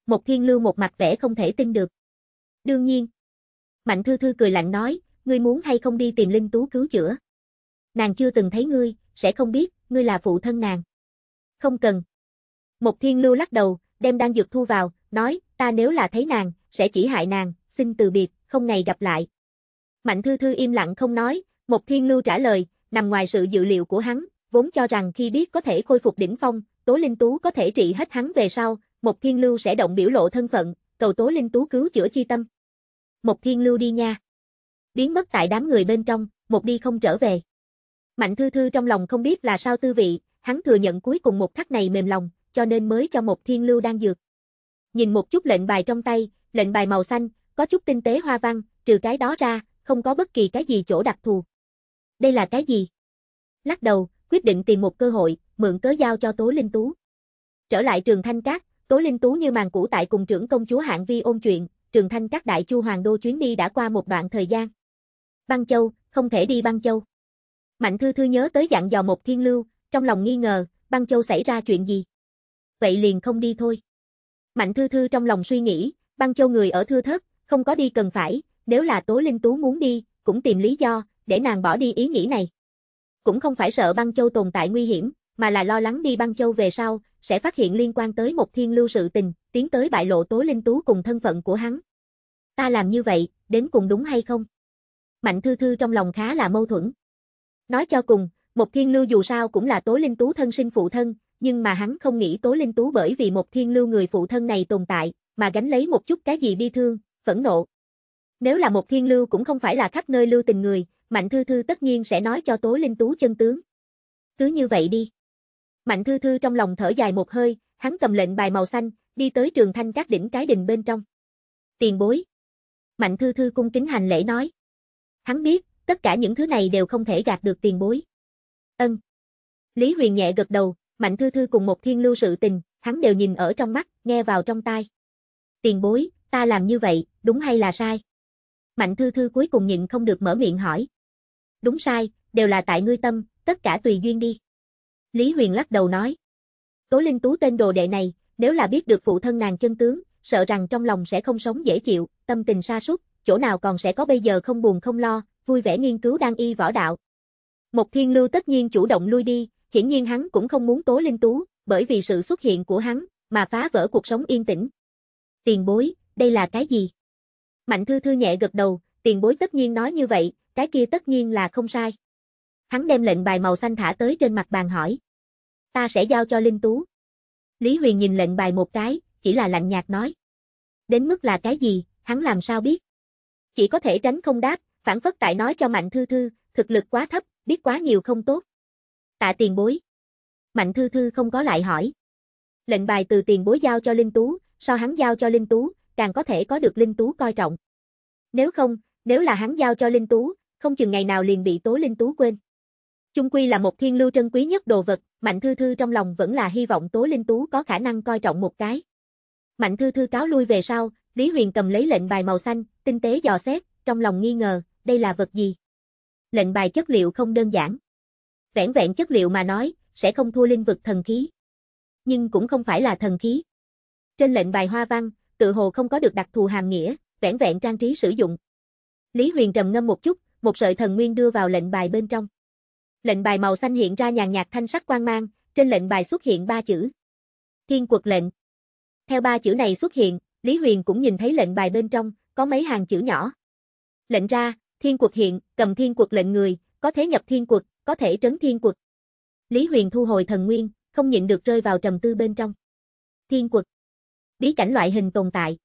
Một thiên lưu một mặt vẻ không thể tin được. Đương nhiên. Mạnh Thư Thư cười lạnh nói, ngươi muốn hay không đi tìm Linh Tú cứu chữa. Nàng chưa từng thấy ngươi, sẽ không biết, ngươi là phụ thân nàng. Không cần. Một thiên lưu lắc đầu, đem đang dược thu vào, nói, ta nếu là thấy nàng, sẽ chỉ hại nàng, xin từ biệt, không ngày gặp lại. Mạnh Thư Thư im lặng không nói, Mộc Thiên Lưu trả lời, nằm ngoài sự dự liệu của hắn, vốn cho rằng khi biết có thể khôi phục đỉnh phong, Tố Linh Tú có thể trị hết hắn về sau, Mộc Thiên Lưu sẽ động biểu lộ thân phận, cầu Tố Linh Tú cứu chữa chi tâm. Mộc Thiên Lưu đi nha. Biến mất tại đám người bên trong, một đi không trở về. Mạnh Thư Thư trong lòng không biết là sao tư vị, hắn thừa nhận cuối cùng một khắc này mềm lòng, cho nên mới cho Mộc Thiên Lưu đang dược. Nhìn một chút lệnh bài trong tay, lệnh bài màu xanh, có chút tinh tế hoa văn, trừ cái đó ra, không có bất kỳ cái gì chỗ đặc thù. Đây là cái gì? Lắc đầu, quyết định tìm một cơ hội, mượn cớ giao cho Tố Linh Tú. Trở lại trường Thanh các, Tố Linh Tú như màn cũ tại cùng trưởng công chúa Hạng Vi ôn chuyện, trường Thanh các Đại Chu Hoàng Đô chuyến đi đã qua một đoạn thời gian. Băng Châu, không thể đi Băng Châu. Mạnh Thư Thư nhớ tới dặn dò một thiên lưu, trong lòng nghi ngờ, Băng Châu xảy ra chuyện gì? Vậy liền không đi thôi. Mạnh Thư Thư trong lòng suy nghĩ, Băng Châu người ở thư thất, không có đi cần phải, nếu là Tố Linh Tú muốn đi, cũng tìm lý do, để nàng bỏ đi ý nghĩ này. Cũng không phải sợ băng châu tồn tại nguy hiểm, mà là lo lắng đi băng châu về sau, sẽ phát hiện liên quan tới một thiên lưu sự tình, tiến tới bại lộ Tố Linh Tú cùng thân phận của hắn. Ta làm như vậy, đến cùng đúng hay không? Mạnh Thư Thư trong lòng khá là mâu thuẫn. Nói cho cùng, một thiên lưu dù sao cũng là Tố Linh Tú thân sinh phụ thân, nhưng mà hắn không nghĩ Tố Linh Tú bởi vì một thiên lưu người phụ thân này tồn tại, mà gánh lấy một chút cái gì bi thương, phẫn nộ, nếu là một thiên lưu cũng không phải là khắp nơi lưu tình người, Mạnh Thư Thư tất nhiên sẽ nói cho Tố Linh Tú chân tướng. Cứ như vậy đi. Mạnh Thư Thư trong lòng thở dài một hơi, hắn cầm lệnh bài màu xanh, đi tới trường thanh các đỉnh cái đình bên trong. Tiền bối. Mạnh Thư Thư cung kính hành lễ nói. Hắn biết, tất cả những thứ này đều không thể gạt được tiền bối. Ân. Lý Huyền nhẹ gật đầu, Mạnh Thư Thư cùng một thiên lưu sự tình, hắn đều nhìn ở trong mắt, nghe vào trong tai. Tiền bối, ta làm như vậy, đúng hay là sai? Mạnh Thư Thư cuối cùng nhịn không được mở miệng hỏi. Đúng sai, đều là tại ngươi tâm, tất cả tùy duyên đi. Lý Huyền lắc đầu nói. Cố Linh Tú tên đồ đệ này, nếu là biết được phụ thân nàng chân tướng, sợ rằng trong lòng sẽ không sống dễ chịu, tâm tình sa sút, chỗ nào còn sẽ có bây giờ không buồn không lo, vui vẻ nghiên cứu đang y võ đạo. Một Thiên Lưu tất nhiên chủ động lui đi, hiển nhiên hắn cũng không muốn Cố Linh Tú, bởi vì sự xuất hiện của hắn mà phá vỡ cuộc sống yên tĩnh. Tiền bối, đây là cái gì? Mạnh Thư Thư nhẹ gật đầu, tiền bối tất nhiên nói như vậy, cái kia tất nhiên là không sai. Hắn đem lệnh bài màu xanh thả tới trên mặt bàn hỏi. Ta sẽ giao cho Linh Tú. Lý Huyền nhìn lệnh bài một cái, chỉ là lạnh nhạt nói. Đến mức là cái gì, hắn làm sao biết. Chỉ có thể tránh không đáp, phản phất tại nói cho Mạnh Thư Thư, thực lực quá thấp, biết quá nhiều không tốt. Tạ tiền bối. Mạnh Thư Thư không có lại hỏi. Lệnh bài từ tiền bối giao cho Linh Tú, sau hắn giao cho Linh Tú, càng có thể có được Linh Tú coi trọng. Nếu không, nếu là hắn giao cho Linh Tú, không chừng ngày nào liền bị Tố Linh Tú quên. trung quy là một thiên lưu trân quý nhất đồ vật, Mạnh Thư Thư trong lòng vẫn là hy vọng Tố Linh Tú có khả năng coi trọng một cái. Mạnh Thư Thư cáo lui về sau, Lý Huyền cầm lấy lệnh bài màu xanh, tinh tế dò xét, trong lòng nghi ngờ, đây là vật gì? Lệnh bài chất liệu không đơn giản. Vẹn vẹn chất liệu mà nói, sẽ không thua linh vực thần khí. Nhưng cũng không phải là thần khí. Trên lệnh bài hoa văn, tự hồ không có được đặc thù hàm nghĩa, vẻn vẹn trang trí sử dụng. Lý Huyền trầm ngâm một chút, một sợi thần nguyên đưa vào lệnh bài bên trong. Lệnh bài màu xanh hiện ra nhàn nhạt thanh sắc quang mang, trên lệnh bài xuất hiện ba chữ. Thiên quật lệnh. Theo ba chữ này xuất hiện, Lý Huyền cũng nhìn thấy lệnh bài bên trong, có mấy hàng chữ nhỏ. Lệnh ra, thiên quật hiện, cầm thiên quật lệnh người, có thể nhập thiên quật, có thể trấn thiên quật. Lý Huyền thu hồi thần nguyên, không nhịn được rơi vào trầm tư bên trong. Thiên quật bí cảnh loại hình tồn tại.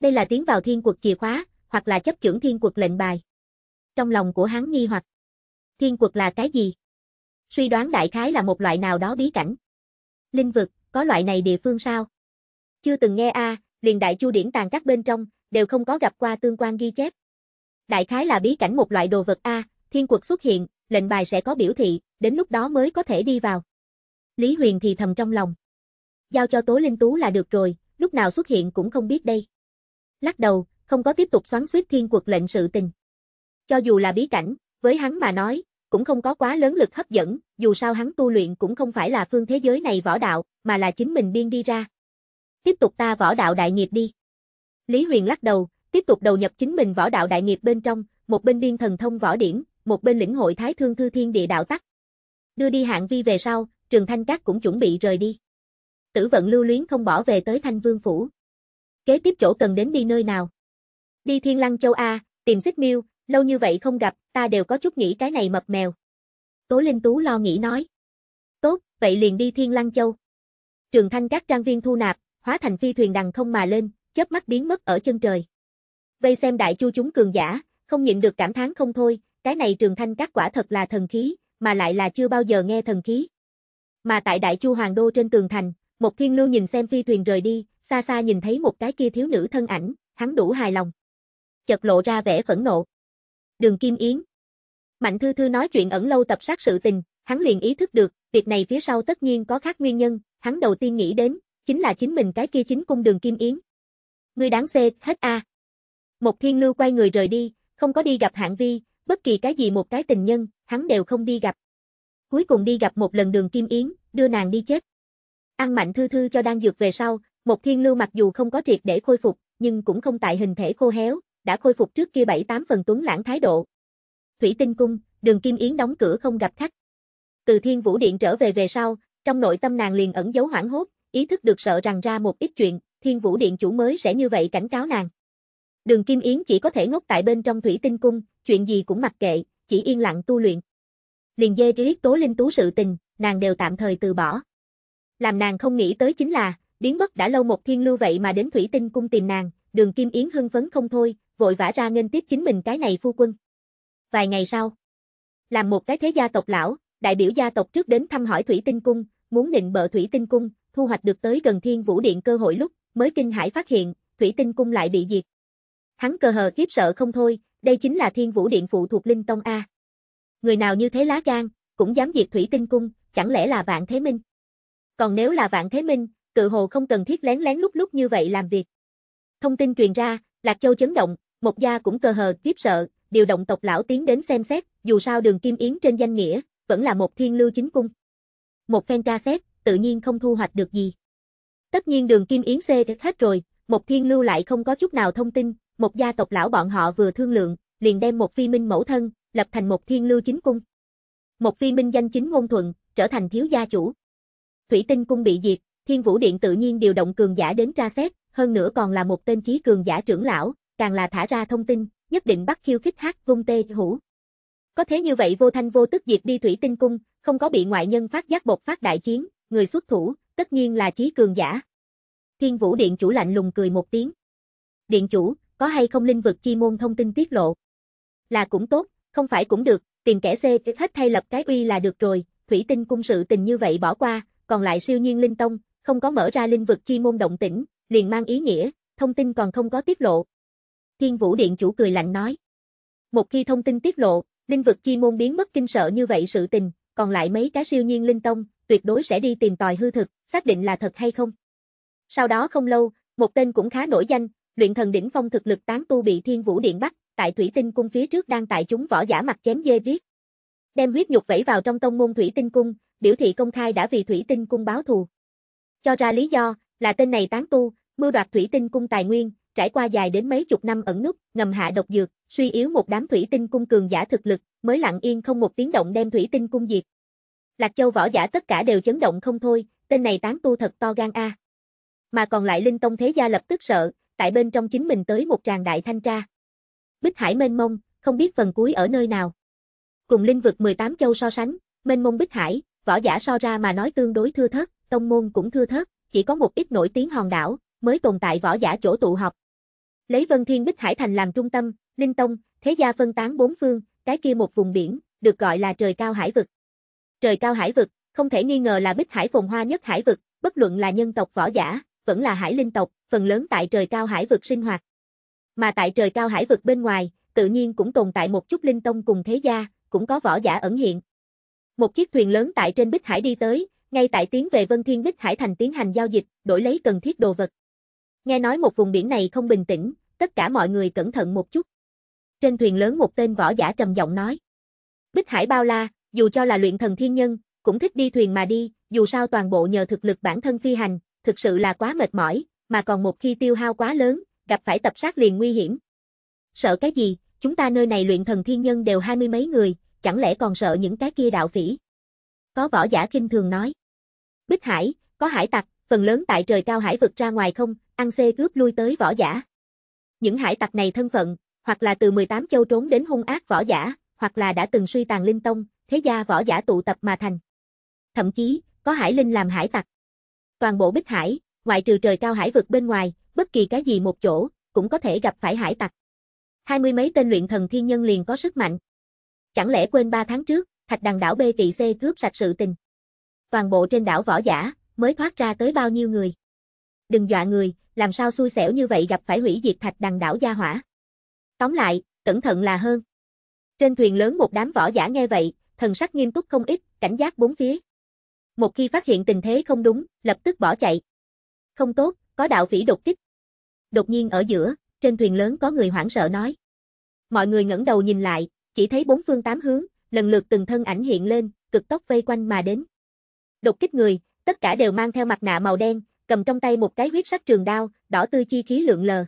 Đây là tiến vào thiên quật chìa khóa, hoặc là chấp trưởng thiên quật lệnh bài. Trong lòng của hắn nghi hoặc, thiên quật là cái gì? Suy đoán đại khái là một loại nào đó bí cảnh. Linh vực, có loại này địa phương sao? Chưa từng nghe a, liền đại chu điển tàng các bên trong, đều không có gặp qua tương quan ghi chép. Đại khái là bí cảnh một loại đồ vật a, thiên quật xuất hiện, lệnh bài sẽ có biểu thị, đến lúc đó mới có thể đi vào. Lý Huyền thì thầm trong lòng. Giao cho Tố Linh Tú là được rồi, lúc nào xuất hiện cũng không biết đây. Lắc đầu, không có tiếp tục xoắn suýt thiên quật lệnh sự tình. Cho dù là bí cảnh, với hắn mà nói, cũng không có quá lớn lực hấp dẫn, dù sao hắn tu luyện cũng không phải là phương thế giới này võ đạo, mà là chính mình biên đi ra. Tiếp tục ta võ đạo đại nghiệp đi. Lý Huyền lắc đầu, tiếp tục đầu nhập chính mình võ đạo đại nghiệp bên trong, một bên biên thần thông võ điển, một bên lĩnh hội thái thương thư thiên địa đạo tắc. Đưa đi hạng vi về sau, Trường Thanh Các cũng chuẩn bị rời đi tử vận lưu luyến không bỏ về tới Thanh Vương Phủ. Kế tiếp chỗ cần đến đi nơi nào? Đi Thiên Lăng Châu A, tìm xích miêu, lâu như vậy không gặp, ta đều có chút nghĩ cái này mập mèo. Tố Linh Tú lo nghĩ nói. Tốt, vậy liền đi Thiên Lăng Châu. Trường Thanh các trang viên thu nạp, hóa thành phi thuyền đằng không mà lên, chớp mắt biến mất ở chân trời. Vây xem đại chu chúng cường giả, không nhịn được cảm thán không thôi, cái này Trường Thanh các quả thật là thần khí, mà lại là chưa bao giờ nghe thần khí. Mà tại Đại Chu Hoàng đô trên tường thành, một thiên lưu nhìn xem phi thuyền rời đi, xa xa nhìn thấy một cái kia thiếu nữ thân ảnh, hắn đủ hài lòng. chật lộ ra vẻ phẫn nộ. Đường Kim Yến. Mạnh Thư Thư nói chuyện ẩn lâu tập sát sự tình, hắn liền ý thức được, việc này phía sau tất nhiên có khác nguyên nhân, hắn đầu tiên nghĩ đến, chính là chính mình cái kia chính cung đường Kim Yến. Ngươi đáng xê, hết a. À. Một thiên lưu quay người rời đi, không có đi gặp hạng vi, bất kỳ cái gì một cái tình nhân, hắn đều không đi gặp. Cuối cùng đi gặp một lần đường Kim Yến, đưa nàng đi chết. Ăn mạnh thư thư cho đang dược về sau, một thiên lưu mặc dù không có triệt để khôi phục, nhưng cũng không tại hình thể khô héo, đã khôi phục trước kia 7-8 phần tuấn lãng thái độ. Thủy Tinh Cung, đường Kim Yến đóng cửa không gặp khách. Từ Thiên Vũ Điện trở về về sau, trong nội tâm nàng liền ẩn giấu hoảng hốt, ý thức được sợ rằng ra một ít chuyện, Thiên Vũ Điện chủ mới sẽ như vậy cảnh cáo nàng. Đường Kim Yến chỉ có thể ngốc tại bên trong Thủy Tinh Cung, chuyện gì cũng mặc kệ, chỉ yên lặng tu luyện. Liền dê triết tố linh tú sự tình, nàng đều tạm thời từ bỏ làm nàng không nghĩ tới chính là, biến mất đã lâu một thiên lưu vậy mà đến thủy tinh cung tìm nàng, đường Kim Yến hưng phấn không thôi, vội vã ra nghênh tiếp chính mình cái này phu quân. Vài ngày sau, làm một cái thế gia tộc lão, đại biểu gia tộc trước đến thăm hỏi thủy tinh cung, muốn định bợ thủy tinh cung, thu hoạch được tới gần thiên vũ điện cơ hội lúc, mới kinh hải phát hiện, thủy tinh cung lại bị diệt. Hắn cơ hờ kiếp sợ không thôi, đây chính là thiên vũ điện phụ thuộc Linh Tông A. Người nào như thế lá gan, cũng dám diệt thủy tinh cung, chẳng lẽ là vạn thế minh còn nếu là Vạn Thế Minh, tự hồ không cần thiết lén lén lúc lúc như vậy làm việc. Thông tin truyền ra, Lạc Châu chấn động, một Gia cũng cờ hờ tiếp sợ, điều động tộc lão tiến đến xem xét, dù sao đường Kim Yến trên danh nghĩa, vẫn là một thiên lưu chính cung. Một phen tra xét, tự nhiên không thu hoạch được gì. Tất nhiên đường Kim Yến xê hết rồi, một thiên lưu lại không có chút nào thông tin, một gia tộc lão bọn họ vừa thương lượng, liền đem một phi minh mẫu thân, lập thành một thiên lưu chính cung. Một phi minh danh chính ngôn thuận, trở thành thiếu gia chủ. Thủy Tinh Cung bị diệt, Thiên Vũ Điện tự nhiên điều động cường giả đến tra xét, hơn nữa còn là một tên chí cường giả trưởng lão, càng là thả ra thông tin, nhất định bắt khiêu khích hát vung tê hủ. Có thế như vậy vô thanh vô tức diệt đi Thủy Tinh Cung, không có bị ngoại nhân phát giác bộc phát đại chiến, người xuất thủ, tất nhiên là chí cường giả. Thiên Vũ Điện chủ lạnh lùng cười một tiếng. Điện chủ, có hay không linh vực chi môn thông tin tiết lộ? Là cũng tốt, không phải cũng được, tìm kẻ xê hết thay lập cái uy là được rồi, Thủy Tinh Cung sự tình như vậy bỏ qua, còn lại siêu nhiên linh tông, không có mở ra linh vực chi môn động tĩnh, liền mang ý nghĩa, thông tin còn không có tiết lộ. Thiên Vũ Điện chủ cười lạnh nói. Một khi thông tin tiết lộ, linh vực chi môn biến mất kinh sợ như vậy sự tình, còn lại mấy cái siêu nhiên linh tông, tuyệt đối sẽ đi tìm tòi hư thực, xác định là thật hay không. Sau đó không lâu, một tên cũng khá nổi danh, luyện thần đỉnh phong thực lực tán tu bị Thiên Vũ Điện bắt, tại thủy tinh cung phía trước đang tại chúng võ giả mặt chém dê viết. Đem huyết nhục vẩy vào trong tông môn thủy tinh cung, biểu thị công khai đã vì thủy tinh cung báo thù. Cho ra lý do, là tên này tán tu, mưu đoạt thủy tinh cung tài nguyên, trải qua dài đến mấy chục năm ẩn nút, ngầm hạ độc dược, suy yếu một đám thủy tinh cung cường giả thực lực, mới lặng yên không một tiếng động đem thủy tinh cung diệt. Lạc Châu võ giả tất cả đều chấn động không thôi, tên này tán tu thật to gan a. Mà còn lại Linh Tông thế gia lập tức sợ, tại bên trong chính mình tới một tràng đại thanh tra. Bích Hải mênh mông, không biết phần cuối ở nơi nào. Cùng linh vực 18 châu so sánh, mênh mông Bích Hải, võ giả so ra mà nói tương đối thưa thớt, tông môn cũng thưa thớt, chỉ có một ít nổi tiếng hòn đảo, mới tồn tại võ giả chỗ tụ họp. Lấy Vân Thiên Bích Hải Thành làm trung tâm, Linh Tông, thế gia phân tán bốn phương, cái kia một vùng biển, được gọi là trời cao hải vực. Trời cao hải vực, không thể nghi ngờ là Bích Hải phồn hoa nhất hải vực, bất luận là nhân tộc võ giả, vẫn là hải linh tộc, phần lớn tại trời cao hải vực sinh hoạt. Mà tại trời cao hải vực bên ngoài, tự nhiên cũng tồn tại một chút linh tông cùng thế gia, cũng có võ giả ẩn hiện, một chiếc thuyền lớn tại trên Bích Hải đi tới, ngay tại tiến về Vân Thiên Bích Hải thành tiến hành giao dịch, đổi lấy cần thiết đồ vật. Nghe nói một vùng biển này không bình tĩnh, tất cả mọi người cẩn thận một chút. Trên thuyền lớn một tên võ giả trầm giọng nói. Bích Hải bao la, dù cho là luyện thần thiên nhân, cũng thích đi thuyền mà đi, dù sao toàn bộ nhờ thực lực bản thân phi hành, thực sự là quá mệt mỏi, mà còn một khi tiêu hao quá lớn, gặp phải tập sát liền nguy hiểm. Sợ cái gì, chúng ta nơi này luyện thần thiên nhân đều hai mươi mấy người, chẳng lẽ còn sợ những cái kia đạo phỉ? Có võ giả kinh thường nói. Bích Hải, có hải tặc, phần lớn tại trời cao hải vực ra ngoài không, ăn xê cướp lui tới võ giả. Những hải tặc này thân phận, hoặc là từ 18 châu trốn đến hung ác võ giả, hoặc là đã từng suy tàn linh tông, thế gia võ giả tụ tập mà thành. Thậm chí, có hải linh làm hải tặc. Toàn bộ Bích Hải, ngoại trừ trời cao hải vực bên ngoài, bất kỳ cái gì một chỗ, cũng có thể gặp phải hải tặc. Hai mươi mấy tên luyện thần thiên nhân liền có sức mạnh, Chẳng lẽ quên 3 tháng trước, thạch đằng đảo bê kỵ C cướp sạch sự tình. Toàn bộ trên đảo võ giả, mới thoát ra tới bao nhiêu người. Đừng dọa người, làm sao xui xẻo như vậy gặp phải hủy diệt thạch đằng đảo gia hỏa. Tóm lại, cẩn thận là hơn. Trên thuyền lớn một đám võ giả nghe vậy, thần sắc nghiêm túc không ít, cảnh giác bốn phía. Một khi phát hiện tình thế không đúng, lập tức bỏ chạy. Không tốt, có đạo phỉ đột kích. Đột nhiên ở giữa, trên thuyền lớn có người hoảng sợ nói. Mọi người ngẩng đầu nhìn lại, chỉ thấy bốn phương tám hướng, lần lượt từng thân ảnh hiện lên, cực tốc vây quanh mà đến. Đột kích người, tất cả đều mang theo mặt nạ màu đen, cầm trong tay một cái huyết sắc trường đao, đỏ tươi chi khí lượng lờ.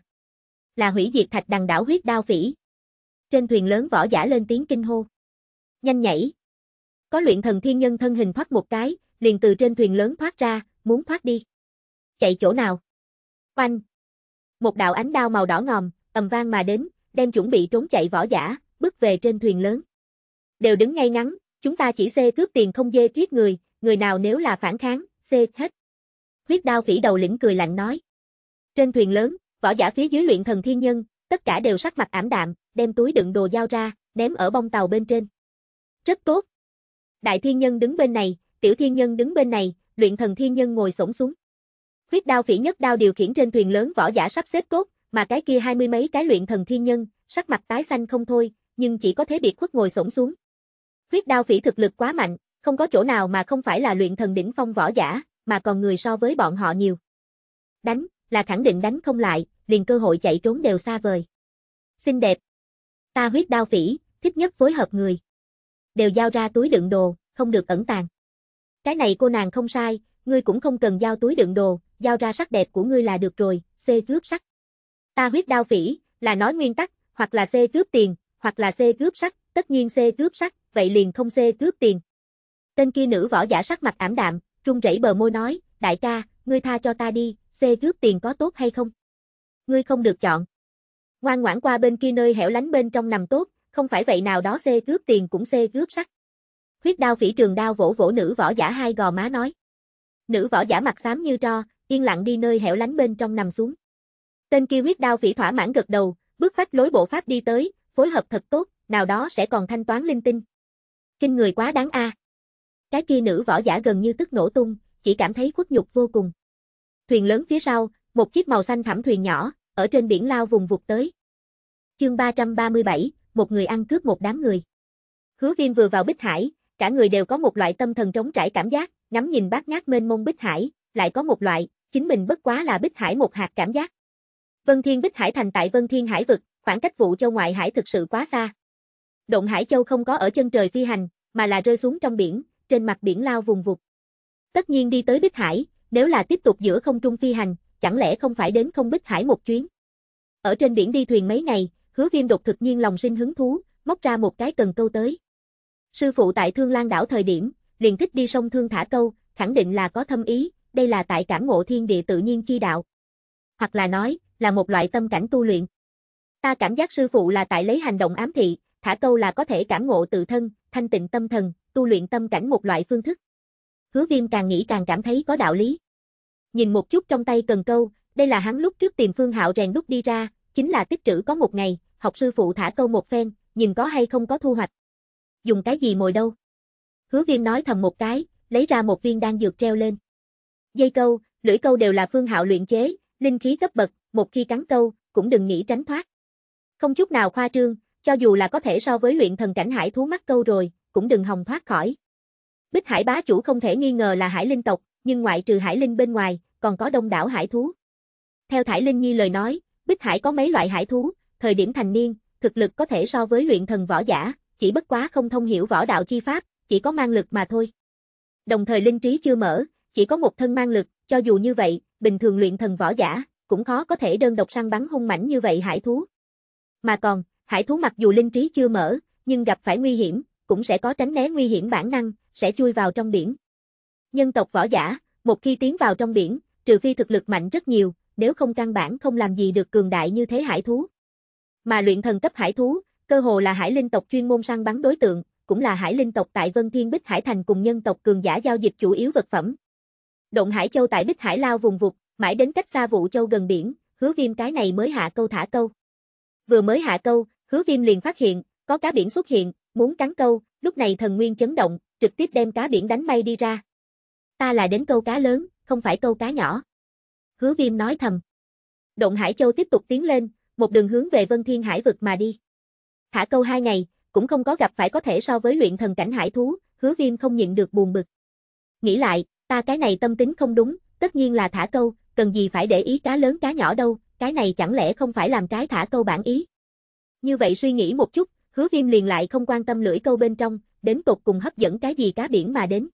Là hủy diệt thạch đằng đảo huyết đao phỉ. Trên thuyền lớn võ giả lên tiếng kinh hô. Nhanh nhảy. Có luyện thần thiên nhân thân hình thoát một cái, liền từ trên thuyền lớn thoát ra, muốn thoát đi. Chạy chỗ nào? Oanh. Một đạo ánh đao màu đỏ ngòm, ầm vang mà đến, đem chuẩn bị trốn chạy võ giả, bước về trên thuyền lớn. Đều đứng ngay ngắn, chúng ta chỉ xê cướp tiền không dê thuyết người, người nào nếu là phản kháng, xê hết. Huyết đao phỉ đầu lĩnh cười lạnh nói. Trên thuyền lớn, võ giả phía dưới luyện thần thiên nhân, tất cả đều sắc mặt ảm đạm, đem túi đựng đồ dao ra, ném ở bông tàu bên trên. Rất tốt. Đại thiên nhân đứng bên này, tiểu thiên nhân đứng bên này, luyện thần thiên nhân ngồi xổm xuống. Huyết đao phỉ nhất đao điều khiển trên thuyền lớn võ giả sắp xếp tốt, mà cái kia hai mươi mấy cái luyện thần thiên nhân, sắc mặt tái xanh không thôi, nhưng chỉ có thế biệt khuất ngồi xổm xuống. Huyết đao phỉ thực lực quá mạnh, không có chỗ nào mà không phải là luyện thần đỉnh phong võ giả, mà còn người so với bọn họ nhiều. Đánh, là khẳng định đánh không lại, liền cơ hội chạy trốn đều xa vời. Xinh đẹp. Ta huyết đao phỉ, thích nhất phối hợp người. Đều giao ra túi đựng đồ, không được ẩn tàng. Cái này cô nàng không sai, ngươi cũng không cần giao túi đựng đồ, giao ra sắc đẹp của ngươi là được rồi, xê cướp sắc. Ta huyết đao phỉ, là nói nguyên tắc, hoặc là xê cướp tiền, hoặc là C cướp sắt tất nhiên C cướp sắt vậy liền không C cướp tiền. Tên kia nữ võ giả sắc mặt ảm đạm, trung rẩy bờ môi nói, đại ca, ngươi tha cho ta đi, C cướp tiền có tốt hay không? Ngươi không được chọn. Ngoan ngoãn qua bên kia nơi hẻo lánh bên trong nằm tốt, không phải vậy nào đó C cướp tiền cũng C cướp sắt Huyết đao phỉ trường đao vỗ vỗ nữ võ giả hai gò má nói. Nữ võ giả mặt xám như tro, yên lặng đi nơi hẻo lánh bên trong nằm xuống. Tên kia huyết đao phỉ thỏa mãn gật đầu, bước phách lối bộ pháp đi tới, phối hợp thật tốt, nào đó sẽ còn thanh toán linh tinh. Kinh người quá đáng a. Cái kia nữ võ giả gần như tức nổ tung, chỉ cảm thấy khuất nhục vô cùng. Thuyền lớn phía sau, một chiếc màu xanh thẳm thuyền nhỏ, ở trên biển lao vùng vụt tới. Chương 337, một người ăn cướp một đám người. Hứa Viêm vừa vào Bích Hải, cả người đều có một loại tâm thần trống trải cảm giác, ngắm nhìn bát ngát mênh mông Bích Hải, lại có một loại, chính mình bất quá là Bích Hải một hạt cảm giác. Vân Thiên Bích Hải thành tại Vân Thiên Hải vực, khoảng cách vụ châu ngoại hải thực sự quá xa. Động Hải Châu không có ở chân trời phi hành, mà là rơi xuống trong biển, trên mặt biển lao vùng vụt. Tất nhiên đi tới Bích Hải, nếu là tiếp tục giữa không trung phi hành, chẳng lẽ không phải đến không Bích Hải một chuyến. Ở trên biển đi thuyền mấy ngày, hứa viêm đột thực nhiên lòng sinh hứng thú, móc ra một cái cần câu tới. Sư phụ tại Thương Lan đảo thời điểm, liền thích đi sông Thương thả câu, khẳng định là có thâm ý, đây là tại cảm ngộ thiên địa tự nhiên chi đạo. Hoặc là nói, là một loại tâm cảnh tu luyện. Ta cảm giác sư phụ là tại lấy hành động ám thị, thả câu là có thể cảm ngộ tự thân, thanh tịnh tâm thần, tu luyện tâm cảnh một loại phương thức. Hứa viêm càng nghĩ càng cảm thấy có đạo lý. Nhìn một chút trong tay cần câu, đây là hắn lúc trước tìm phương hạo rèn đúc đi ra, chính là tích trữ có một ngày, học sư phụ thả câu một phen, nhìn có hay không có thu hoạch. Dùng cái gì mồi đâu? Hứa viêm nói thầm một cái, lấy ra một viên đan dược treo lên. Dây câu, lưỡi câu đều là phương hạo luyện chế, linh khí cấp bậc, một khi cắn câu, cũng đừng nghĩ tránh thoát. Không chút nào khoa trương, cho dù là có thể so với luyện thần cảnh hải thú mắc câu rồi, cũng đừng hòng thoát khỏi. Bích hải bá chủ không thể nghi ngờ là hải linh tộc, nhưng ngoại trừ hải linh bên ngoài, còn có đông đảo hải thú. Theo Thải Linh Nhi lời nói, Bích Hải có mấy loại hải thú, thời điểm thành niên, thực lực có thể so với luyện thần võ giả, chỉ bất quá không thông hiểu võ đạo chi pháp, chỉ có mang lực mà thôi. Đồng thời linh trí chưa mở, chỉ có một thân mang lực, cho dù như vậy, bình thường luyện thần võ giả, cũng khó có thể đơn độc săn bắn hung mãnh như vậy hải thú. Mà còn, hải thú mặc dù linh trí chưa mở, nhưng gặp phải nguy hiểm, cũng sẽ có tránh né nguy hiểm bản năng, sẽ chui vào trong biển. Nhân tộc võ giả, một khi tiến vào trong biển, trừ phi thực lực mạnh rất nhiều, nếu không căn bản không làm gì được cường đại như thế hải thú. Mà luyện thần cấp hải thú, cơ hồ là hải linh tộc chuyên môn săn bắn đối tượng, cũng là hải linh tộc tại Vân Thiên Bích Hải Thành cùng nhân tộc cường giả giao dịch chủ yếu vật phẩm. Động Hải Châu tại Bích Hải Lao vùng vụt, mãi đến cách xa vụ châu gần biển, hứa viêm cái này mới hạ câu thả câu. Vừa mới hạ câu, hứa viêm liền phát hiện, có cá biển xuất hiện, muốn cắn câu, lúc này thần nguyên chấn động, trực tiếp đem cá biển đánh bay đi ra. Ta là đến câu cá lớn, không phải câu cá nhỏ. Hứa viêm nói thầm. Động Hải Châu tiếp tục tiến lên, một đường hướng về Vân Thiên Hải vực mà đi. Thả câu hai ngày, cũng không có gặp phải có thể so với luyện thần cảnh hải thú, hứa viêm không nhịn được buồn bực. Nghĩ lại, ta cái này tâm tính không đúng, tất nhiên là thả câu, cần gì phải để ý cá lớn cá nhỏ đâu, cái này chẳng lẽ không phải làm trái thả câu bản ý? Như vậy suy nghĩ một chút, hứa viêm liền lại không quan tâm lưỡi câu bên trong, đến tột cùng hấp dẫn cái gì cá biển mà đến.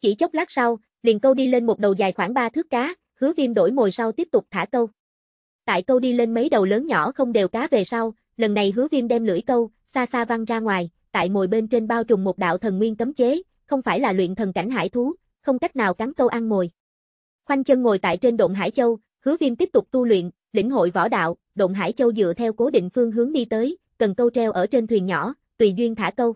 Chỉ chốc lát sau, liền câu đi lên một đầu dài khoảng ba thước cá, hứa viêm đổi mồi sau tiếp tục thả câu. Tại câu đi lên mấy đầu lớn nhỏ không đều cá về sau, lần này hứa viêm đem lưỡi câu, xa xa văng ra ngoài, tại mồi bên trên bao trùm một đạo thần nguyên cấm chế, không phải là luyện thần cảnh hải thú, không cách nào cắn câu ăn mồi. Khoanh chân ngồi tại trên độn Hải Châu, hứa viêm tiếp tục tu luyện, lĩnh hội võ đạo, Động Hải Châu dựa theo cố định phương hướng đi tới, cần câu treo ở trên thuyền nhỏ, tùy duyên thả câu.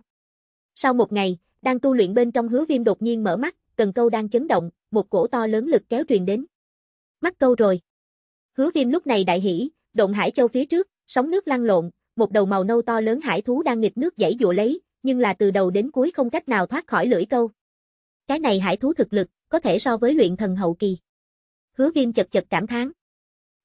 Sau một ngày, đang tu luyện bên trong hứa viêm đột nhiên mở mắt, cần câu đang chấn động, một cổ to lớn lực kéo truyền đến. Mắc câu rồi. Hứa viêm lúc này đại hỉ, Động Hải Châu phía trước, sóng nước lăn lộn, một đầu màu nâu to lớn hải thú đang nghịch nước dãy dụa lấy, nhưng là từ đầu đến cuối không cách nào thoát khỏi lưỡi câu. Cái này hải thú thực lực, có thể so với luyện thần hậu kỳ. Hứa viêm chật chật cảm thán.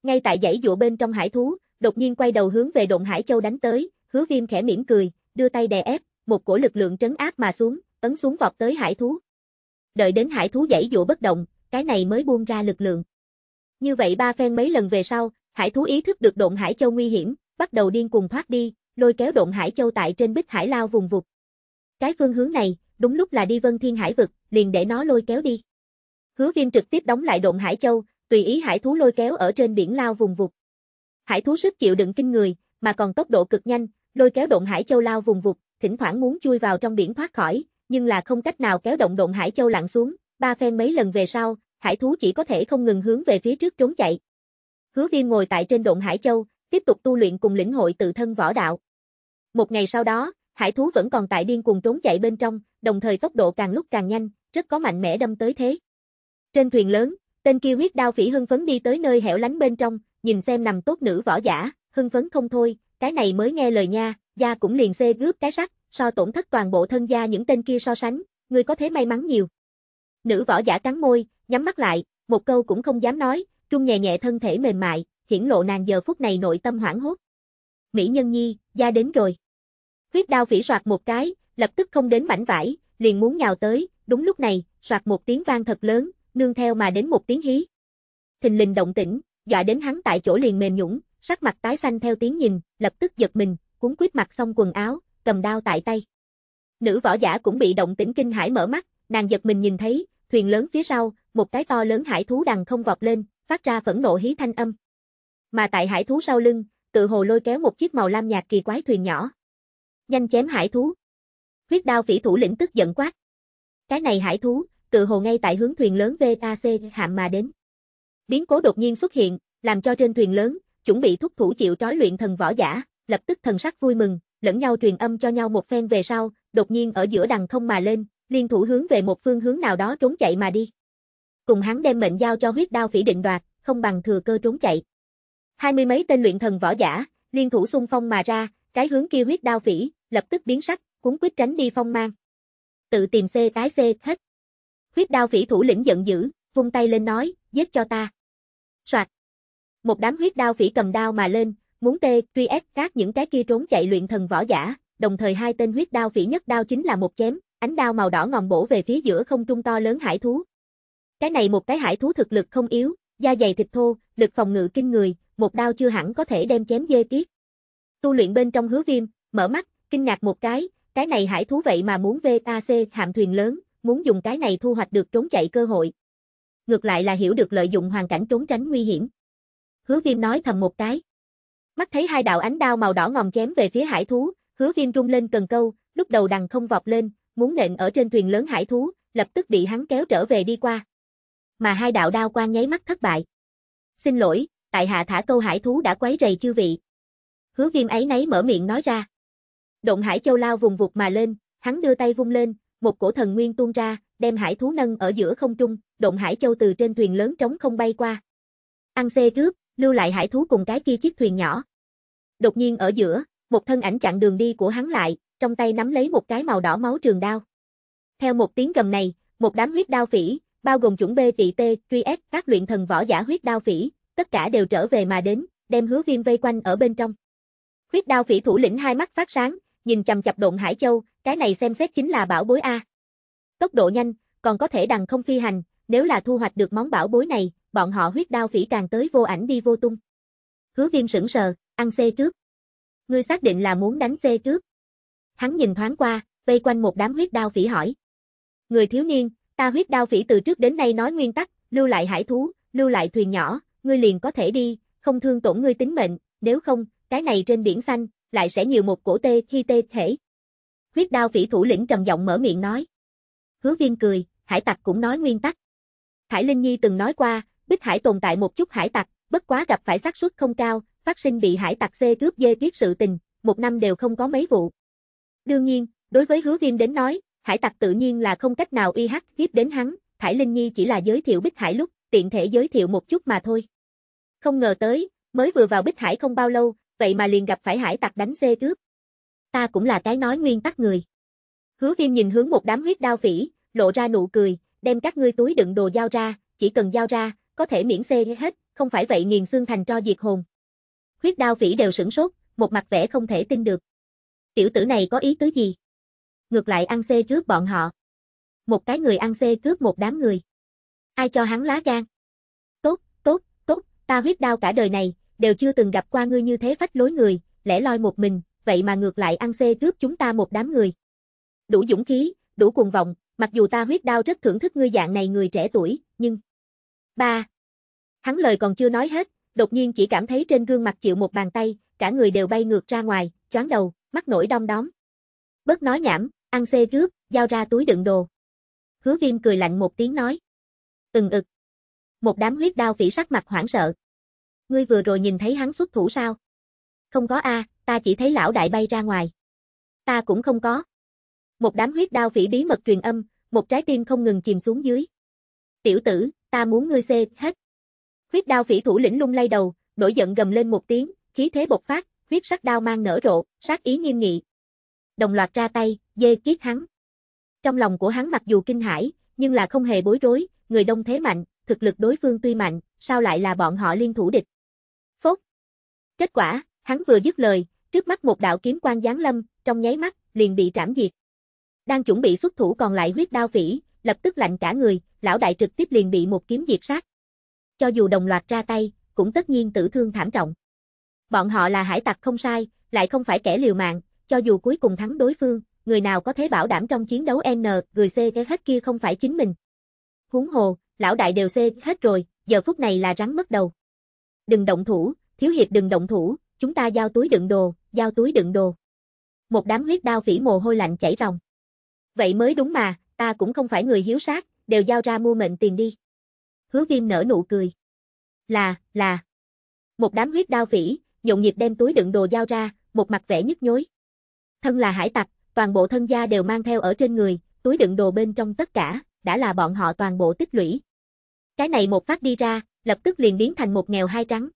Ngay tại dãy dụa bên trong hải thú, đột nhiên quay đầu hướng về độn hải châu đánh tới, hứa viêm khẽ mỉm cười, đưa tay đè ép, một cổ lực lượng trấn áp mà xuống, ấn xuống vọt tới hải thú. Đợi đến hải thú dãy dụa bất động, cái này mới buông ra lực lượng. Như vậy ba phen mấy lần về sau, hải thú ý thức được độn hải châu nguy hiểm, bắt đầu điên cuồng thoát đi, lôi kéo độn hải châu tại trên bích hải lao vùng vụt. Cái phương hướng này, đúng lúc là đi vân thiên hải vực, liền để nó lôi kéo đi. Hứa viêm trực tiếp đóng lại độn hải châu, tùy ý hải thú lôi kéo ở trên biển lao vùng vụt. Hải thú sức chịu đựng kinh người, mà còn tốc độ cực nhanh, lôi kéo độn hải châu lao vùng vụt, thỉnh thoảng muốn chui vào trong biển thoát khỏi, nhưng là không cách nào kéo động độn hải châu lặn xuống, ba phen mấy lần về sau, hải thú chỉ có thể không ngừng hướng về phía trước trốn chạy. Hứa Viêm ngồi tại trên độn hải châu, tiếp tục tu luyện cùng lĩnh hội tự thân võ đạo. Một ngày sau đó, hải thú vẫn còn tại điên cuồng trốn chạy bên trong, đồng thời tốc độ càng lúc càng nhanh, rất có mạnh mẽ đâm tới thế. Trên thuyền lớn, Tên kia huyết đao phỉ hưng phấn đi tới nơi hẻo lánh bên trong, nhìn xem nằm tốt nữ võ giả, hưng phấn không thôi, cái này mới nghe lời nha, gia cũng liền xê gướp cái sắt, so tổn thất toàn bộ thân gia những tên kia so sánh, người có thế may mắn nhiều. Nữ võ giả cắn môi, nhắm mắt lại, một câu cũng không dám nói, trung nhẹ nhẹ thân thể mềm mại, hiển lộ nàng giờ phút này nội tâm hoảng hốt. Mỹ nhân nhi, gia đến rồi. Huyết đao phỉ soạt một cái, lập tức không đến mảnh vải, liền muốn nhào tới, đúng lúc này, soạt một tiếng vang thật lớn, nương theo mà đến một tiếng hí. Thình lình động tĩnh, dọa đến hắn tại chỗ liền mềm nhũng, sắc mặt tái xanh theo tiếng nhìn, lập tức giật mình, cuốn quýt mặt xong quần áo, cầm đao tại tay. Nữ võ giả cũng bị động tĩnh kinh hãi mở mắt, nàng giật mình nhìn thấy, thuyền lớn phía sau, một cái to lớn hải thú đằng không vọt lên, phát ra phẫn nộ hí thanh âm. Mà tại hải thú sau lưng, tự hồ lôi kéo một chiếc màu lam nhạt kỳ quái thuyền nhỏ. Nhanh chém hải thú. Huyết đao phỉ thủ lĩnh tức giận quát. Cái này hải thú, tự hồ ngay tại hướng thuyền lớn VAC hạm mà đến. Biến cố đột nhiên xuất hiện, làm cho trên thuyền lớn, chuẩn bị thúc thủ chịu trói luyện thần võ giả, lập tức thần sắc vui mừng, lẫn nhau truyền âm cho nhau một phen về sau, đột nhiên ở giữa đằng không mà lên, liên thủ hướng về một phương hướng nào đó trốn chạy mà đi. Cùng hắn đem mệnh giao cho huyết đao phỉ định đoạt, không bằng thừa cơ trốn chạy. Hai mươi mấy tên luyện thần võ giả, liên thủ xung phong mà ra, cái hướng kia huyết đao phỉ, lập tức biến sắc, cuốn quyết tránh đi phong mang. Tự tìm xe tái xe hết. Huyết đao phỉ thủ lĩnh giận dữ, vung tay lên nói, giết cho ta. Soạt. Một đám huyết đao phỉ cầm đao mà lên, muốn tê, truy ép các những cái kia trốn chạy luyện thần võ giả, đồng thời hai tên huyết đao phỉ nhất đao chính là một chém, ánh đao màu đỏ ngòm bổ về phía giữa không trung to lớn hải thú. Cái này một cái hải thú thực lực không yếu, da dày thịt thô, lực phòng ngự kinh người, một đao chưa hẳn có thể đem chém dê tiết. Tu luyện bên trong hứa viêm, mở mắt, kinh ngạc một cái, cái này hải thú vậy mà muốn VAC hạm thuyền lớn, muốn dùng cái này thu hoạch được trốn chạy cơ hội. Ngược lại là hiểu được lợi dụng hoàn cảnh trốn tránh nguy hiểm. Hứa viêm nói thầm một cái. Mắt thấy hai đạo ánh đao màu đỏ ngòm chém về phía hải thú, hứa viêm rung lên cần câu, lúc đầu đằng không vọt lên, muốn nện ở trên thuyền lớn hải thú, lập tức bị hắn kéo trở về đi qua. Mà hai đạo đao quang nháy mắt thất bại. Xin lỗi, tại hạ thả câu hải thú đã quấy rầy chư vị. Hứa viêm ấy nấy mở miệng nói ra. Động hải châu lao vùng vụt mà lên, hắn đưa tay vung lên, một cổ thần nguyên tuôn ra, đem hải thú nâng ở giữa không trung, động hải châu từ trên thuyền lớn trống không bay qua. Ăn xê cướp, lưu lại hải thú cùng cái kia chiếc thuyền nhỏ. Đột nhiên ở giữa, một thân ảnh chặn đường đi của hắn lại, trong tay nắm lấy một cái màu đỏ máu trường đao. Theo một tiếng gầm này, một đám huyết đao phỉ, bao gồm chuẩn B tị T, truy S, các luyện thần võ giả huyết đao phỉ, tất cả đều trở về mà đến, đem hứa viêm vây quanh ở bên trong. Huyết đao phỉ thủ lĩnh hai mắt phát sáng, nhìn chầm chập độn Hải Châu, cái này xem xét chính là bảo bối A. Tốc độ nhanh, còn có thể đằng không phi hành, nếu là thu hoạch được món bảo bối này, bọn họ huyết đao phỉ càng tới vô ảnh đi vô tung. Hứa viêm sững sờ, ăn xê cướp. Ngươi xác định là muốn đánh xê cướp. Hắn nhìn thoáng qua, vây quanh một đám huyết đao phỉ hỏi. Người thiếu niên, ta huyết đao phỉ từ trước đến nay nói nguyên tắc, lưu lại hải thú, lưu lại thuyền nhỏ, ngươi liền có thể đi, không thương tổn ngươi tính mệnh, nếu không, cái này trên biển xanh, lại sẽ nhiều một cổ tê khi tê thể. Huyết đao phỉ thủ lĩnh trầm giọng mở miệng nói. Hứa viên cười, hải tặc cũng nói nguyên tắc. Hải Linh Nhi từng nói qua, bích hải tồn tại một chút hải tặc, bất quá gặp phải xác suất không cao, phát sinh bị hải tặc xê cướp dê tiết sự tình, một năm đều không có mấy vụ. Đương nhiên, đối với hứa viêm đến nói, hải tặc tự nhiên là không cách nào uy hắc hiếp đến hắn, Thải Linh Nhi chỉ là giới thiệu Bích Hải lúc, tiện thể giới thiệu một chút mà thôi. Không ngờ tới, mới vừa vào Bích Hải không bao lâu, vậy mà liền gặp phải hải tặc đánh xê cướp, Ta cũng là cái nói nguyên tắc người. Hứa viêm nhìn hướng một đám huyết đao phỉ, lộ ra nụ cười, đem các ngươi túi đựng đồ giao ra, chỉ cần giao ra, có thể miễn xê hết, không phải vậy nghiền xương thành cho diệt hồn. Huyết đao phỉ đều sửng sốt, một mặt vẻ không thể tin được. Tiểu tử này có ý tứ gì? Ngược lại ăn xê cướp bọn họ. Một cái người ăn xê cướp một đám người. Ai cho hắn lá gan? Tốt, tốt, tốt, ta huyết đao cả đời này, đều chưa từng gặp qua ngươi như thế phách lối người, lẻ loi một mình, vậy mà ngược lại ăn xê cướp chúng ta một đám người. Đủ dũng khí, đủ cuồng vọng, mặc dù ta huyết đao rất thưởng thức ngươi dạng này người trẻ tuổi, nhưng... ba Hắn lời còn chưa nói hết, đột nhiên chỉ cảm thấy trên gương mặt chịu một bàn tay, cả người đều bay ngược ra ngoài, choáng đầu, mắt nổi đong đóm. Bớt nói nhảm, ăn xê cướp, giao ra túi đựng đồ. Hứa viêm cười lạnh một tiếng nói. Ừng ực. Một đám huyết đao phỉ sắc mặt hoảng sợ. Ngươi vừa rồi nhìn thấy hắn xuất thủ sao? Không có a, ta chỉ thấy lão đại bay ra ngoài. Ta cũng không có. Một đám huyết đao phỉ bí mật truyền âm, một trái tim không ngừng chìm xuống dưới. Tiểu tử, ta muốn ngươi xê hết. Huyết đao phỉ thủ lĩnh lung lay đầu, nổi giận gầm lên một tiếng, khí thế bộc phát, huyết sắc đao mang nở rộ, sát ý nghiêm nghị. Đồng loạt ra tay, dê kiết hắn. Trong lòng của hắn mặc dù kinh hãi, nhưng là không hề bối rối, người đông thế mạnh, thực lực đối phương tuy mạnh, sao lại là bọn họ liên thủ địch. Phốt. Kết quả, Hắn vừa dứt lời, trước mắt một đạo kiếm quang giáng lâm, trong nháy mắt, liền bị trảm diệt. Đang chuẩn bị xuất thủ còn lại huyết đao phỉ, lập tức lạnh cả người, lão đại trực tiếp liền bị một kiếm diệt sát. Cho dù đồng loạt ra tay, cũng tất nhiên tử thương thảm trọng. Bọn họ là hải tặc không sai, lại không phải kẻ liều mạng, cho dù cuối cùng thắng đối phương, người nào có thể bảo đảm trong chiến đấu N, người C cái hết kia không phải chính mình. Huống hồ, lão đại đều C hết rồi, giờ phút này là rắn mất đầu. Đừng động thủ, thiếu hiệp đừng động thủ, chúng ta giao túi đựng đồ, giao túi đựng đồ. Một đám huyết đao phỉ mồ hôi lạnh chảy ròng. Vậy mới đúng mà, ta cũng không phải người hiếu sát, đều giao ra mua mệnh tiền đi. Hứa viêm nở nụ cười. Là, là. Một đám huyết đao phỉ, nhộn nhịp đem túi đựng đồ giao ra, một mặt vẻ nhức nhối. Thân là hải tặc, toàn bộ thân gia đều mang theo ở trên người, túi đựng đồ bên trong tất cả, đã là bọn họ toàn bộ tích lũy. Cái này một phát đi ra, lập tức liền biến thành một nghèo hai trắng.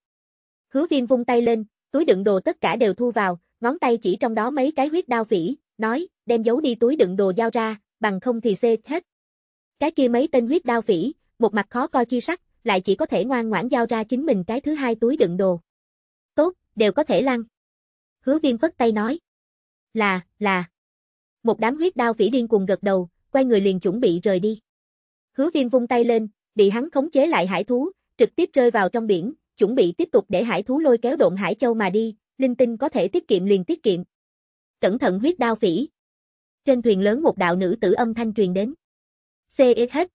Hứa viêm vung tay lên, túi đựng đồ tất cả đều thu vào, ngón tay chỉ trong đó mấy cái huyết đao phỉ, nói, đem giấu đi túi đựng đồ giao ra, bằng không thì xê hết. Cái kia mấy tên huyết đao phỉ, một mặt khó coi chi sắc, lại chỉ có thể ngoan ngoãn giao ra chính mình cái thứ hai túi đựng đồ. Tốt, đều có thể lăn. Hứa viêm phất tay nói. Là, là. Một đám huyết đao phỉ điên cuồng gật đầu, quay người liền chuẩn bị rời đi. Hứa viêm vung tay lên, bị hắn khống chế lại hải thú, trực tiếp rơi vào trong biển, chuẩn bị tiếp tục để hải thú lôi kéo độn hải châu mà đi, linh tinh có thể tiết kiệm liền tiết kiệm. Cẩn thận huyết đao phỉ. Trên thuyền lớn một đạo nữ tử âm thanh truyền đến. CX hết.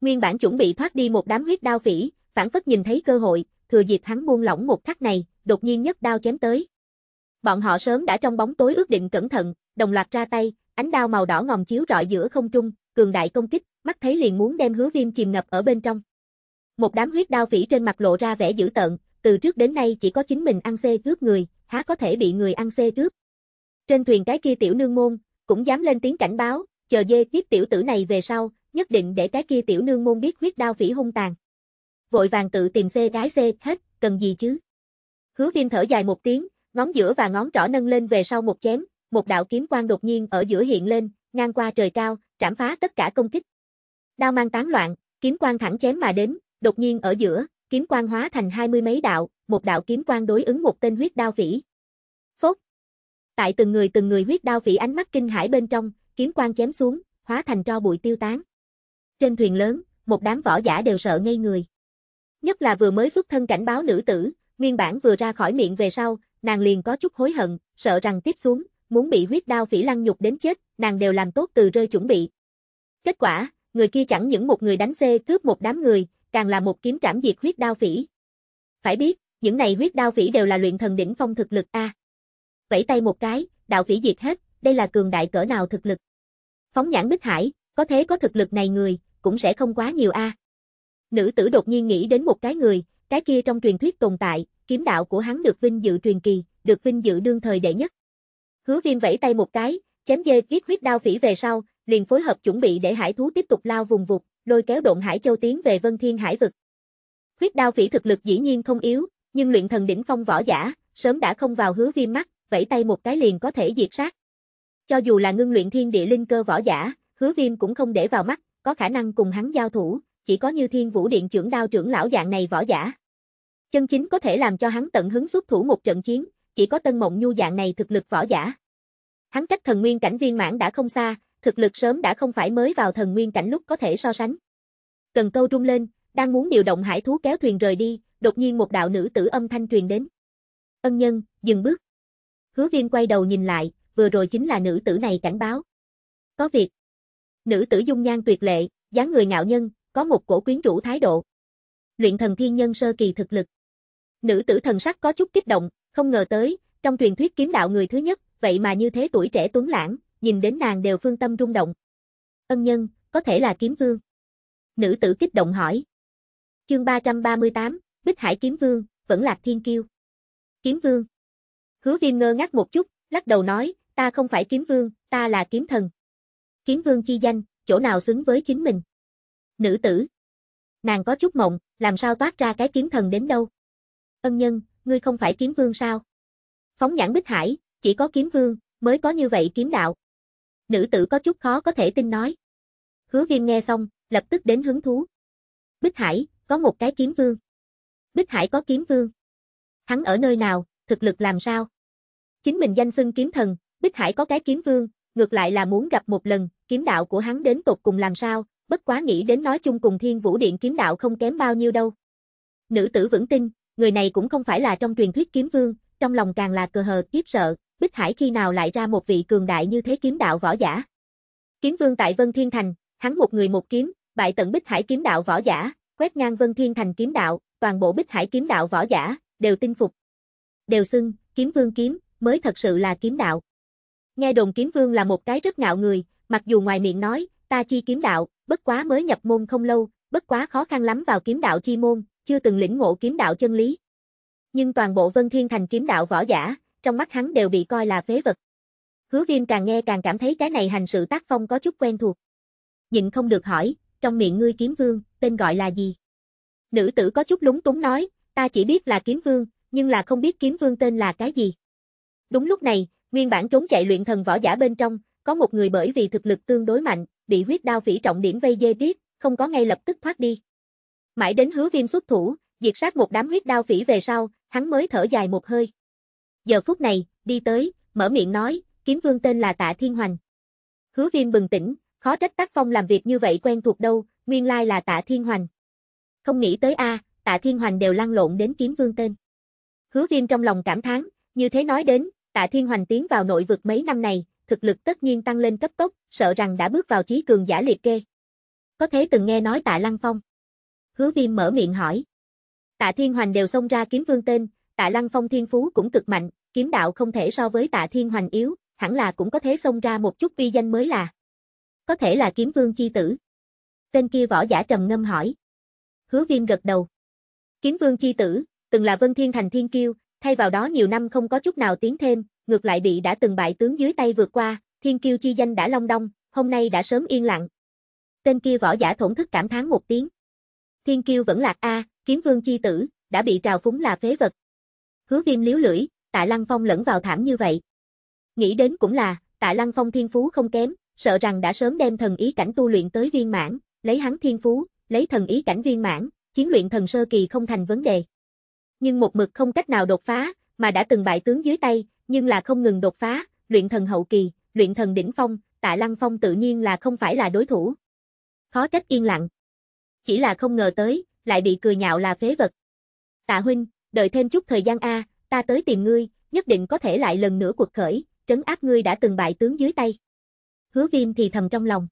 Nguyên bản chuẩn bị thoát đi một đám huyết đao phỉ, phản phất nhìn thấy cơ hội, thừa dịp hắn buông lỏng một khắc này, đột nhiên nhất đao chém tới. Bọn họ sớm đã trong bóng tối ước định cẩn thận, đồng loạt ra tay, ánh đao màu đỏ ngòm chiếu rọi giữa không trung, cường đại công kích, mắt thấy liền muốn đem Hứa Viêm chìm ngập ở bên trong. Một đám huyết đao phỉ trên mặt lộ ra vẻ dữ tợn, từ trước đến nay chỉ có chính mình ăn xê cướp người, há có thể bị người ăn xê cướp. Trên thuyền cái kia tiểu nương môn, cũng dám lên tiếng cảnh báo, chờ dê kiếp tiểu tử này về sau, nhất định để cái kia tiểu nương môn biết huyết đao phỉ hung tàn. Vội vàng tự tìm xê gái xê hết, cần gì chứ? Hứa viêm thở dài một tiếng, ngón giữa và ngón trỏ nâng lên về sau một chém, một đạo kiếm quang đột nhiên ở giữa hiện lên, ngang qua trời cao, trảm phá tất cả công kích. Đao mang tán loạn, kiếm quang thẳng chém mà đến, Đột nhiên ở giữa, kiếm quang hóa thành hai mươi mấy đạo, một đạo kiếm quang đối ứng một tên huyết đao phỉ. Phốc. Tại từng người từng người huyết đao phỉ ánh mắt kinh hãi bên trong, kiếm quang chém xuống, hóa thành tro bụi tiêu tán. Trên thuyền lớn, một đám võ giả đều sợ ngây người. Nhất là vừa mới xuất thân cảnh báo nữ tử, nguyên bản vừa ra khỏi miệng về sau, nàng liền có chút hối hận, sợ rằng tiếp xuống, muốn bị huyết đao phỉ lăng nhục đến chết, nàng đều làm tốt từ rơi chuẩn bị. Kết quả, người kia chẳng những một người đánh xê cướp một đám người, càng là một kiếm trảm diệt huyết đao phỉ. Phải biết, những này huyết đao phỉ đều là luyện thần đỉnh phong thực lực a. Vẫy tay một cái, đạo phỉ diệt hết, đây là cường đại cỡ nào thực lực. Phóng nhãn Bích Hải, có thế có thực lực này người, cũng sẽ không quá nhiều a. Nữ tử đột nhiên nghĩ đến một cái người, cái kia trong truyền thuyết tồn tại, kiếm đạo của hắn được vinh dự truyền kỳ, được vinh dự đương thời đệ nhất. Hứa Viêm vẫy tay một cái, chém dê kiết huyết đao phỉ về sau, liền phối hợp chuẩn bị để hải thú tiếp tục lao vùng vụt, lôi kéo Độn Hải Châu tiến về Vân Thiên Hải vực. Huyết Đao Phỉ thực lực dĩ nhiên không yếu, nhưng luyện thần đỉnh phong võ giả, sớm đã không vào hứa viêm mắt, vẫy tay một cái liền có thể diệt sát. Cho dù là ngưng luyện thiên địa linh cơ võ giả, hứa viêm cũng không để vào mắt, có khả năng cùng hắn giao thủ, chỉ có như thiên vũ điện trưởng đao trưởng lão dạng này võ giả. Chân chính có thể làm cho hắn tận hứng xuất thủ một trận chiến, chỉ có tân mộng nhu dạng này thực lực võ giả. Hắn cách thần nguyên cảnh viên mãn đã không xa, thực lực sớm đã không phải mới vào thần nguyên cảnh lúc có thể so sánh. Cần câu rung lên, đang muốn điều động hải thú kéo thuyền rời đi, đột nhiên một đạo nữ tử âm thanh truyền đến. Ân nhân, dừng bước. Hứa viên quay đầu nhìn lại, vừa rồi chính là nữ tử này cảnh báo. Có việc. Nữ tử dung nhan tuyệt lệ, dáng người ngạo nhân, có một cổ quyến rũ thái độ. Luyện thần thiên nhân sơ kỳ thực lực. Nữ tử thần sắc có chút kích động, không ngờ tới, trong truyền thuyết kiếm đạo người thứ nhất, vậy mà như thế tuổi trẻ tuấn lãng, nhìn đến nàng đều phương tâm rung động. Ân nhân, có thể là kiếm vương. Nữ tử kích động hỏi. Chương 338, Bích Hải kiếm vương, vẫn lạc thiên kiêu. Kiếm vương. Hứa viêm ngơ ngác một chút, lắc đầu nói, ta không phải kiếm vương, ta là kiếm thần. Kiếm vương chi danh, chỗ nào xứng với chính mình. Nữ tử. Nàng có chút mộng, làm sao toát ra cái kiếm thần đến đâu. Ân nhân, ngươi không phải kiếm vương sao? Phóng nhãn bích hải, chỉ có kiếm vương, mới có như vậy kiếm đạo. Nữ tử có chút khó có thể tin nói. Hứa viêm nghe xong, lập tức đến hứng thú. Bích Hải, có một cái kiếm vương. Bích Hải có kiếm vương. Hắn ở nơi nào, thực lực làm sao? Chính mình danh xưng kiếm thần, Bích Hải có cái kiếm vương, ngược lại là muốn gặp một lần, kiếm đạo của hắn đến tột cùng làm sao, bất quá nghĩ đến nói chung cùng thiên vũ điện kiếm đạo không kém bao nhiêu đâu. Nữ tử vững tin, người này cũng không phải là trong truyền thuyết kiếm vương, trong lòng càng là cờ hờ kiếp sợ. Bích Hải khi nào lại ra một vị cường đại như thế kiếm đạo võ giả. Kiếm vương tại Vân Thiên Thành, hắn một người một kiếm, bại tận Bích Hải kiếm đạo võ giả, quét ngang Vân Thiên Thành kiếm đạo, toàn bộ Bích Hải kiếm đạo võ giả, đều tinh phục. Đều xưng, kiếm vương kiếm, mới thật sự là kiếm đạo. Nghe đồn kiếm vương là một cái rất ngạo người, mặc dù ngoài miệng nói, ta chi kiếm đạo, bất quá mới nhập môn không lâu, bất quá khó khăn lắm vào kiếm đạo chi môn, chưa từng lĩnh ngộ kiếm đạo chân lý. Nhưng toàn bộ Vân Thiên Thành kiếm đạo võ giả, trong mắt hắn đều bị coi là phế vật. Hứa viêm càng nghe càng cảm thấy cái này hành sự tác phong có chút quen thuộc. Nhìn không được hỏi, trong miệng ngươi kiếm vương, tên gọi là gì? Nữ tử có chút lúng túng nói, ta chỉ biết là kiếm vương, nhưng là không biết kiếm vương tên là cái gì. Đúng lúc này, nguyên bản trốn chạy luyện thần võ giả bên trong, có một người bởi vì thực lực tương đối mạnh, bị huyết đao phỉ trọng điểm vây dê biết, không có ngay lập tức thoát đi. Mãi đến hứa viêm xuất thủ, diệt sát một đám huyết đao phỉ về sau, hắn mới thở dài một hơi giờ phút này, đi tới, mở miệng nói, kiếm vương tên là Tạ Thiên Hoành. Hứa viêm bừng tỉnh, khó trách tác phong làm việc như vậy quen thuộc đâu, nguyên lai là Tạ Thiên Hoành. Không nghĩ tới a, Tạ Thiên Hoành đều lăn lộn đến kiếm vương tên. Hứa viêm trong lòng cảm thán, như thế nói đến, Tạ Thiên Hoành tiến vào nội vực mấy năm này, thực lực tất nhiên tăng lên cấp tốc, sợ rằng đã bước vào trí cường giả liệt kê. Có thế từng nghe nói Tạ Lăng Phong. Hứa viêm mở miệng hỏi. Tạ Thiên Hoành đều xông ra kiếm vương tên, Tạ Lăng Phong thiên phú cũng cực mạnh, kiếm đạo không thể so với tạ thiên hoành yếu, hẳn là cũng có thể xông ra một chút uy danh mới là. Có thể là kiếm vương chi tử. Tên kia võ giả trầm ngâm hỏi. Hứa viêm gật đầu. Kiếm vương chi tử, từng là vân thiên thành thiên kiêu, thay vào đó nhiều năm không có chút nào tiến thêm, ngược lại bị đã từng bại tướng dưới tay vượt qua, thiên kiêu chi danh đã long đong, hôm nay đã sớm yên lặng. Tên kia võ giả thổn thức cảm thán một tiếng. Thiên kiêu vẫn lạc A, kiếm vương chi tử, đã bị trào phúng là phế vật. Hứa viêm liếu lưỡi, tạ lăng phong lẫn vào thảm như vậy. Nghĩ đến cũng là, tạ lăng phong thiên phú không kém, sợ rằng đã sớm đem thần ý cảnh tu luyện tới viên mãn, lấy hắn thiên phú, lấy thần ý cảnh viên mãn, chiến luyện thần sơ kỳ không thành vấn đề. Nhưng một mực không cách nào đột phá, mà đã từng bại tướng dưới tay, nhưng là không ngừng đột phá, luyện thần hậu kỳ, luyện thần đỉnh phong, Tạ Lăng Phong tự nhiên là không phải là đối thủ. Khó trách yên lặng. Chỉ là không ngờ tới, lại bị cười nhạo là phế vật. Tạ huynh, đợi thêm chút thời gian a, ta tới tìm ngươi, nhất định có thể lại lần nữa cuộc khởi, trấn áp ngươi đã từng bại tướng dưới tay. Hứa viêm thì thầm trong lòng.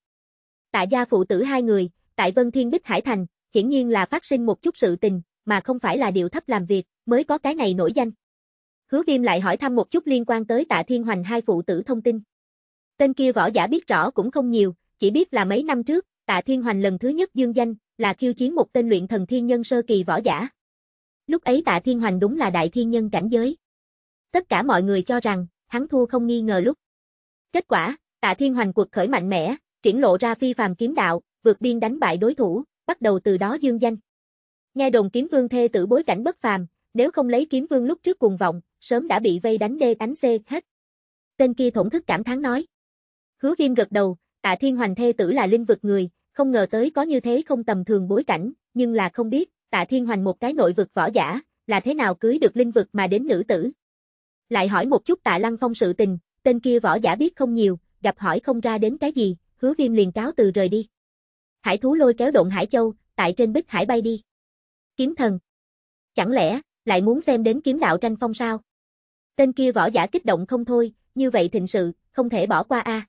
Tạ gia phụ tử hai người, tại Vân Thiên Bích Hải Thành, hiển nhiên là phát sinh một chút sự tình, mà không phải là điều thấp làm việc, mới có cái này nổi danh. Hứa viêm lại hỏi thăm một chút liên quan tới tạ thiên hoành hai phụ tử thông tin. Tên kia võ giả biết rõ cũng không nhiều, chỉ biết là mấy năm trước, tạ thiên hoành lần thứ nhất dương danh, là khiêu chiến một tên luyện thần thiên nhân sơ kỳ võ giả. Lúc ấy tạ thiên hoành đúng là đại thiên nhân cảnh giới. Tất cả mọi người cho rằng, hắn thua không nghi ngờ lúc. Kết quả, tạ thiên hoành cuộc khởi mạnh mẽ, triển lộ ra phi phàm kiếm đạo, vượt biên đánh bại đối thủ, bắt đầu từ đó dương danh. Nghe đồn kiếm vương thê tử bối cảnh bất phàm, nếu không lấy kiếm vương lúc trước cuồng vọng, sớm đã bị vây đánh đê đánh xê hết. Tên kia thổn thức cảm thán nói. Hứa viêm gật đầu, tạ thiên hoành thê tử là linh vực người, không ngờ tới có như thế không tầm thường bối cảnh, nhưng là không biết, tạ thiên hoành một cái nội vực võ giả, là thế nào cưới được linh vực mà đến nữ tử. Lại hỏi một chút tạ lăng phong sự tình, tên kia võ giả biết không nhiều, gặp hỏi không ra đến cái gì, hứa viêm liền cáo từ rời đi. Hải thú lôi kéo động hải châu, tại trên bích hải bay đi. Kiếm thần. Chẳng lẽ, lại muốn xem đến kiếm đạo tranh phong sao? Tên kia võ giả kích động không thôi, như vậy thịnh sự, không thể bỏ qua a. À.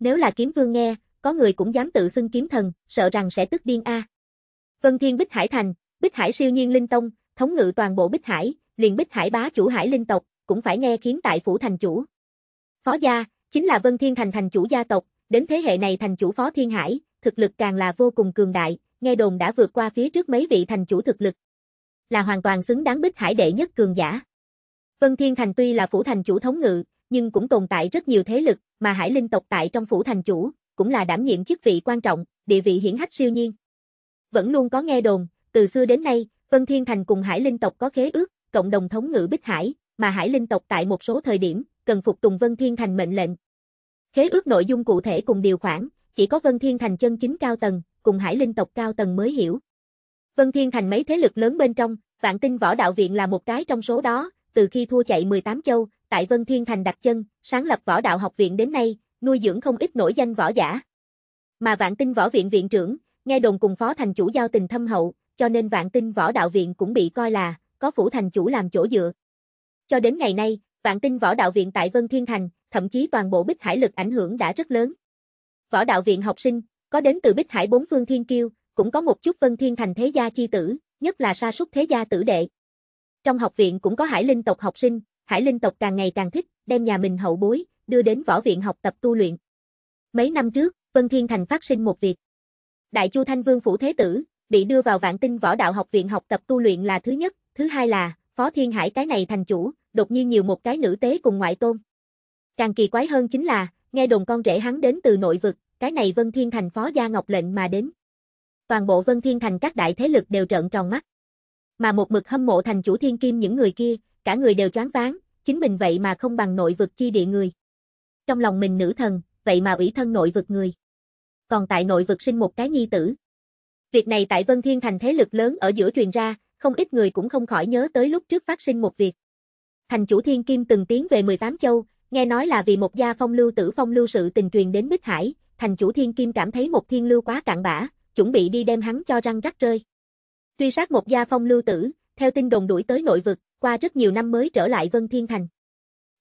Nếu là kiếm vương nghe, có người cũng dám tự xưng kiếm thần, sợ rằng sẽ tức điên a. À. Vân Thiên Bích Hải Thành, Bích Hải siêu nhiên linh tông, thống ngự toàn bộ Bích Hải, liền Bích Hải bá chủ Hải linh tộc, cũng phải nghe khiến tại phủ thành chủ. Phó gia, chính là Vân Thiên Thành thành chủ gia tộc, đến thế hệ này thành chủ Phó Thiên Hải, thực lực càng là vô cùng cường đại, nghe đồn đã vượt qua phía trước mấy vị thành chủ thực lực. Là hoàn toàn xứng đáng Bích Hải đệ nhất cường giả. Vân Thiên Thành tuy là phủ thành chủ thống ngự, nhưng cũng tồn tại rất nhiều thế lực, mà Hải Linh tộc tại trong phủ thành chủ, cũng là đảm nhiệm chức vị quan trọng, địa vị hiển hách siêu nhiên vẫn luôn có nghe đồn, từ xưa đến nay, Vân Thiên Thành cùng Hải Linh tộc có khế ước, cộng đồng thống ngự Bích Hải, mà Hải Linh tộc tại một số thời điểm, cần phục tùng Vân Thiên Thành mệnh lệnh. Khế ước nội dung cụ thể cùng điều khoản, chỉ có Vân Thiên Thành chân chính cao tầng, cùng Hải Linh tộc cao tầng mới hiểu. Vân Thiên Thành mấy thế lực lớn bên trong, Vạn Tinh Võ Đạo Viện là một cái trong số đó, từ khi thua chạy 18 châu, tại Vân Thiên Thành đặt chân, sáng lập Võ Đạo Học Viện đến nay, nuôi dưỡng không ít nổi danh võ giả. Mà Vạn Tinh Võ Viện viện trưởng, Nghe đồn cùng phó thành chủ giao tình thâm hậu, cho nên vạn tinh võ đạo viện cũng bị coi là có phủ thành chủ làm chỗ dựa. Cho đến ngày nay, vạn tinh võ đạo viện tại Vân Thiên Thành, thậm chí toàn bộ Bích Hải lực ảnh hưởng đã rất lớn. Võ đạo viện học sinh, có đến từ Bích Hải bốn phương thiên kiêu, cũng có một chút Vân Thiên Thành thế gia chi tử, nhất là sa súc thế gia tử đệ. Trong học viện cũng có Hải Linh tộc học sinh, Hải Linh tộc càng ngày càng thích đem nhà mình hậu bối đưa đến võ viện học tập tu luyện. Mấy năm trước, Vân Thiên Thành phát sinh một việc Đại Chu Thanh Vương phủ thế tử, bị đưa vào Vạn Tinh Võ Đạo Học viện học tập tu luyện là thứ nhất, thứ hai là Phó Thiên Hải cái này thành chủ, đột nhiên nhiều một cái nữ tế cùng ngoại tôn. Càng kỳ quái hơn chính là, nghe đồn con rể hắn đến từ nội vực, cái này Vân Thiên Thành Phó Gia Ngọc lệnh mà đến. Toàn bộ Vân Thiên Thành các đại thế lực đều trợn tròn mắt. Mà một mực hâm mộ thành chủ thiên kim những người kia, cả người đều choáng váng, chính mình vậy mà không bằng nội vực chi địa người. Trong lòng mình nữ thần, vậy mà ủy thân nội vực người còn tại nội vực sinh một cái nhi tử. Việc này tại Vân Thiên Thành thế lực lớn ở giữa truyền ra, không ít người cũng không khỏi nhớ tới lúc trước phát sinh một việc. Thành chủ Thiên Kim từng tiến về 18 châu, nghe nói là vì một gia phong lưu tử phong lưu sự tình truyền đến Bích Hải, thành chủ Thiên Kim cảm thấy một thiên lưu quá cạn bã, chuẩn bị đi đem hắn cho răng rắc rơi. Truy sát một gia phong lưu tử, theo tin đồn đuổi tới nội vực, qua rất nhiều năm mới trở lại Vân Thiên Thành.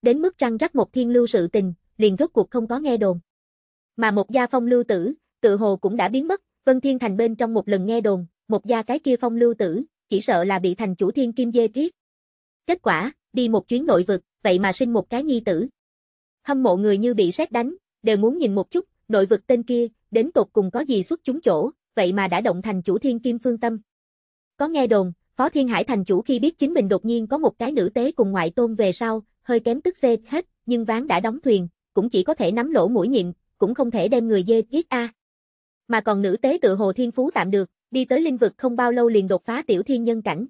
Đến mức răng rắc một thiên lưu sự tình, liền rốt cuộc không có nghe đồn. Mà một gia phong lưu tử, tự hồ cũng đã biến mất, Vân Thiên Thành bên trong một lần nghe đồn, một gia cái kia phong lưu tử, chỉ sợ là bị thành chủ thiên kim dê kiết Kết quả, đi một chuyến nội vực, vậy mà sinh một cái nhi tử. Hâm mộ người như bị sét đánh, đều muốn nhìn một chút, nội vực tên kia, đến tột cùng có gì xuất chúng chỗ, vậy mà đã động thành chủ thiên kim phương tâm. Có nghe đồn, Phó Thiên Hải thành chủ khi biết chính mình đột nhiên có một cái nữ tế cùng ngoại tôn về sau, hơi kém tức xê hết, nhưng ván đã đóng thuyền, cũng chỉ có thể nắm lỗ mũi nhịn, cũng không thể đem người dê giết a. Mà còn nữ tế tự hồ thiên phú tạm được, đi tới linh vực không bao lâu liền đột phá tiểu thiên nhân cảnh.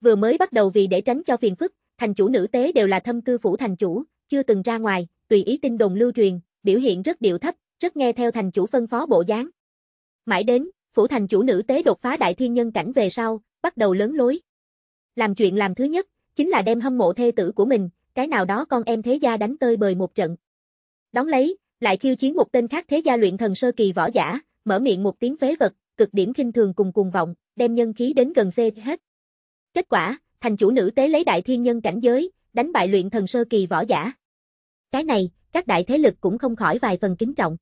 Vừa mới bắt đầu vì để tránh cho phiền phức, thành chủ nữ tế đều là thâm cư phủ thành chủ, chưa từng ra ngoài, tùy ý tin đồn lưu truyền, biểu hiện rất điệu thấp, rất nghe theo thành chủ phân phó bộ dáng. Mãi đến, phủ thành chủ nữ tế đột phá đại thiên nhân cảnh về sau, bắt đầu lớn lối. Làm chuyện làm thứ nhất, chính là đem hâm mộ thê tử của mình, cái nào đó con em thế gia đánh tơi bời một trận. đóng lấy, lại khiêu chiến một tên khác thế gia luyện thần sơ kỳ võ giả, mở miệng một tiếng phế vật, cực điểm khinh thường cùng cuồng vọng, đem nhân khí đến gần xê hết. Kết quả, thành chủ nữ tế lấy đại thiên nhân cảnh giới, đánh bại luyện thần sơ kỳ võ giả. Cái này, các đại thế lực cũng không khỏi vài phần kính trọng.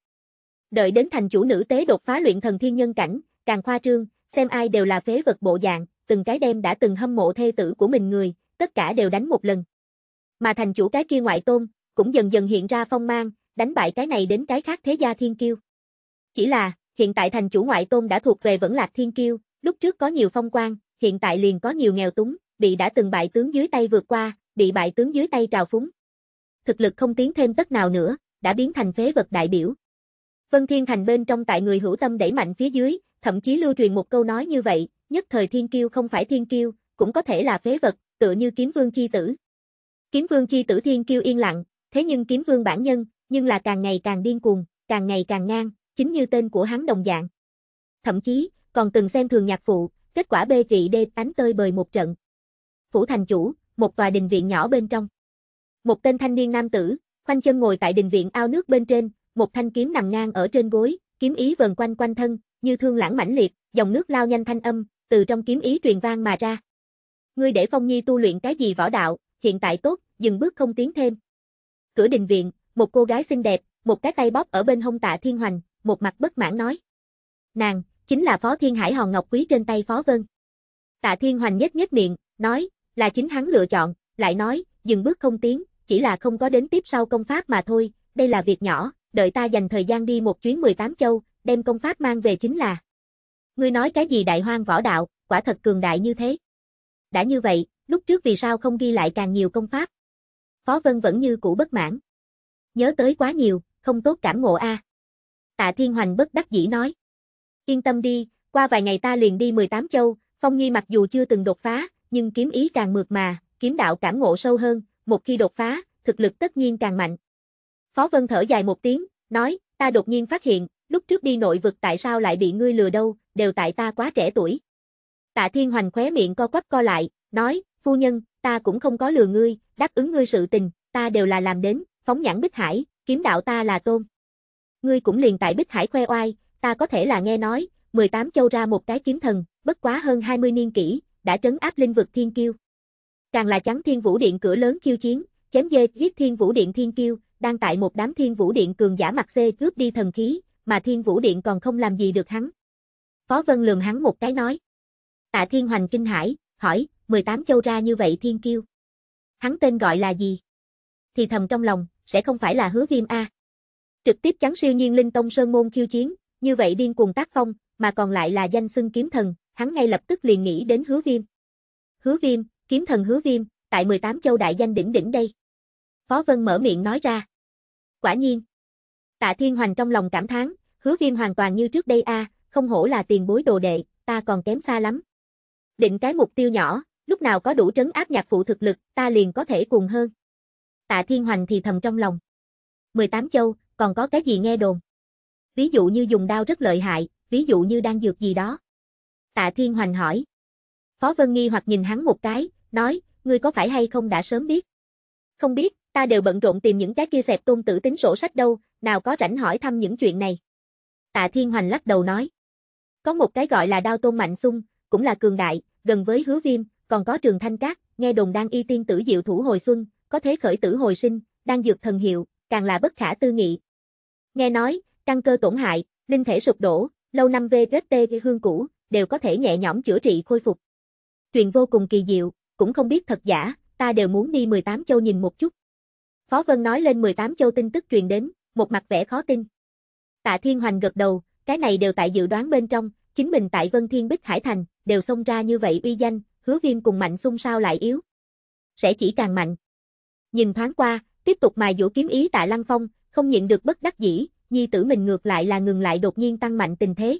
Đợi đến thành chủ nữ tế đột phá luyện thần thiên nhân cảnh, càng khoa trương, xem ai đều là phế vật bộ dạng, từng cái đem đã từng hâm mộ thê tử của mình người, tất cả đều đánh một lần. Mà thành chủ cái kia ngoại tôn, cũng dần dần hiện ra phong mang, đánh bại cái này đến cái khác thế gia thiên kiêu. Chỉ là, hiện tại thành chủ ngoại tôn đã thuộc về vẫn lạc thiên kiêu, lúc trước có nhiều phong quang, hiện tại liền có nhiều nghèo túng, bị đã từng bại tướng dưới tay vượt qua, bị bại tướng dưới tay trào phúng. Thực lực không tiến thêm tất nào nữa, đã biến thành phế vật đại biểu. Vân Thiên Thành bên trong tại người hữu tâm đẩy mạnh phía dưới, thậm chí lưu truyền một câu nói như vậy, nhất thời thiên kiêu không phải thiên kiêu, cũng có thể là phế vật, tựa như kiếm vương chi tử. Kiếm vương chi tử thiên kiêu yên lặng, thế nhưng kiếm vương bản nhân, nhưng là càng ngày càng điên cuồng, càng ngày càng ngang, chính như tên của hắn đồng dạng. Thậm chí, còn từng xem thường nhạc phụ, kết quả bê kỵ đê ánh tơi bời một trận. Phủ thành chủ, một tòa đình viện nhỏ bên trong. Một tên thanh niên nam tử, khoanh chân ngồi tại đình viện ao nước bên trên, một thanh kiếm nằm ngang ở trên gối, kiếm ý vần quanh quanh thân, như thương lãng mãnh liệt, dòng nước lao nhanh thanh âm, từ trong kiếm ý truyền vang mà ra. Ngươi để Phong Nhi tu luyện cái gì võ đạo, hiện tại tốt, dừng bước không tiến thêm. Cửa đình viện, một cô gái xinh đẹp, một cái tay bóp ở bên hông tạ thiên hoành, một mặt bất mãn nói. Nàng, chính là phó thiên hải hòn ngọc quý trên tay phó vân. Tạ thiên hoành nhếch nhếch miệng, nói, là chính hắn lựa chọn, lại nói, dừng bước không tiến, chỉ là không có đến tiếp sau công pháp mà thôi, đây là việc nhỏ, đợi ta dành thời gian đi một chuyến 18 châu, đem công pháp mang về chính là. Ngươi nói cái gì đại hoang võ đạo, quả thật cường đại như thế. Đã như vậy, lúc trước vì sao không ghi lại càng nhiều công pháp? Phó Vân vẫn như cũ bất mãn nhớ tới quá nhiều, không tốt cảm ngộ a. Tạ Thiên Hoành bất đắc dĩ nói. Yên tâm đi, qua vài ngày ta liền đi 18 châu, Phong Nhi mặc dù chưa từng đột phá, nhưng kiếm ý càng mượt mà, kiếm đạo cảm ngộ sâu hơn, một khi đột phá, thực lực tất nhiên càng mạnh. Phó Vân thở dài một tiếng, nói, ta đột nhiên phát hiện, lúc trước đi nội vực tại sao lại bị ngươi lừa đâu, đều tại ta quá trẻ tuổi. Tạ Thiên Hoành khóe miệng co quắp co lại, nói, phu nhân, ta cũng không có lừa ngươi, đáp ứng ngươi sự tình, ta đều là làm đến, phóng nhãn Bích Hải, kiếm đạo ta là tôn. Ngươi cũng liền tại Bích Hải khoe oai, ta có thể là nghe nói, 18 châu ra một cái kiếm thần, bất quá hơn 20 niên kỷ, đã trấn áp linh vực thiên kiêu. Càng là trắng thiên vũ điện cửa lớn kiêu chiến, chém dê giết thiên vũ điện thiên kiêu, đang tại một đám thiên vũ điện cường giả mặt xê cướp đi thần khí, mà thiên vũ điện còn không làm gì được hắn. Phó Vân lường hắn một cái nói. Tạ thiên hoành kinh hải, hỏi, 18 châu ra như vậy thiên kiêu. Hắn tên gọi là gì? Thì thầm trong lòng, sẽ không phải là hứa viêm A. Trực tiếp chắn siêu nhiên linh tông sơn môn khiêu chiến, như vậy điên cuồng tác phong, mà còn lại là danh xưng kiếm thần, hắn ngay lập tức liền nghĩ đến hứa viêm. Hứa viêm, kiếm thần hứa viêm, tại 18 châu đại danh đỉnh đỉnh đây. Phó Vân mở miệng nói ra. Quả nhiên. Tạ Thiên Hoành trong lòng cảm thán, hứa viêm hoàn toàn như trước đây a, không hổ là tiền bối đồ đệ, ta còn kém xa lắm. Định cái mục tiêu nhỏ, lúc nào có đủ trấn áp nhạc phụ thực lực, ta liền có thể cùng hơn. Tạ Thiên Hoành thì thầm trong lòng. 18 châu, còn có cái gì nghe đồn? Ví dụ như dùng đao rất lợi hại, ví dụ như đang dược gì đó. Tạ Thiên Hoành hỏi. Phó Vân Nghi hoặc nhìn hắn một cái, nói, ngươi có phải hay không đã sớm biết? Không biết, ta đều bận rộn tìm những cái kia xẹp tôn tử tính sổ sách đâu, nào có rảnh hỏi thăm những chuyện này. Tạ Thiên Hoành lắc đầu nói. Có một cái gọi là đao tôn mạnh sung, cũng là cường đại, gần với hứa viêm, còn có trường thanh cát, nghe đồn đang y tiên tử diệu thủ hồi xuân, có thế khởi tử hồi sinh, đang dược thần hiệu, càng là bất khả tư nghị. Nghe nói, căn cơ tổn hại, linh thể sụp đổ, lâu năm VGT hương cũ, đều có thể nhẹ nhõm chữa trị khôi phục. Truyền vô cùng kỳ diệu, cũng không biết thật giả, ta đều muốn đi 18 châu nhìn một chút. Phó Vân nói lên 18 châu tin tức truyền đến, một mặt vẻ khó tin. Tạ Thiên Hoành gật đầu, cái này đều tại dự đoán bên trong, chính mình tại Vân Thiên Bích Hải Thành, đều xông ra như vậy uy danh, hứa viêm cùng mạnh sung sao lại yếu. Sẽ chỉ càng mạnh, Nhìn thoáng qua, tiếp tục mài dũa kiếm ý tại Lăng Phong, không nhịn được bất đắc dĩ, nhi tử mình ngược lại là ngừng lại đột nhiên tăng mạnh tình thế.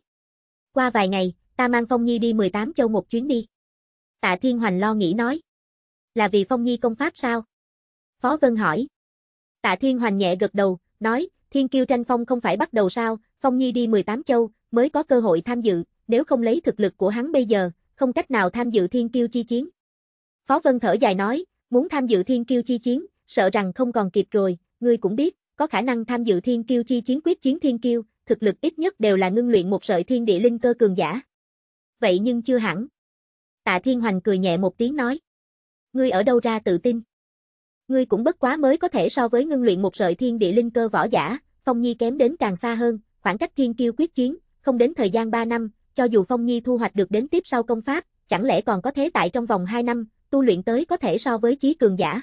Qua vài ngày, ta mang Phong Nhi đi 18 châu một chuyến đi. Tạ Thiên Hoành lo nghĩ nói. Là vì Phong Nhi công pháp sao? Phó Vân hỏi. Tạ Thiên Hoành nhẹ gật đầu, nói, Thiên Kiêu tranh Phong không phải bắt đầu sao, Phong Nhi đi 18 châu, mới có cơ hội tham dự, nếu không lấy thực lực của hắn bây giờ, không cách nào tham dự Thiên Kiêu chi chiến. Phó Vân thở dài nói, Muốn tham dự thiên kiêu chi chiến, sợ rằng không còn kịp rồi, ngươi cũng biết, có khả năng tham dự thiên kiêu chi chiến quyết chiến thiên kiêu, thực lực ít nhất đều là ngưng luyện một sợi thiên địa linh cơ cường giả. Vậy nhưng chưa hẳn. Tạ Thiên Hoành cười nhẹ một tiếng nói. Ngươi ở đâu ra tự tin? Ngươi cũng bất quá mới có thể so với ngưng luyện một sợi thiên địa linh cơ võ giả, Phong Nhi kém đến càng xa hơn, khoảng cách thiên kiêu quyết chiến, không đến thời gian 3 năm, cho dù Phong Nhi thu hoạch được đến tiếp sau công pháp, chẳng lẽ còn có thế tại trong vòng 2 năm, tu luyện tới có thể so với chí cường giả.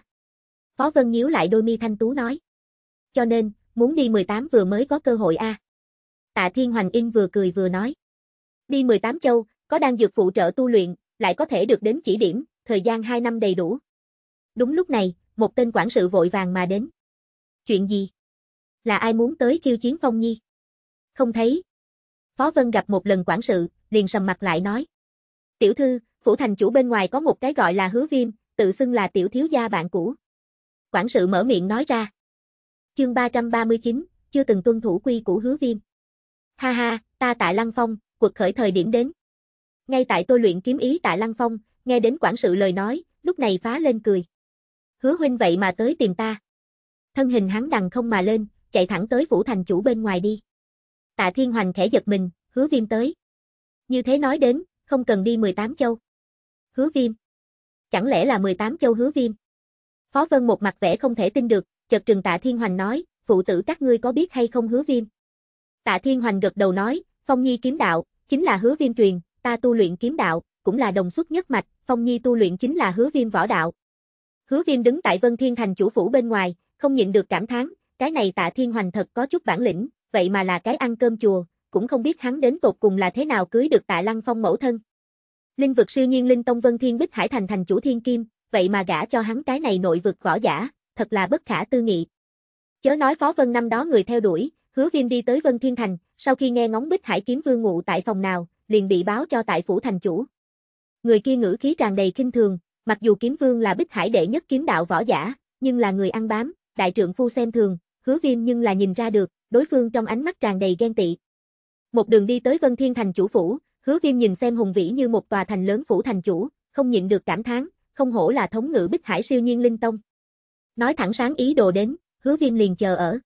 Phó Vân nhíu lại đôi mi thanh tú nói. Cho nên, muốn đi 18 vừa mới có cơ hội a. À. Tạ Thiên Hoành In vừa cười vừa nói. Đi 18 châu, có đang dược phụ trợ tu luyện, lại có thể được đến chỉ điểm, thời gian 2 năm đầy đủ. Đúng lúc này, một tên quản sự vội vàng mà đến. Chuyện gì? Là ai muốn tới kêu chiến Phong Nhi? Không thấy. Phó Vân gặp một lần quản sự, liền sầm mặt lại nói. Tiểu thư, phủ thành chủ bên ngoài có một cái gọi là hứa viêm, tự xưng là tiểu thiếu gia bạn cũ. Quản sự mở miệng nói ra. Chương 339, chưa từng tuân thủ quy của hứa viêm. Ha ha, ta tại Lăng Phong, cuộc khởi thời điểm đến. Ngay tại tôi luyện kiếm ý tại Lăng Phong, nghe đến quản sự lời nói, lúc này phá lên cười. Hứa huynh vậy mà tới tìm ta. Thân hình hắn đằng không mà lên, chạy thẳng tới phủ thành chủ bên ngoài đi. Tạ Thiên Hoành khẽ giật mình, hứa viêm tới. Như thế nói đến, không cần đi 18 châu hứa viêm. Chẳng lẽ là 18 châu hứa viêm? Phó Vân một mặt vẻ không thể tin được, chợt trừng tạ Thiên Hoành nói, phụ tử các ngươi có biết hay không hứa viêm? Tạ Thiên Hoành gật đầu nói, Phong Nhi kiếm đạo, chính là hứa viêm truyền, ta tu luyện kiếm đạo, cũng là đồng xuất nhất mạch, Phong Nhi tu luyện chính là hứa viêm võ đạo. Hứa viêm đứng tại Vân Thiên Thành chủ phủ bên ngoài, không nhịn được cảm thán, cái này tạ Thiên Hoành thật có chút bản lĩnh, vậy mà là cái ăn cơm chùa, cũng không biết hắn đến tột cùng là thế nào cưới được tạ Lăng Phong mẫu thân. Linh vực siêu nhiên Linh Tông Vân Thiên Bích Hải Thành thành chủ thiên kim, vậy mà gả cho hắn cái này nội vực võ giả, thật là bất khả tư nghị. Chớ nói Phó Vân năm đó người theo đuổi, hứa viêm đi tới Vân Thiên Thành, sau khi nghe ngóng Bích Hải kiếm vương ngụ tại phòng nào, liền bị báo cho tại phủ thành chủ. Người kia ngữ khí tràn đầy kinh thường, mặc dù kiếm vương là Bích Hải đệ nhất kiếm đạo võ giả, nhưng là người ăn bám, đại trưởng phu xem thường, hứa viêm nhưng là nhìn ra được, đối phương trong ánh mắt tràn đầy ghen tị. Một đường đi tới Vân Thiên Thành chủ phủ, Hứa viêm nhìn xem hùng vĩ như một tòa thành lớn phủ thành chủ, không nhịn được cảm thán, không hổ là thống ngự bích hải siêu nhiên linh tông. Nói thẳng sáng ý đồ đến, hứa viêm liền chờ ở.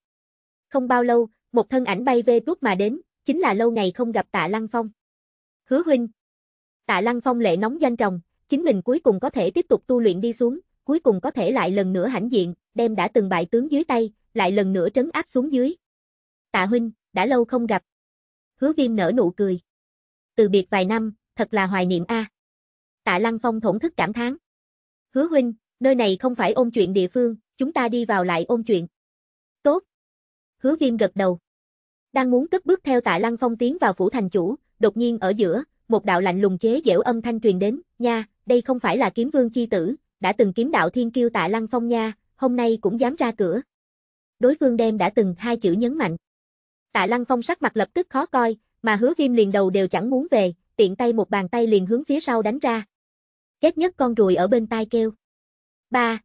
Không bao lâu, một thân ảnh bay về tuốt mà đến, chính là lâu ngày không gặp tạ Lăng Phong. Hứa huynh. Tạ Lăng Phong lệ nóng danh trồng, chính mình cuối cùng có thể tiếp tục tu luyện đi xuống, cuối cùng có thể lại lần nữa hãnh diện, đem đã từng bại tướng dưới tay, lại lần nữa trấn áp xuống dưới. Tạ huynh, đã lâu không gặp. Hứa viêm nở nụ cười từ biệt vài năm, thật là hoài niệm a. À. Tạ Lăng Phong thổn thức cảm thán. Hứa huynh, nơi này không phải ôn chuyện địa phương, chúng ta đi vào lại ôn chuyện. Tốt. Hứa Viêm gật đầu. Đang muốn cất bước theo Tạ Lăng Phong tiến vào phủ thành chủ, đột nhiên ở giữa, một đạo lạnh lùng chế dẻo âm thanh truyền đến, "Nha, đây không phải là kiếm vương chi tử, đã từng kiếm đạo thiên kiêu Tạ Lăng Phong nha, hôm nay cũng dám ra cửa." Đối phương đem đã từng hai chữ nhấn mạnh. Tạ Lăng Phong sắc mặt lập tức khó coi, mà hứa viêm liền đầu đều chẳng muốn về, tiện tay một bàn tay liền hướng phía sau đánh ra. Kết nhất con ruồi ở bên tai kêu. Ba.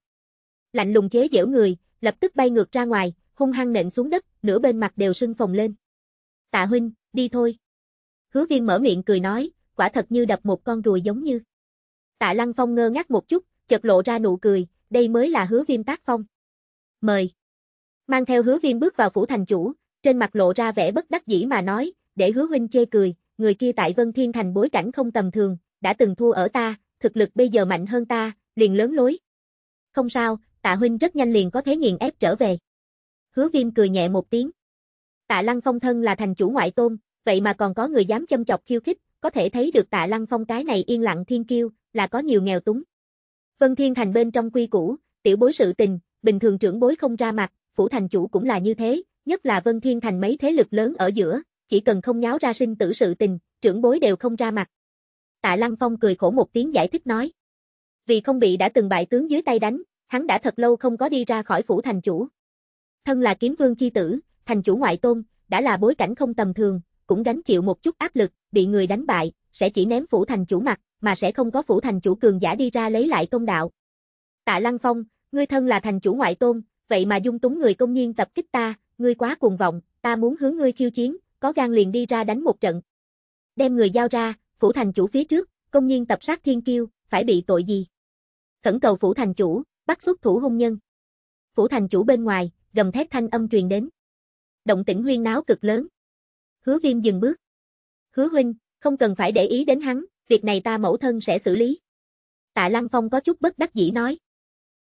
Lạnh lùng chế giễu người, lập tức bay ngược ra ngoài, hung hăng nện xuống đất, nửa bên mặt đều sưng phồng lên. Tạ huynh, đi thôi. Hứa Viêm mở miệng cười nói, quả thật như đập một con ruồi giống như. Tạ lăng phong ngơ ngác một chút, chật lộ ra nụ cười, đây mới là hứa viêm tác phong. Mời. Mang theo hứa viêm bước vào phủ thành chủ, trên mặt lộ ra vẻ bất đắc dĩ mà nói, để hứa huynh chê cười, người kia tại Vân Thiên Thành bối cảnh không tầm thường, đã từng thua ở ta, thực lực bây giờ mạnh hơn ta, liền lớn lối. Không sao, tạ huynh rất nhanh liền có thế nghiền ép trở về. Hứa viêm cười nhẹ một tiếng. Tạ Lăng Phong thân là thành chủ ngoại tôn, vậy mà còn có người dám châm chọc khiêu khích, có thể thấy được Tạ Lăng Phong cái này yên lặng thiên kiêu, là có nhiều nghèo túng. Vân Thiên Thành bên trong quy củ, tiểu bối sự tình, bình thường trưởng bối không ra mặt, phủ thành chủ cũng là như thế, nhất là Vân Thiên Thành mấy thế lực lớn ở giữa, chỉ cần không nháo ra sinh tử sự tình, trưởng bối đều không ra mặt. Tạ Lăng Phong cười khổ một tiếng giải thích nói. Vì không bị đã từng bại tướng dưới tay đánh, hắn đã thật lâu không có đi ra khỏi phủ thành chủ. Thân là kiếm vương chi tử, thành chủ ngoại tôn, đã là bối cảnh không tầm thường, cũng gánh chịu một chút áp lực, bị người đánh bại, sẽ chỉ ném phủ thành chủ mặt, mà sẽ không có phủ thành chủ cường giả đi ra lấy lại công đạo. Tạ Lăng Phong, ngươi thân là thành chủ ngoại tôn, vậy mà dung túng người công nhiên tập kích ta, ngươi quá cuồng vọng, ta muốn hướng ngươi khiêu chiến, có gan liền đi ra đánh một trận. Đem người giao ra, phủ thành chủ phía trước, công nhiên tập sát thiên kiêu, phải bị tội gì? Khẩn cầu phủ thành chủ, bắt xuất thủ hung nhân. Phủ thành chủ bên ngoài, gầm thét thanh âm truyền đến. Động tĩnh huyên náo cực lớn. Hứa viêm dừng bước. Hứa huynh, không cần phải để ý đến hắn, việc này ta mẫu thân sẽ xử lý. Tạ Lăng Phong có chút bất đắc dĩ nói.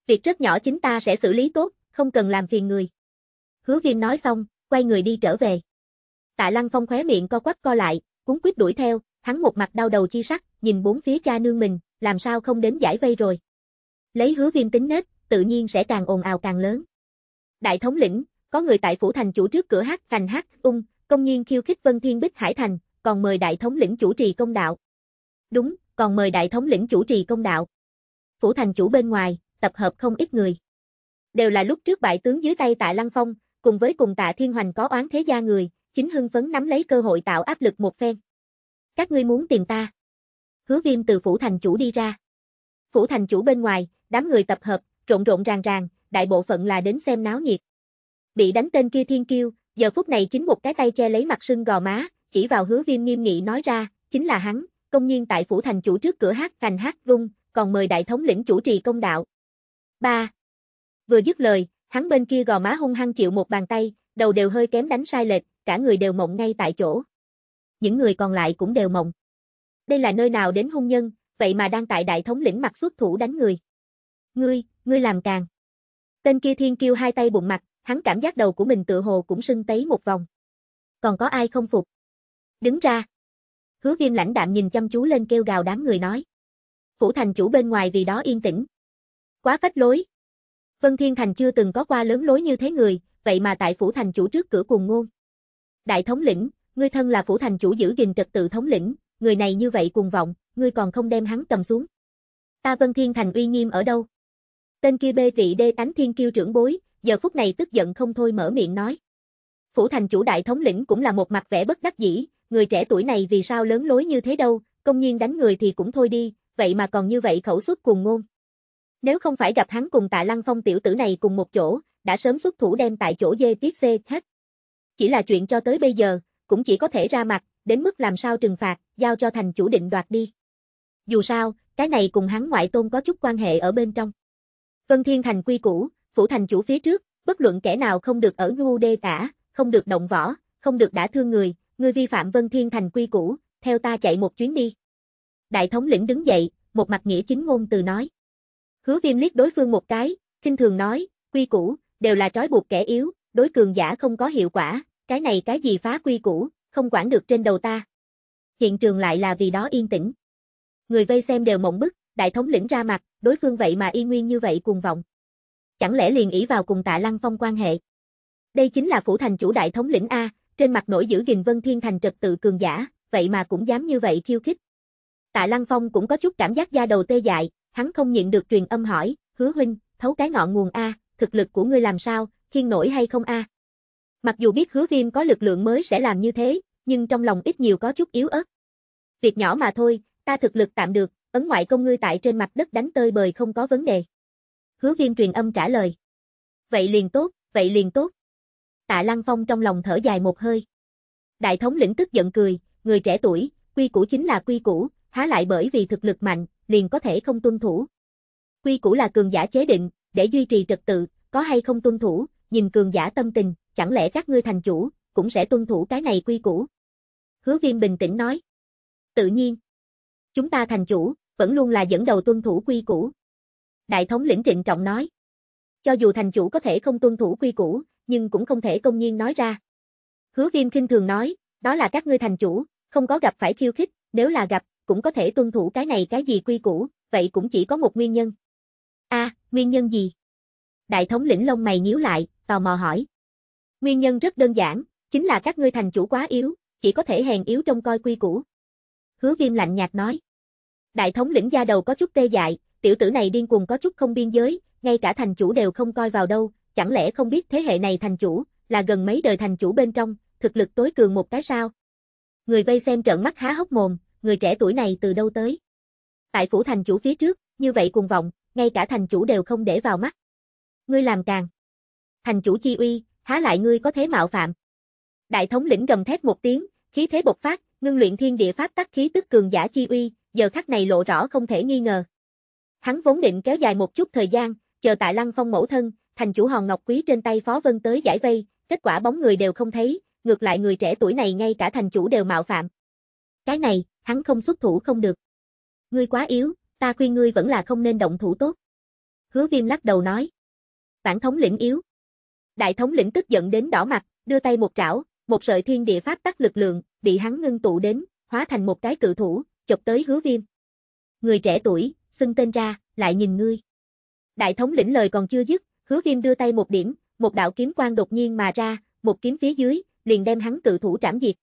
Việc rất nhỏ chính ta sẽ xử lý tốt, không cần làm phiền người. Hứa viêm nói xong, quay người đi trở về. Tạ Lăng Phong khóe miệng co quắp co lại, cuốn quyết đuổi theo, hắn một mặt đau đầu chi sắc, nhìn bốn phía cha nương mình, làm sao không đến giải vây rồi. Lấy hứa viêm tính nết, tự nhiên sẽ càng ồn ào càng lớn. Đại thống lĩnh, có người tại phủ thành chủ trước cửa hát thành hát ung, công nhiên khiêu khích Vân Thiên Bích Hải Thành, còn mời đại thống lĩnh chủ trì công đạo. Đúng, còn mời đại thống lĩnh chủ trì công đạo. Phủ thành chủ bên ngoài, tập hợp không ít người. Đều là lúc trước bại tướng dưới tay tạ Lăng Phong, cùng với cùng tạ Thiên Hoành có oán thế gia người, chính hưng phấn nắm lấy cơ hội tạo áp lực một phen. Các ngươi muốn tìm ta. Hứa viêm từ phủ thành chủ đi ra. Phủ thành chủ bên ngoài, đám người tập hợp, rộn rộn ràng ràng, đại bộ phận là đến xem náo nhiệt. Bị đánh tên kia thiên kiêu, giờ phút này chính một cái tay che lấy mặt sưng gò má, chỉ vào hứa viêm nghiêm nghị nói ra, chính là hắn, công nhiên tại phủ thành chủ trước cửa hát cành hát vung, còn mời đại thống lĩnh chủ trì công đạo. 3. Vừa dứt lời, hắn bên kia gò má hung hăng chịu một bàn tay, đầu đều hơi kém đánh sai lệch, cả người đều mộng ngay tại chỗ. Những người còn lại cũng đều mộng. Đây là nơi nào đến hung nhân, vậy mà đang tại đại thống lĩnh mặt xuất thủ đánh người. Ngươi, ngươi làm càng. Tên kia thiên kêu hai tay bụng mặt, hắn cảm giác đầu của mình tự hồ cũng sưng tấy một vòng. Còn có ai không phục? Đứng ra. Hứa viêm lãnh đạm nhìn chăm chú lên kêu gào đám người nói. Phủ thành chủ bên ngoài vì đó yên tĩnh. Quá phách lối. Vân Thiên Thành chưa từng có qua lớn lối như thế người, vậy mà tại phủ thành chủ trước cửa cùng ngôn đại thống lĩnh, ngươi thân là phủ thành chủ giữ gìn trật tự thống lĩnh, người này như vậy cuồng vọng, ngươi còn không đem hắn cầm xuống. Ta Vân Thiên Thành uy nghiêm ở đâu? Tên kia bê vị đê tánh thiên kiêu trưởng bối, giờ phút này tức giận không thôi mở miệng nói. Phủ thành chủ đại thống lĩnh cũng là một mặt vẻ bất đắc dĩ, người trẻ tuổi này vì sao lớn lối như thế đâu, công nhiên đánh người thì cũng thôi đi, vậy mà còn như vậy khẩu suất cuồng ngôn. Nếu không phải gặp hắn cùng tạ lăng phong tiểu tử này cùng một chỗ, đã sớm xuất thủ đem tại chỗ dê tiết xê hết. Chỉ là chuyện cho tới bây giờ, cũng chỉ có thể ra mặt, đến mức làm sao trừng phạt, giao cho thành chủ định đoạt đi. Dù sao, cái này cùng hắn ngoại tôn có chút quan hệ ở bên trong. Vân Thiên Thành quy củ, phủ thành chủ phía trước, bất luận kẻ nào không được ở ngu đê cả, không được động võ, không được đã thương người, người vi phạm Vân Thiên Thành quy củ, theo ta chạy một chuyến đi. Đại thống lĩnh đứng dậy, một mặt nghĩa chính ngôn từ nói. Hứa viêm liếc đối phương một cái, kinh thường nói, quy củ, đều là trói buộc kẻ yếu, đối cường giả không có hiệu quả, cái này cái gì phá quy củ, không quản được trên đầu ta. Hiện trường lại là vì đó yên tĩnh. Người vây xem đều mộng bức, đại thống lĩnh ra mặt, đối phương vậy mà y nguyên như vậy cuồng vọng. Chẳng lẽ liền ỷ vào cùng tạ lăng phong quan hệ. Đây chính là phủ thành chủ đại thống lĩnh A, trên mặt nổi giữ gìn vân thiên thành trật tự cường giả, vậy mà cũng dám như vậy khiêu khích. Tạ lăng phong cũng có chút cảm giác da đầu tê dại, hắn không nhịn được truyền âm hỏi, hứa huynh, thấu cái ngọn nguồn A, thực lực của ngươi làm sao, khiên nổi hay không a? À? Mặc dù biết hứa viêm có lực lượng mới sẽ làm như thế, nhưng trong lòng ít nhiều có chút yếu ớt. Việc nhỏ mà thôi, ta thực lực tạm được, ấn ngoại công ngươi tại trên mặt đất đánh tơi bời không có vấn đề. Hứa viêm truyền âm trả lời. Vậy liền tốt, vậy liền tốt. Tạ Lăng Phong trong lòng thở dài một hơi. Đại thống lĩnh tức giận cười, người trẻ tuổi, quy củ chính là quy củ, há lại bởi vì thực lực mạnh, liền có thể không tuân thủ. Quy củ là cường giả chế định, để duy trì trật tự, có hay không tuân thủ, nhìn cường giả tâm tình, chẳng lẽ các ngươi thành chủ, cũng sẽ tuân thủ cái này quy củ. Hứa viêm bình tĩnh nói. Tự nhiên. Chúng ta thành chủ, vẫn luôn là dẫn đầu tuân thủ quy củ. Đại thống lĩnh trịnh trọng nói. Cho dù thành chủ có thể không tuân thủ quy củ, nhưng cũng không thể công nhiên nói ra. Hứa viêm kinh thường nói, đó là các ngươi thành chủ, không có gặp phải khiêu khích, nếu là gặp, cũng có thể tuân thủ cái này cái gì quy củ, vậy cũng chỉ có một nguyên nhân. a nguyên nhân gì? Đại thống lĩnh lông mày nhíu lại, tò mò hỏi. Nguyên nhân rất đơn giản, chính là các ngươi thành chủ quá yếu, chỉ có thể hèn yếu trong coi quy củ. Hứa viêm lạnh nhạt nói. Đại thống lĩnh gia đầu có chút tê dại, tiểu tử này điên cuồng có chút không biên giới, ngay cả thành chủ đều không coi vào đâu, chẳng lẽ không biết thế hệ này thành chủ, là gần mấy đời thành chủ bên trong, thực lực tối cường một cái sao? Người vây xem trợn mắt há hốc mồm, người trẻ tuổi này từ đâu tới? Tại phủ thành chủ phía trước, như vậy cùng vọng, ngay cả thành chủ đều không để vào mắt. Ngươi làm càng thành chủ chi uy, há lại ngươi có thế mạo phạm. Đại thống lĩnh gầm thét một tiếng, khí thế bộc phát, ngưng luyện thiên địa pháp tắc khí tức cường giả chi uy, giờ khắc này lộ rõ không thể nghi ngờ. Hắn vốn định kéo dài một chút thời gian, chờ tại Lăng Phong mẫu thân, thành chủ hòn ngọc quý trên tay Phó Vân tới giải vây, kết quả bóng người đều không thấy, ngược lại người trẻ tuổi này ngay cả thành chủ đều mạo phạm. Cái này, hắn không xuất thủ không được. Ngươi quá yếu, ta khuyên ngươi vẫn là không nên động thủ tốt. Hứa Viêm lắc đầu nói. Bản thống lĩnh yếu, Đại thống lĩnh tức giận đến đỏ mặt, đưa tay một trảo, một sợi thiên địa pháp tắc lực lượng, bị hắn ngưng tụ đến, hóa thành một cái cự thủ, chụp tới hứa viêm. Người trẻ tuổi, xưng tên ra, lại nhìn ngươi. Đại thống lĩnh lời còn chưa dứt, hứa viêm đưa tay một điểm, một đạo kiếm quang đột nhiên mà ra, một kiếm phía dưới, liền đem hắn cự thủ trảm diệt.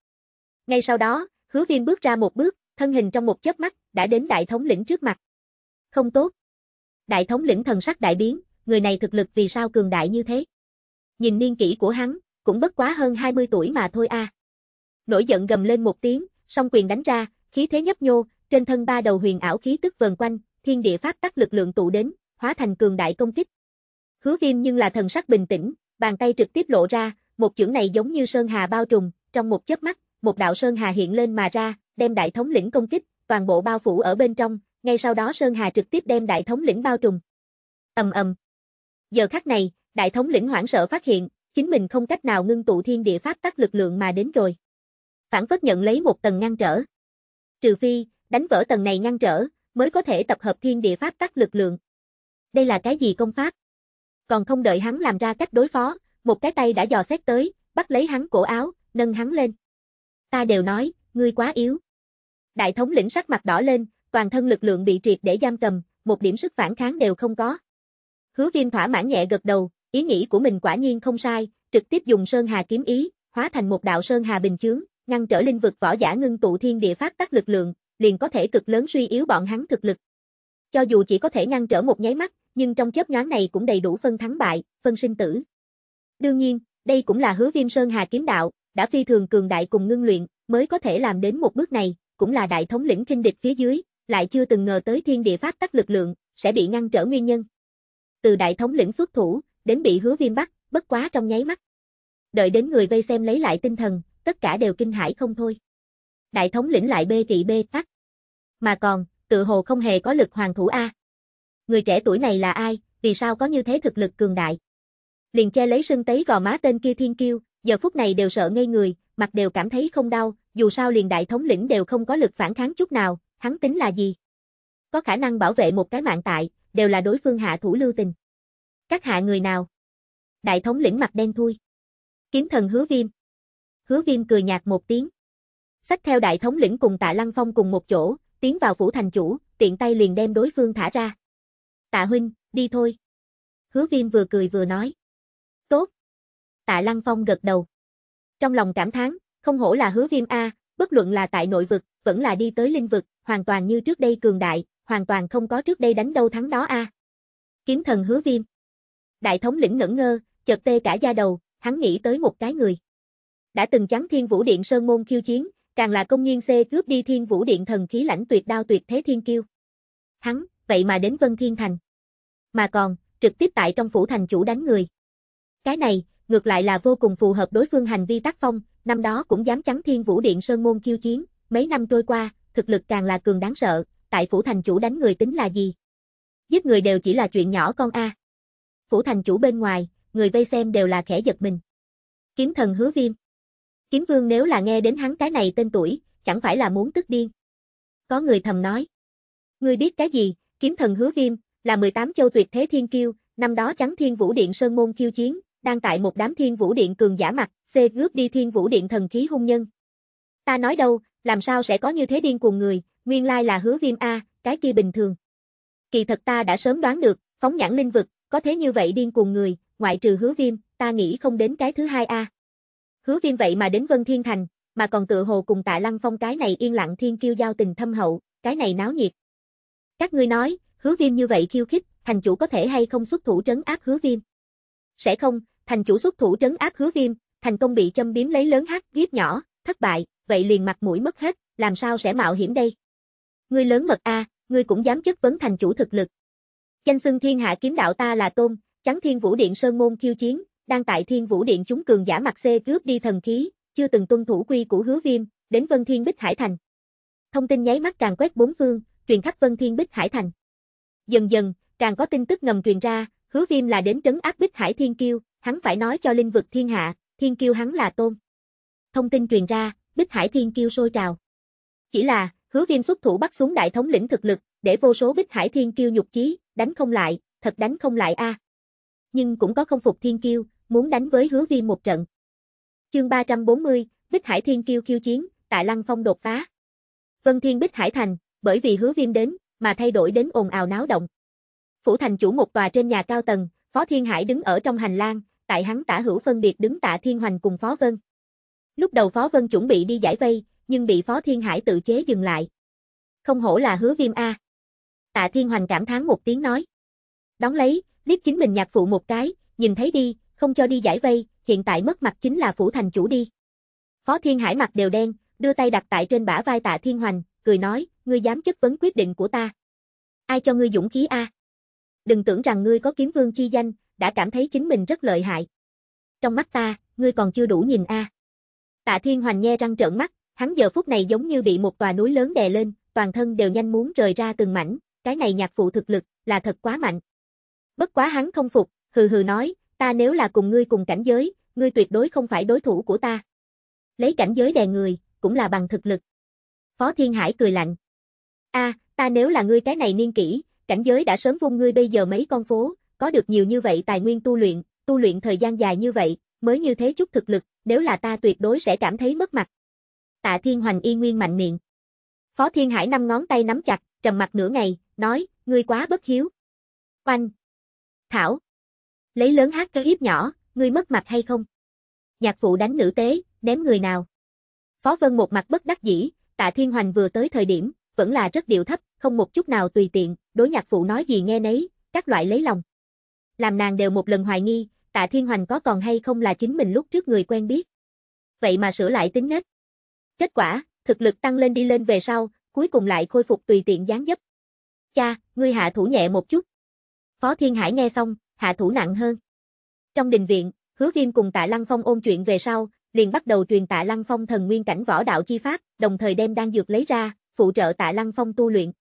Ngay sau đó, hứa viêm bước ra một bước, thân hình trong một chớp mắt, đã đến đại thống lĩnh trước mặt. Không tốt. Đại thống lĩnh thần sắc đại biến, người này thực lực vì sao cường đại như thế? nhìn niên kỷ của hắn, cũng bất quá hơn 20 tuổi mà thôi a. À. Nổi giận gầm lên một tiếng, song quyền đánh ra, khí thế nhấp nhô, trên thân ba đầu huyền ảo khí tức vần quanh, thiên địa pháp tắc lực lượng tụ đến, hóa thành cường đại công kích. Hứa Viêm nhưng là thần sắc bình tĩnh, bàn tay trực tiếp lộ ra, một chưởng này giống như sơn hà bao trùm, trong một chớp mắt, một đạo sơn hà hiện lên mà ra, đem đại thống lĩnh công kích, toàn bộ bao phủ ở bên trong, ngay sau đó sơn hà trực tiếp đem đại thống lĩnh bao trùm. Ầm ầm. Giờ khắc này, đại thống lĩnh hoảng sợ phát hiện, chính mình không cách nào ngưng tụ thiên địa pháp tắc lực lượng mà đến rồi. Phản phất nhận lấy một tầng ngăn trở. Trừ phi, đánh vỡ tầng này ngăn trở, mới có thể tập hợp thiên địa pháp tắc lực lượng. Đây là cái gì công pháp? Còn không đợi hắn làm ra cách đối phó, một cái tay đã dò xét tới, bắt lấy hắn cổ áo, nâng hắn lên. Ta đều nói, ngươi quá yếu. Đại thống lĩnh sắc mặt đỏ lên, toàn thân lực lượng bị triệt để giam cầm, một điểm sức phản kháng đều không có. Hứa Viêm thỏa mãn nhẹ gật đầu, Ý nghĩ của mình quả nhiên không sai, trực tiếp dùng Sơn Hà kiếm ý, hóa thành một đạo Sơn Hà bình chướng, ngăn trở linh vực võ giả ngưng tụ thiên địa pháp tắc lực lượng, liền có thể cực lớn suy yếu bọn hắn thực lực. Cho dù chỉ có thể ngăn trở một nháy mắt, nhưng trong chớp nhoáng này cũng đầy đủ phân thắng bại, phân sinh tử. Đương nhiên, đây cũng là hứa viêm Sơn Hà kiếm đạo, đã phi thường cường đại cùng ngưng luyện, mới có thể làm đến một bước này, cũng là đại thống lĩnh kinh địch phía dưới, lại chưa từng ngờ tới thiên địa pháp tắc lực lượng, sẽ bị ngăn trở nguyên nhân. Từ đại thống lĩnh xuất thủ, đến bị hứa viêm bắt, bất quá trong nháy mắt. Đợi đến người vây xem lấy lại tinh thần, tất cả đều kinh hãi không thôi. Đại thống lĩnh lại bê tị bê tắc. Mà còn, tự hồ không hề có lực hoàng thủ A. Người trẻ tuổi này là ai, vì sao có như thế thực lực cường đại? Liền che lấy sưng tấy gò má tên kia thiên kiêu, giờ phút này đều sợ ngây người, mặt đều cảm thấy không đau, dù sao liền đại thống lĩnh đều không có lực phản kháng chút nào, hắn tính là gì? Có khả năng bảo vệ một cái mạng tại, đều là đối phương hạ thủ lưu tình. Các hạ người nào? Đại thống lĩnh mặt đen thui. Kiếm thần hứa viêm. Hứa viêm cười nhạt một tiếng. Xách theo đại thống lĩnh cùng tạ lăng phong cùng một chỗ, tiến vào phủ thành chủ, tiện tay liền đem đối phương thả ra. Tạ huynh, đi thôi. Hứa viêm vừa cười vừa nói. Tốt. Tạ lăng phong gật đầu. Trong lòng cảm thán, không hổ là hứa viêm A, bất luận là tại nội vực, vẫn là đi tới linh vực, hoàn toàn như trước đây cường đại, hoàn toàn không có trước đây đánh đâu thắng đó A. Kiếm thần hứa viêm. Đại thống lĩnh ngẩn ngơ, chợt tê cả da đầu, hắn nghĩ tới một cái người. Đã từng chắn Thiên Vũ Điện Sơn Môn khiêu chiến, càng là công nhiên xê cướp đi Thiên Vũ Điện thần khí lãnh tuyệt đao tuyệt thế thiên kiêu. Hắn, vậy mà đến Vân Thiên Thành. Mà còn, trực tiếp tại trong phủ thành chủ đánh người. Cái này, ngược lại là vô cùng phù hợp đối phương hành vi tác phong, năm đó cũng dám chắn Thiên Vũ Điện Sơn Môn khiêu chiến, mấy năm trôi qua, thực lực càng là cường đáng sợ, tại phủ thành chủ đánh người tính là gì? Giết người đều chỉ là chuyện nhỏ con a. À phủ thành chủ bên ngoài, người vây xem đều là khẽ giật mình. Kiếm thần hứa viêm. Kiếm vương nếu là nghe đến hắn cái này tên tuổi, chẳng phải là muốn tức điên. Có người thầm nói. Ngươi biết cái gì, kiếm thần hứa viêm, là 18 châu tuyệt thế thiên kiêu, năm đó trắng thiên vũ điện sơn môn khiêu chiến, đang tại một đám thiên vũ điện cường giả mặt, xê cướp đi thiên vũ điện thần khí hung nhân. Ta nói đâu, làm sao sẽ có như thế điên cuồng người, nguyên lai là hứa viêm A, cái kia bình thường. Kỳ thật ta đã sớm đoán được, phóng nhãn linh vực, có thế như vậy điên cuồng người, ngoại trừ hứa viêm, ta nghĩ không đến cái thứ hai a. À. Hứa viêm vậy mà đến Vân Thiên Thành, mà còn tự hồ cùng tạ lăng phong cái này yên lặng thiên kiêu giao tình thâm hậu, cái này náo nhiệt. Các ngươi nói, hứa viêm như vậy khiêu khích, thành chủ có thể hay không xuất thủ trấn áp hứa viêm. Sẽ không, thành chủ xuất thủ trấn áp hứa viêm, thành công bị châm biếm lấy lớn hát ghiếp nhỏ, thất bại, vậy liền mặt mũi mất hết, làm sao sẽ mạo hiểm đây. Ngươi lớn mật a, ngươi cũng dám chất vấn thành chủ thực lực, Danh xưng thiên hạ kiếm đạo ta là tôn, chắn thiên vũ điện sơn môn khiêu chiến, đang tại thiên vũ điện chúng cường giả mặt xê cướp đi thần khí, chưa từng tuân thủ quy của hứa viêm, đến vân thiên bích hải thành. Thông tin nháy mắt càng quét bốn phương, truyền khắp vân thiên bích hải thành. Dần dần, càng có tin tức ngầm truyền ra, hứa viêm là đến trấn áp bích hải thiên kiêu, hắn phải nói cho linh vực thiên hạ, thiên kiêu hắn là tôn. Thông tin truyền ra, bích hải thiên kiêu sôi trào. Chỉ là, hứa viêm xuất thủ bắt xuống đại thống lĩnh thực lực, để vô số bích hải thiên kiêu nhục chí, đánh không lại, thật đánh không lại a. À. Nhưng cũng có không phục thiên kiêu, muốn đánh với hứa vi một trận. Chương 340, Bích Hải Thiên Kiêu kiêu chiến, tại Lăng Phong đột phá. Vân Thiên Bích Hải Thành, bởi vì hứa viêm đến, mà thay đổi đến ồn ào náo động. Phủ thành chủ một tòa trên nhà cao tầng, Phó Thiên Hải đứng ở trong hành lang, tại hắn tả hữu phân biệt đứng tạ Thiên Hoành cùng Phó Vân. Lúc đầu Phó Vân chuẩn bị đi giải vây, nhưng bị Phó Thiên Hải tự chế dừng lại. Không hổ là hứa viêm A. Tạ Thiên Hoành cảm thán một tiếng nói. Đóng lấy, liếc chính mình nhạc phụ một cái, nhìn thấy đi, không cho đi giải vây, hiện tại mất mặt chính là phủ thành chủ đi. Phó Thiên Hải mặt đều đen, đưa tay đặt tại trên bả vai Tạ Thiên Hoành, cười nói, ngươi dám chất vấn quyết định của ta. Ai cho ngươi dũng khí a? Đừng tưởng rằng ngươi có kiếm vương chi danh, đã cảm thấy chính mình rất lợi hại. Trong mắt ta, ngươi còn chưa đủ nhìn a. Tạ Thiên Hoành nhe răng trợn mắt, hắn giờ phút này giống như bị một tòa núi lớn đè lên, toàn thân đều nhanh muốn rời ra từng mảnh, cái này nhạc phụ thực lực, là thật quá mạnh. Bất quá hắn không phục, hừ hừ nói, ta nếu là cùng ngươi cùng cảnh giới, ngươi tuyệt đối không phải đối thủ của ta. Lấy cảnh giới đè người, cũng là bằng thực lực. Phó Thiên Hải cười lạnh. a à, ta nếu là ngươi cái này niên kỷ, cảnh giới đã sớm vung ngươi bây giờ mấy con phố, có được nhiều như vậy tài nguyên tu luyện, tu luyện thời gian dài như vậy, mới như thế chút thực lực, nếu là ta tuyệt đối sẽ cảm thấy mất mặt. Tạ Thiên Hoành y nguyên mạnh miệng. Phó Thiên Hải năm ngón tay nắm chặt, trầm mặt nửa ngày, nói, ngươi quá bất hiếu. Oanh! Thảo! Lấy lớn hát cái íp nhỏ, ngươi mất mặt hay không? Nhạc phụ đánh nữ tế, ném người nào? Phó Vân một mặt bất đắc dĩ, tạ Thiên Hoành vừa tới thời điểm, vẫn là rất điệu thấp, không một chút nào tùy tiện, đối nhạc phụ nói gì nghe nấy, các loại lấy lòng. Làm nàng đều một lần hoài nghi, tạ Thiên Hoành có còn hay không là chính mình lúc trước người quen biết. Vậy mà sửa lại tính nết. Kết quả, thực lực tăng lên đi lên về sau, cuối cùng lại khôi phục tùy tiện gián dấp, Cha, ngươi hạ thủ nhẹ một chút. Phó Thiên Hải nghe xong, hạ thủ nặng hơn. Trong đình viện, Hứa Viêm cùng Tạ Lăng Phong ôn chuyện về sau, liền bắt đầu truyền Tạ Lăng Phong thần nguyên cảnh võ đạo chi pháp, đồng thời đem đan dược lấy ra, phụ trợ Tạ Lăng Phong tu luyện.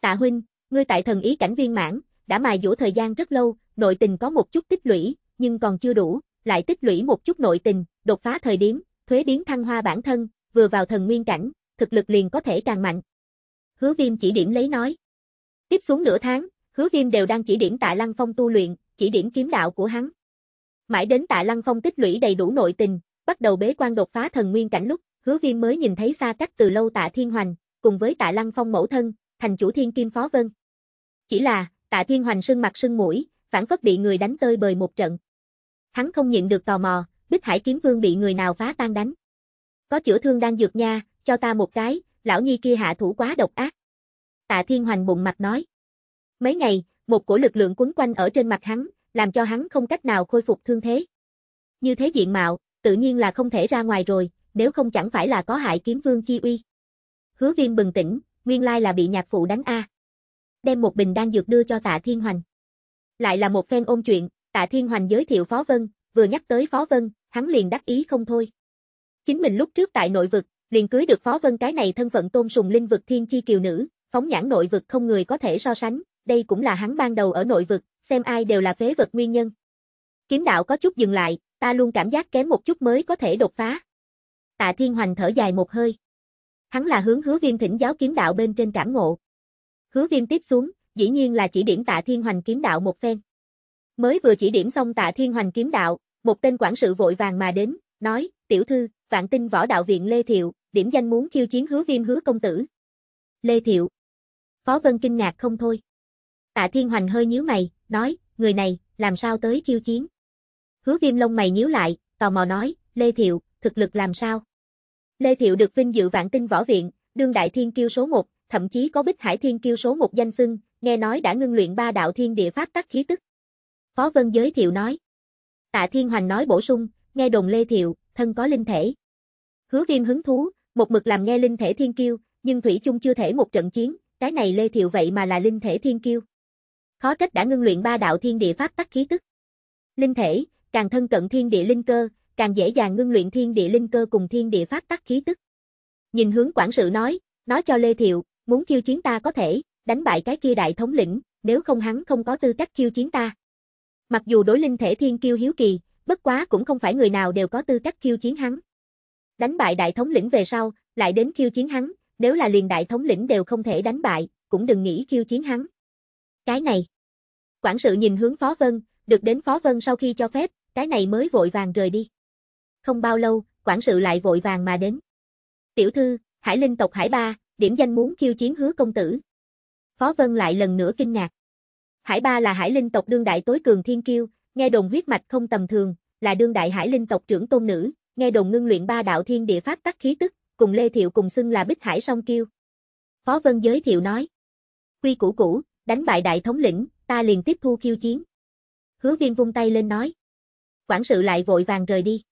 Tạ huynh, ngươi tại thần ý cảnh viên mãn, đã mài dũa thời gian rất lâu, nội tình có một chút tích lũy, nhưng còn chưa đủ, lại tích lũy một chút nội tình, đột phá thời điểm, thuế biến thăng hoa bản thân, vừa vào thần nguyên cảnh, thực lực liền có thể càng mạnh. Hứa Viêm chỉ điểm lấy nói. Tiếp xuống nửa tháng, hứa viêm đều đang chỉ điểm tạ lăng phong tu luyện, chỉ điểm kiếm đạo của hắn. Mãi đến tạ lăng phong tích lũy đầy đủ nội tình, bắt đầu bế quan đột phá thần nguyên cảnh lúc, hứa viêm mới nhìn thấy xa cách từ lâu tạ thiên hoành, cùng với tạ lăng phong mẫu thân, thành chủ thiên kim phó vân. Chỉ là, tạ thiên hoành sưng mặt sưng mũi, phản phất bị người đánh tơi bời một trận. Hắn không nhịn được tò mò, bích hải kiếm vương bị người nào phá tan đánh. Có chữa thương đang dược nha, cho ta một cái, lão nhi kia hạ thủ quá độc ác. Tạ Thiên Hoành bụng mặt nói. Mấy ngày, một cổ lực lượng quấn quanh ở trên mặt hắn, làm cho hắn không cách nào khôi phục thương thế. Như thế diện mạo, tự nhiên là không thể ra ngoài rồi, nếu không chẳng phải là có hại kiếm vương chi uy. Hứa viêm bừng tỉnh, nguyên lai là bị nhạc phụ đánh A. Đem một bình đan dược đưa cho tạ Thiên Hoành. Lại là một phen ôm chuyện, tạ Thiên Hoành giới thiệu Phó Vân, vừa nhắc tới Phó Vân, hắn liền đắc ý không thôi. Chính mình lúc trước tại nội vực, liền cưới được Phó Vân cái này thân phận tôn sùng linh vực thiên chi kiều nữ, phóng nhãn nội vực không người có thể so sánh, đây cũng là hắn ban đầu ở nội vực, xem ai đều là phế vật nguyên nhân. Kiếm đạo có chút dừng lại, ta luôn cảm giác kém một chút mới có thể đột phá. Tạ Thiên Hoành thở dài một hơi. Hắn là hướng hứa viêm thỉnh giáo kiếm đạo bên trên cảm ngộ. Hứa viêm tiếp xuống, dĩ nhiên là chỉ điểm Tạ Thiên Hoành kiếm đạo một phen. Mới vừa chỉ điểm xong Tạ Thiên Hoành kiếm đạo, một tên quản sự vội vàng mà đến, nói, tiểu thư, vạn tinh võ đạo viện Lê Thiệu, điểm danh muốn khiêu chiến hứa viêm hứa công tử. Lê Thiệu, Phó Vân kinh ngạc không thôi. Tạ Thiên Hoành hơi nhíu mày, nói, người này, làm sao tới khiêu chiến? Hứa viêm lông mày nhíu lại, tò mò nói, Lê Thiệu, thực lực làm sao? Lê Thiệu được vinh dự vạn tinh võ viện, đương đại thiên kiêu số 1, thậm chí có bích hải thiên kiêu số 1 danh xưng, nghe nói đã ngưng luyện ba đạo thiên địa pháp tắc khí tức. Phó Vân giới thiệu nói. Tạ Thiên Hoành nói bổ sung, nghe đồn Lê Thiệu, thân có linh thể. Hứa viêm hứng thú, một mực làm nghe linh thể thiên kiêu, nhưng Thủy chung chưa thể một trận chiến, cái này Lê Thiệu vậy mà là linh thể thiên kiêu. Khó trách đã ngưng luyện ba đạo thiên địa pháp tắc khí tức. Linh thể, càng thân cận thiên địa linh cơ, càng dễ dàng ngưng luyện thiên địa linh cơ cùng thiên địa pháp tắc khí tức. Nhìn hướng quản sự nói, nói cho Lê Thiệu, muốn khiêu chiến ta có thể, đánh bại cái kia đại thống lĩnh, nếu không hắn không có tư cách khiêu chiến ta. Mặc dù đối linh thể thiên kiêu hiếu kỳ, bất quá cũng không phải người nào đều có tư cách khiêu chiến hắn. Đánh bại đại thống lĩnh về sau, lại đến khiêu chiến hắn, nếu là liền đại thống lĩnh đều không thể đánh bại, cũng đừng nghĩ khiêu chiến hắn. Cái này. Quản sự nhìn hướng Phó Vân, được đến Phó Vân sau khi cho phép, cái này mới vội vàng rời đi. Không bao lâu, quản sự lại vội vàng mà đến. Tiểu thư, Hải Linh tộc Hải Ba, điểm danh muốn khiêu chiến hứa công tử. Phó Vân lại lần nữa kinh ngạc. Hải Ba là Hải Linh tộc đương đại tối cường thiên kiêu, nghe đồn huyết mạch không tầm thường, là đương đại Hải Linh tộc trưởng tôn nữ, nghe đồn ngưng luyện ba đạo thiên địa pháp tắc khí tức, cùng Lê Thiệu cùng xưng là Bích Hải Song Kiêu. Phó Vân giới thiệu nói. Quy củ cũ, đánh bại đại thống lĩnh, ta liền tiếp thu khiêu chiến. Hứa viên vung tay lên nói. Quản sự lại vội vàng rời đi.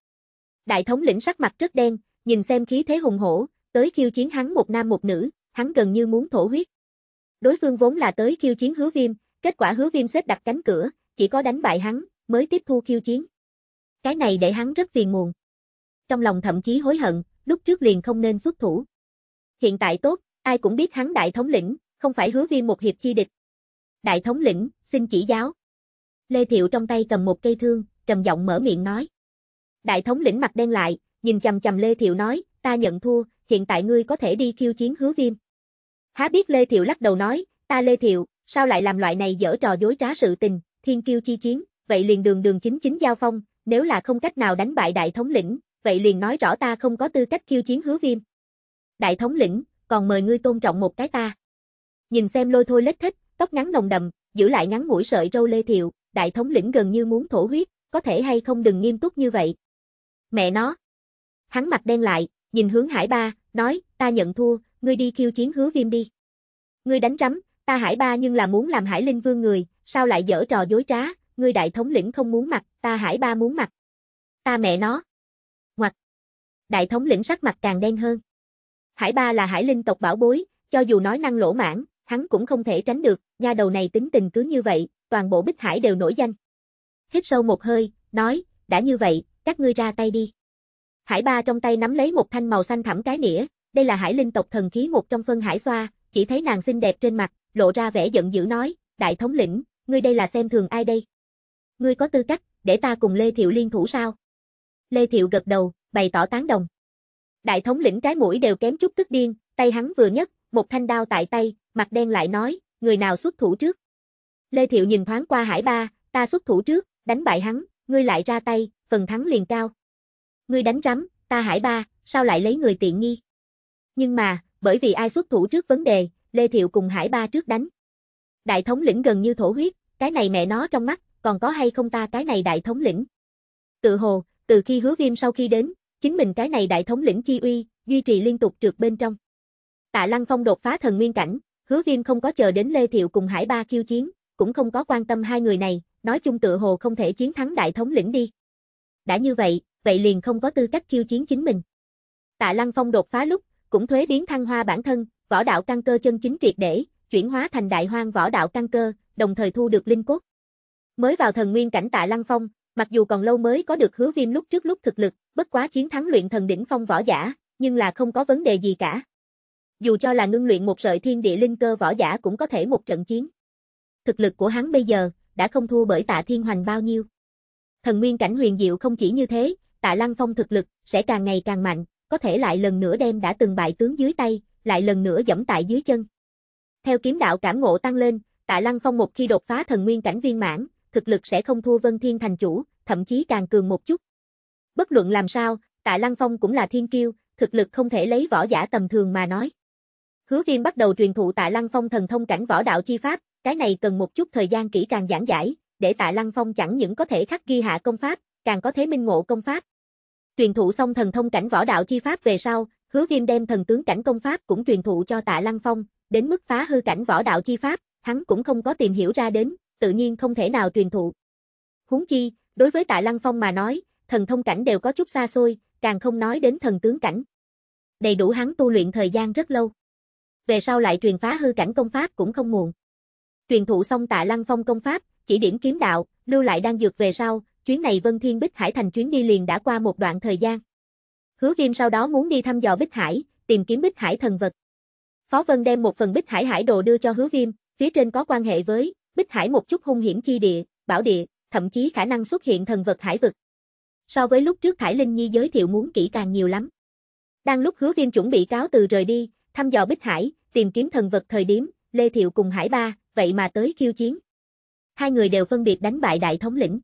Đại thống lĩnh sắc mặt rất đen, nhìn xem khí thế hùng hổ, tới khiêu chiến hắn một nam một nữ, hắn gần như muốn thổ huyết. Đối phương vốn là tới khiêu chiến hứa viêm, kết quả hứa viêm xếp đặt cánh cửa, chỉ có đánh bại hắn, mới tiếp thu khiêu chiến. Cái này để hắn rất phiền muộn. Trong lòng thậm chí hối hận, lúc trước liền không nên xuất thủ. Hiện tại tốt, ai cũng biết hắn đại thống lĩnh, không phải hứa viêm một hiệp chi địch. Đại thống lĩnh, xin chỉ giáo. Lê Thiệu trong tay cầm một cây thương, trầm giọng mở miệng nói. Đại thống lĩnh mặt đen lại, nhìn chầm chầm Lê Thiệu nói, ta nhận thua, hiện tại ngươi có thể đi khiêu chiến hứa viêm. Há biết Lê Thiệu lắc đầu nói, ta Lê Thiệu, sao lại làm loại này dở trò dối trá sự tình, thiên kiêu chi chiến, vậy liền đường đường chính chính giao phong, nếu là không cách nào đánh bại đại thống lĩnh, vậy liền nói rõ ta không có tư cách khiêu chiến hứa viêm. Đại thống lĩnh, còn mời ngươi tôn trọng một cái ta. Nhìn xem lôi thôi lết thích, tóc ngắn nồng đầm, giữ lại ngắn mũi sợi râu lê thiệu, đại thống lĩnh gần như muốn thổ huyết, có thể hay không đừng nghiêm túc như vậy. Mẹ nó. Hắn mặt đen lại, nhìn hướng hải ba, nói, ta nhận thua, ngươi đi khiêu chiến hứa viêm đi. Ngươi đánh rắm, ta hải ba nhưng là muốn làm hải linh vương người, sao lại dở trò dối trá, ngươi đại thống lĩnh không muốn mặt, ta hải ba muốn mặt. Ta mẹ nó đại thống lĩnh sắc mặt càng đen hơn. Hải ba là hải linh tộc bảo bối, cho dù nói năng lỗ mãn, hắn cũng không thể tránh được, nha đầu này tính tình cứ như vậy, toàn bộ bích hải đều nổi danh. Hít sâu một hơi, nói, đã như vậy, các ngươi ra tay đi. Hải ba trong tay nắm lấy một thanh màu xanh thẳm cái nĩa, đây là hải linh tộc thần khí một trong phân hải xoa, chỉ thấy nàng xinh đẹp trên mặt, lộ ra vẻ giận dữ nói, đại thống lĩnh, ngươi đây là xem thường ai đây? Ngươi có tư cách, để ta cùng Lê Thiệu liên thủ sao? Lê Thiệu gật đầu, bày tỏ tán đồng. Đại thống lĩnh cái mũi đều kém chút tức điên, tay hắn vừa nhấc, một thanh đao tại tay, mặt đen lại nói, người nào xuất thủ trước. Lê Thiệu nhìn thoáng qua hải ba, ta xuất thủ trước, đánh bại hắn, ngươi lại ra tay, phần thắng liền cao. Ngươi đánh rắm, ta hải ba, sao lại lấy người tiện nghi. Nhưng mà, bởi vì ai xuất thủ trước vấn đề, Lê Thiệu cùng hải ba trước đánh. Đại thống lĩnh gần như thổ huyết, cái này mẹ nó trong mắt, còn có hay không ta cái này đại thống lĩnh. Tự hồ, từ khi hứa viêm sau khi đến, Chính mình cái này đại thống lĩnh chi uy, duy trì liên tục trượt bên trong. Tạ Lăng Phong đột phá thần nguyên cảnh, hứa viêm không có chờ đến Lê Thiệu cùng Hải Ba khiêu chiến, cũng không có quan tâm hai người này, nói chung tự hồ không thể chiến thắng đại thống lĩnh đi. Đã như vậy, vậy liền không có tư cách khiêu chiến chính mình. Tạ Lăng Phong đột phá lúc, cũng thuế biến thăng hoa bản thân, võ đạo căn cơ chân chính triệt để, chuyển hóa thành đại hoang võ đạo căn cơ, đồng thời thu được linh cốt. Mới vào thần nguyên cảnh Tạ Lăng Phong, Mặc dù còn lâu mới có được hứa viêm lúc trước lúc thực lực, bất quá chiến thắng luyện thần đỉnh phong võ giả, nhưng là không có vấn đề gì cả. Dù cho là ngưng luyện một sợi thiên địa linh cơ võ giả cũng có thể một trận chiến. Thực lực của hắn bây giờ, đã không thua bởi tạ thiên hoành bao nhiêu. Thần nguyên cảnh huyền diệu không chỉ như thế, tạ lăng phong thực lực, sẽ càng ngày càng mạnh, có thể lại lần nữa đem đã từng bại tướng dưới tay, lại lần nữa dẫm tại dưới chân. Theo kiếm đạo cảm ngộ tăng lên, Tạ Lăng Phong một khi đột phá thần nguyên cảnh viên mãn, thực lực sẽ không thua Vân Thiên thành chủ, thậm chí càng cường một chút. Bất luận làm sao, Tạ Lăng Phong cũng là thiên kiêu, thực lực không thể lấy võ giả tầm thường mà nói. Hứa Viêm bắt đầu truyền thụ Tạ Lăng Phong thần thông cảnh võ đạo chi pháp, cái này cần một chút thời gian kỹ càng giảng giải, để Tạ Lăng Phong chẳng những có thể khắc ghi hạ công pháp, càng có thế minh ngộ công pháp. Truyền thụ xong thần thông cảnh võ đạo chi pháp về sau, Hứa Viêm đem thần tướng cảnh công pháp cũng truyền thụ cho Tạ Lăng Phong, đến mức phá hư cảnh võ đạo chi pháp, hắn cũng không có tìm hiểu ra đến, tự nhiên không thể nào truyền thụ. Huống chi, đối với Tạ Lăng Phong mà nói, thần thông cảnh đều có chút xa xôi, càng không nói đến thần tướng cảnh. Đầy đủ hắn tu luyện thời gian rất lâu. Về sau lại truyền phá hư cảnh công pháp cũng không muộn. Truyền thụ xong Tạ Lăng Phong công pháp, chỉ điểm kiếm đạo, lưu lại đang dược về sau, chuyến này Vân Thiên Bích Hải thành chuyến đi liền đã qua một đoạn thời gian. Hứa Viêm sau đó muốn đi thăm dò Bích Hải, tìm kiếm Bích Hải thần vật. Phó Vân đem một phần Bích Hải hải đồ đưa cho Hứa Viêm, phía trên có quan hệ với Bích Hải một chút hung hiểm chi địa, bảo địa, thậm chí khả năng xuất hiện thần vật hải vực. So với lúc trước Thải Linh Nhi giới thiệu muốn kỹ càng nhiều lắm. Đang lúc hứa Viêm chuẩn bị cáo từ rời đi, thăm dò Bích Hải, tìm kiếm thần vật thời điểm, Lê Thiệu cùng Hải Ba, vậy mà tới khiêu chiến. Hai người đều phân biệt đánh bại đại thống lĩnh.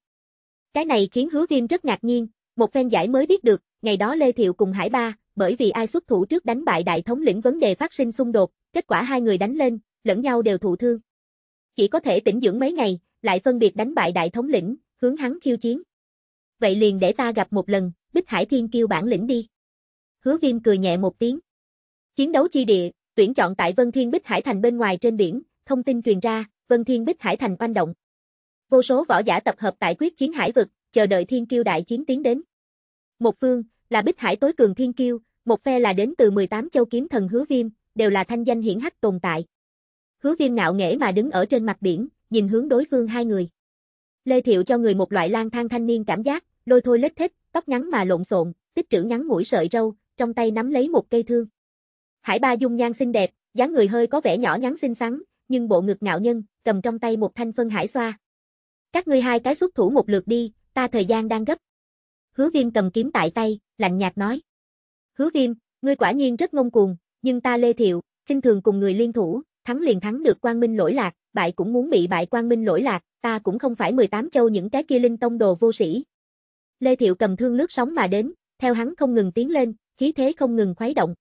Cái này khiến hứa viêm rất ngạc nhiên, một phen giải mới biết được, ngày đó Lê Thiệu cùng Hải Ba, bởi vì ai xuất thủ trước đánh bại đại thống lĩnh vấn đề phát sinh xung đột, kết quả hai người đánh lên, lẫn nhau đều thụ thương. Chỉ có thể tĩnh dưỡng mấy ngày, lại phân biệt đánh bại đại thống lĩnh, hướng hắn khiêu chiến. Vậy liền để ta gặp một lần, Bích Hải Thiên kiêu bản lĩnh đi. Hứa Viêm cười nhẹ một tiếng. Chiến đấu chi địa, tuyển chọn tại Vân Thiên Bích Hải Thành bên ngoài trên biển, thông tin truyền ra, Vân Thiên Bích Hải Thành oanh động. Vô số võ giả tập hợp tại quyết chiến hải vực, chờ đợi Thiên kiêu đại chiến tiến đến. Một phương là Bích Hải tối cường Thiên kiêu, một phe là đến từ 18 châu kiếm thần Hứa Viêm, đều là thanh danh hiển hách tồn tại. Hứa viêm ngạo nghễ mà đứng ở trên mặt biển, nhìn hướng đối phương hai người. Lê Thiệu cho người một loại lang thang thanh niên cảm giác, lôi thôi lết thích, tóc ngắn mà lộn xộn, tích trữ ngắn mũi sợi râu, trong tay nắm lấy một cây thương. Hải ba dung nhan xinh đẹp, dáng người hơi có vẻ nhỏ nhắn xinh xắn, nhưng bộ ngực ngạo nhân, cầm trong tay một thanh phân hải xoa. Các ngươi hai cái xuất thủ một lượt đi, ta thời gian đang gấp. Hứa viêm cầm kiếm tại tay, lạnh nhạt nói. Hứa viêm, ngươi quả nhiên rất ngông cuồng, nhưng ta lê thiệu, khinh thường cùng người liên thủ, Thắng liền thắng được quang minh lỗi lạc, bại cũng muốn bị bại quang minh lỗi lạc, ta cũng không phải 18 châu những cái kia linh tông đồ vô sĩ. Lê Thiệu cầm thương lướt sóng mà đến, theo hắn không ngừng tiến lên, khí thế không ngừng khuấy động.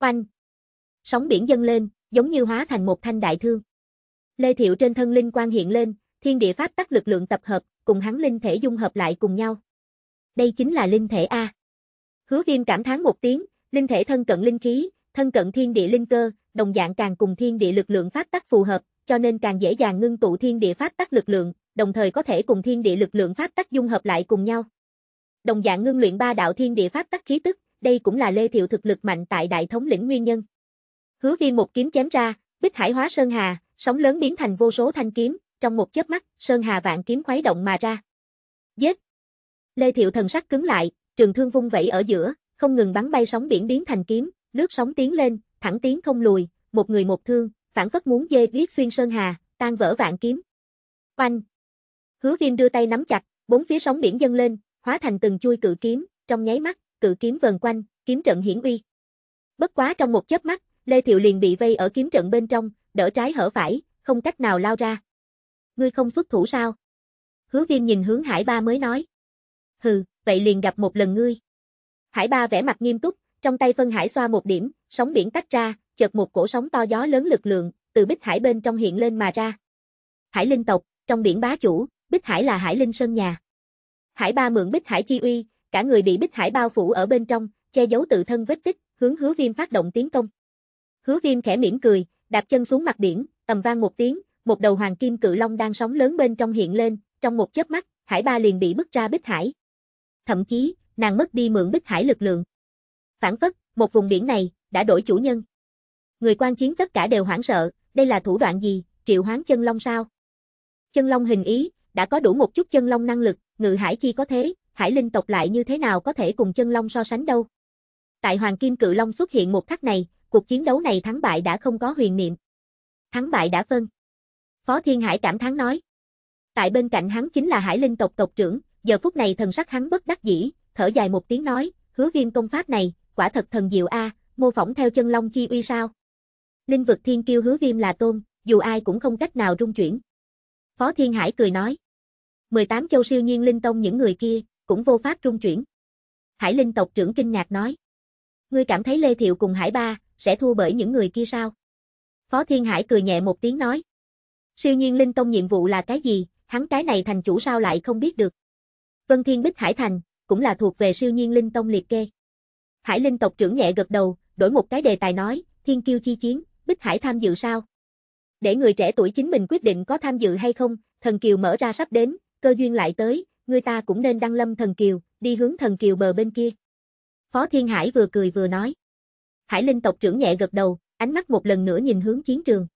Oanh! Sóng biển dâng lên, giống như hóa thành một thanh đại thương. Lê Thiệu trên thân linh quang hiện lên, thiên địa pháp tắc lực lượng tập hợp, cùng hắn linh thể dung hợp lại cùng nhau. Đây chính là linh thể A. Hứa viêm cảm thán một tiếng, linh thể thân cận linh khí, thân cận thiên địa linh cơ, đồng dạng càng cùng thiên địa lực lượng phát tắc phù hợp, cho nên càng dễ dàng ngưng tụ thiên địa phát tắc lực lượng, đồng thời có thể cùng thiên địa lực lượng phát tắc dung hợp lại cùng nhau. Đồng dạng ngưng luyện ba đạo thiên địa pháp tắc khí tức, đây cũng là Lê Thiệu thực lực mạnh tại đại thống lĩnh nguyên nhân. Hứa Viên một kiếm chém ra, Bích Hải hóa sơn hà, sóng lớn biến thành vô số thanh kiếm, trong một chớp mắt, sơn hà vạn kiếm khuấy động mà ra. Giết! Lê Thiệu thần sắc cứng lại, trường thương vung vẩy ở giữa, không ngừng bắn bay sóng biển biến thành kiếm, lướt sóng tiến lên, thẳng tiến không lùi, một người một thương, phản phất muốn dê giết xuyên sơn hà, tan vỡ vạn kiếm. Oanh! Hứa Viêm đưa tay nắm chặt, bốn phía sóng biển dâng lên, hóa thành từng chui cự kiếm, trong nháy mắt, cự kiếm vần quanh, kiếm trận hiển uy. Bất quá trong một chớp mắt, Lê Thiệu liền bị vây ở kiếm trận bên trong, đỡ trái hở phải, không cách nào lao ra. Ngươi không xuất thủ sao? Hứa Viêm nhìn hướng Hải Ba mới nói. Hừ, vậy liền gặp một lần ngươi. Hải Ba vẻ mặt nghiêm túc, trong tay Phân Hải xoa một điểm, sóng biển tách ra, chợt một cổ sóng to gió lớn lực lượng, từ Bích Hải bên trong hiện lên mà ra. Hải linh tộc, trong biển bá chủ, Bích Hải là Hải linh sơn nhà. Hải ba mượn Bích Hải chi uy, cả người bị Bích Hải bao phủ ở bên trong, che giấu tự thân vết tích, hướng Hứa Viêm phát động tiến công. Hứa Viêm khẽ mỉm cười, đạp chân xuống mặt biển, ầm vang một tiếng, một đầu hoàng kim cự long đang sóng lớn bên trong hiện lên, trong một chớp mắt, Hải ba liền bị bức ra Bích Hải. Thậm chí, nàng mất đi mượn Bích Hải lực lượng phản phất, một vùng biển này, đã đổi chủ nhân. Người quan chiến tất cả đều hoảng sợ, đây là thủ đoạn gì, triệu hoán chân long sao? Chân long hình ý, đã có đủ một chút chân long năng lực, ngự hải chi có thế, hải linh tộc lại như thế nào có thể cùng chân long so sánh đâu. Tại Hoàng Kim Cự Long xuất hiện một khắc này, cuộc chiến đấu này thắng bại đã không có huyền niệm. Thắng bại đã phân. Phó Thiên Hải cảm thán nói. Tại bên cạnh hắn chính là Hải Linh tộc tộc trưởng, giờ phút này thần sắc hắn bất đắc dĩ, thở dài một tiếng nói, hứa viêm công pháp này, quả thật thần diệu a, mô phỏng theo chân long chi uy sao? Linh vực thiên kiêu hứa viêm là tôn, dù ai cũng không cách nào rung chuyển. Phó Thiên Hải cười nói. 18 châu siêu nhiên linh tông những người kia, cũng vô pháp rung chuyển. Hải linh tộc trưởng kinh ngạc nói. Ngươi cảm thấy Lê Thiệu cùng Hải Ba, sẽ thua bởi những người kia sao? Phó Thiên Hải cười nhẹ một tiếng nói. Siêu nhiên linh tông nhiệm vụ là cái gì, hắn cái này thành chủ sao lại không biết được. Vân Thiên Bích Hải Thành, cũng là thuộc về siêu nhiên linh tông liệt kê. Hải Linh tộc trưởng nhẹ gật đầu, đổi một cái đề tài nói, thiên kiêu chi chiến, Bích Hải tham dự sao? Để người trẻ tuổi chính mình quyết định có tham dự hay không, thần kiều mở ra sắp đến, cơ duyên lại tới, người ta cũng nên đăng lâm thần kiều, đi hướng thần kiều bờ bên kia. Phó Thiên Hải vừa cười vừa nói. Hải Linh tộc trưởng nhẹ gật đầu, ánh mắt một lần nữa nhìn hướng chiến trường.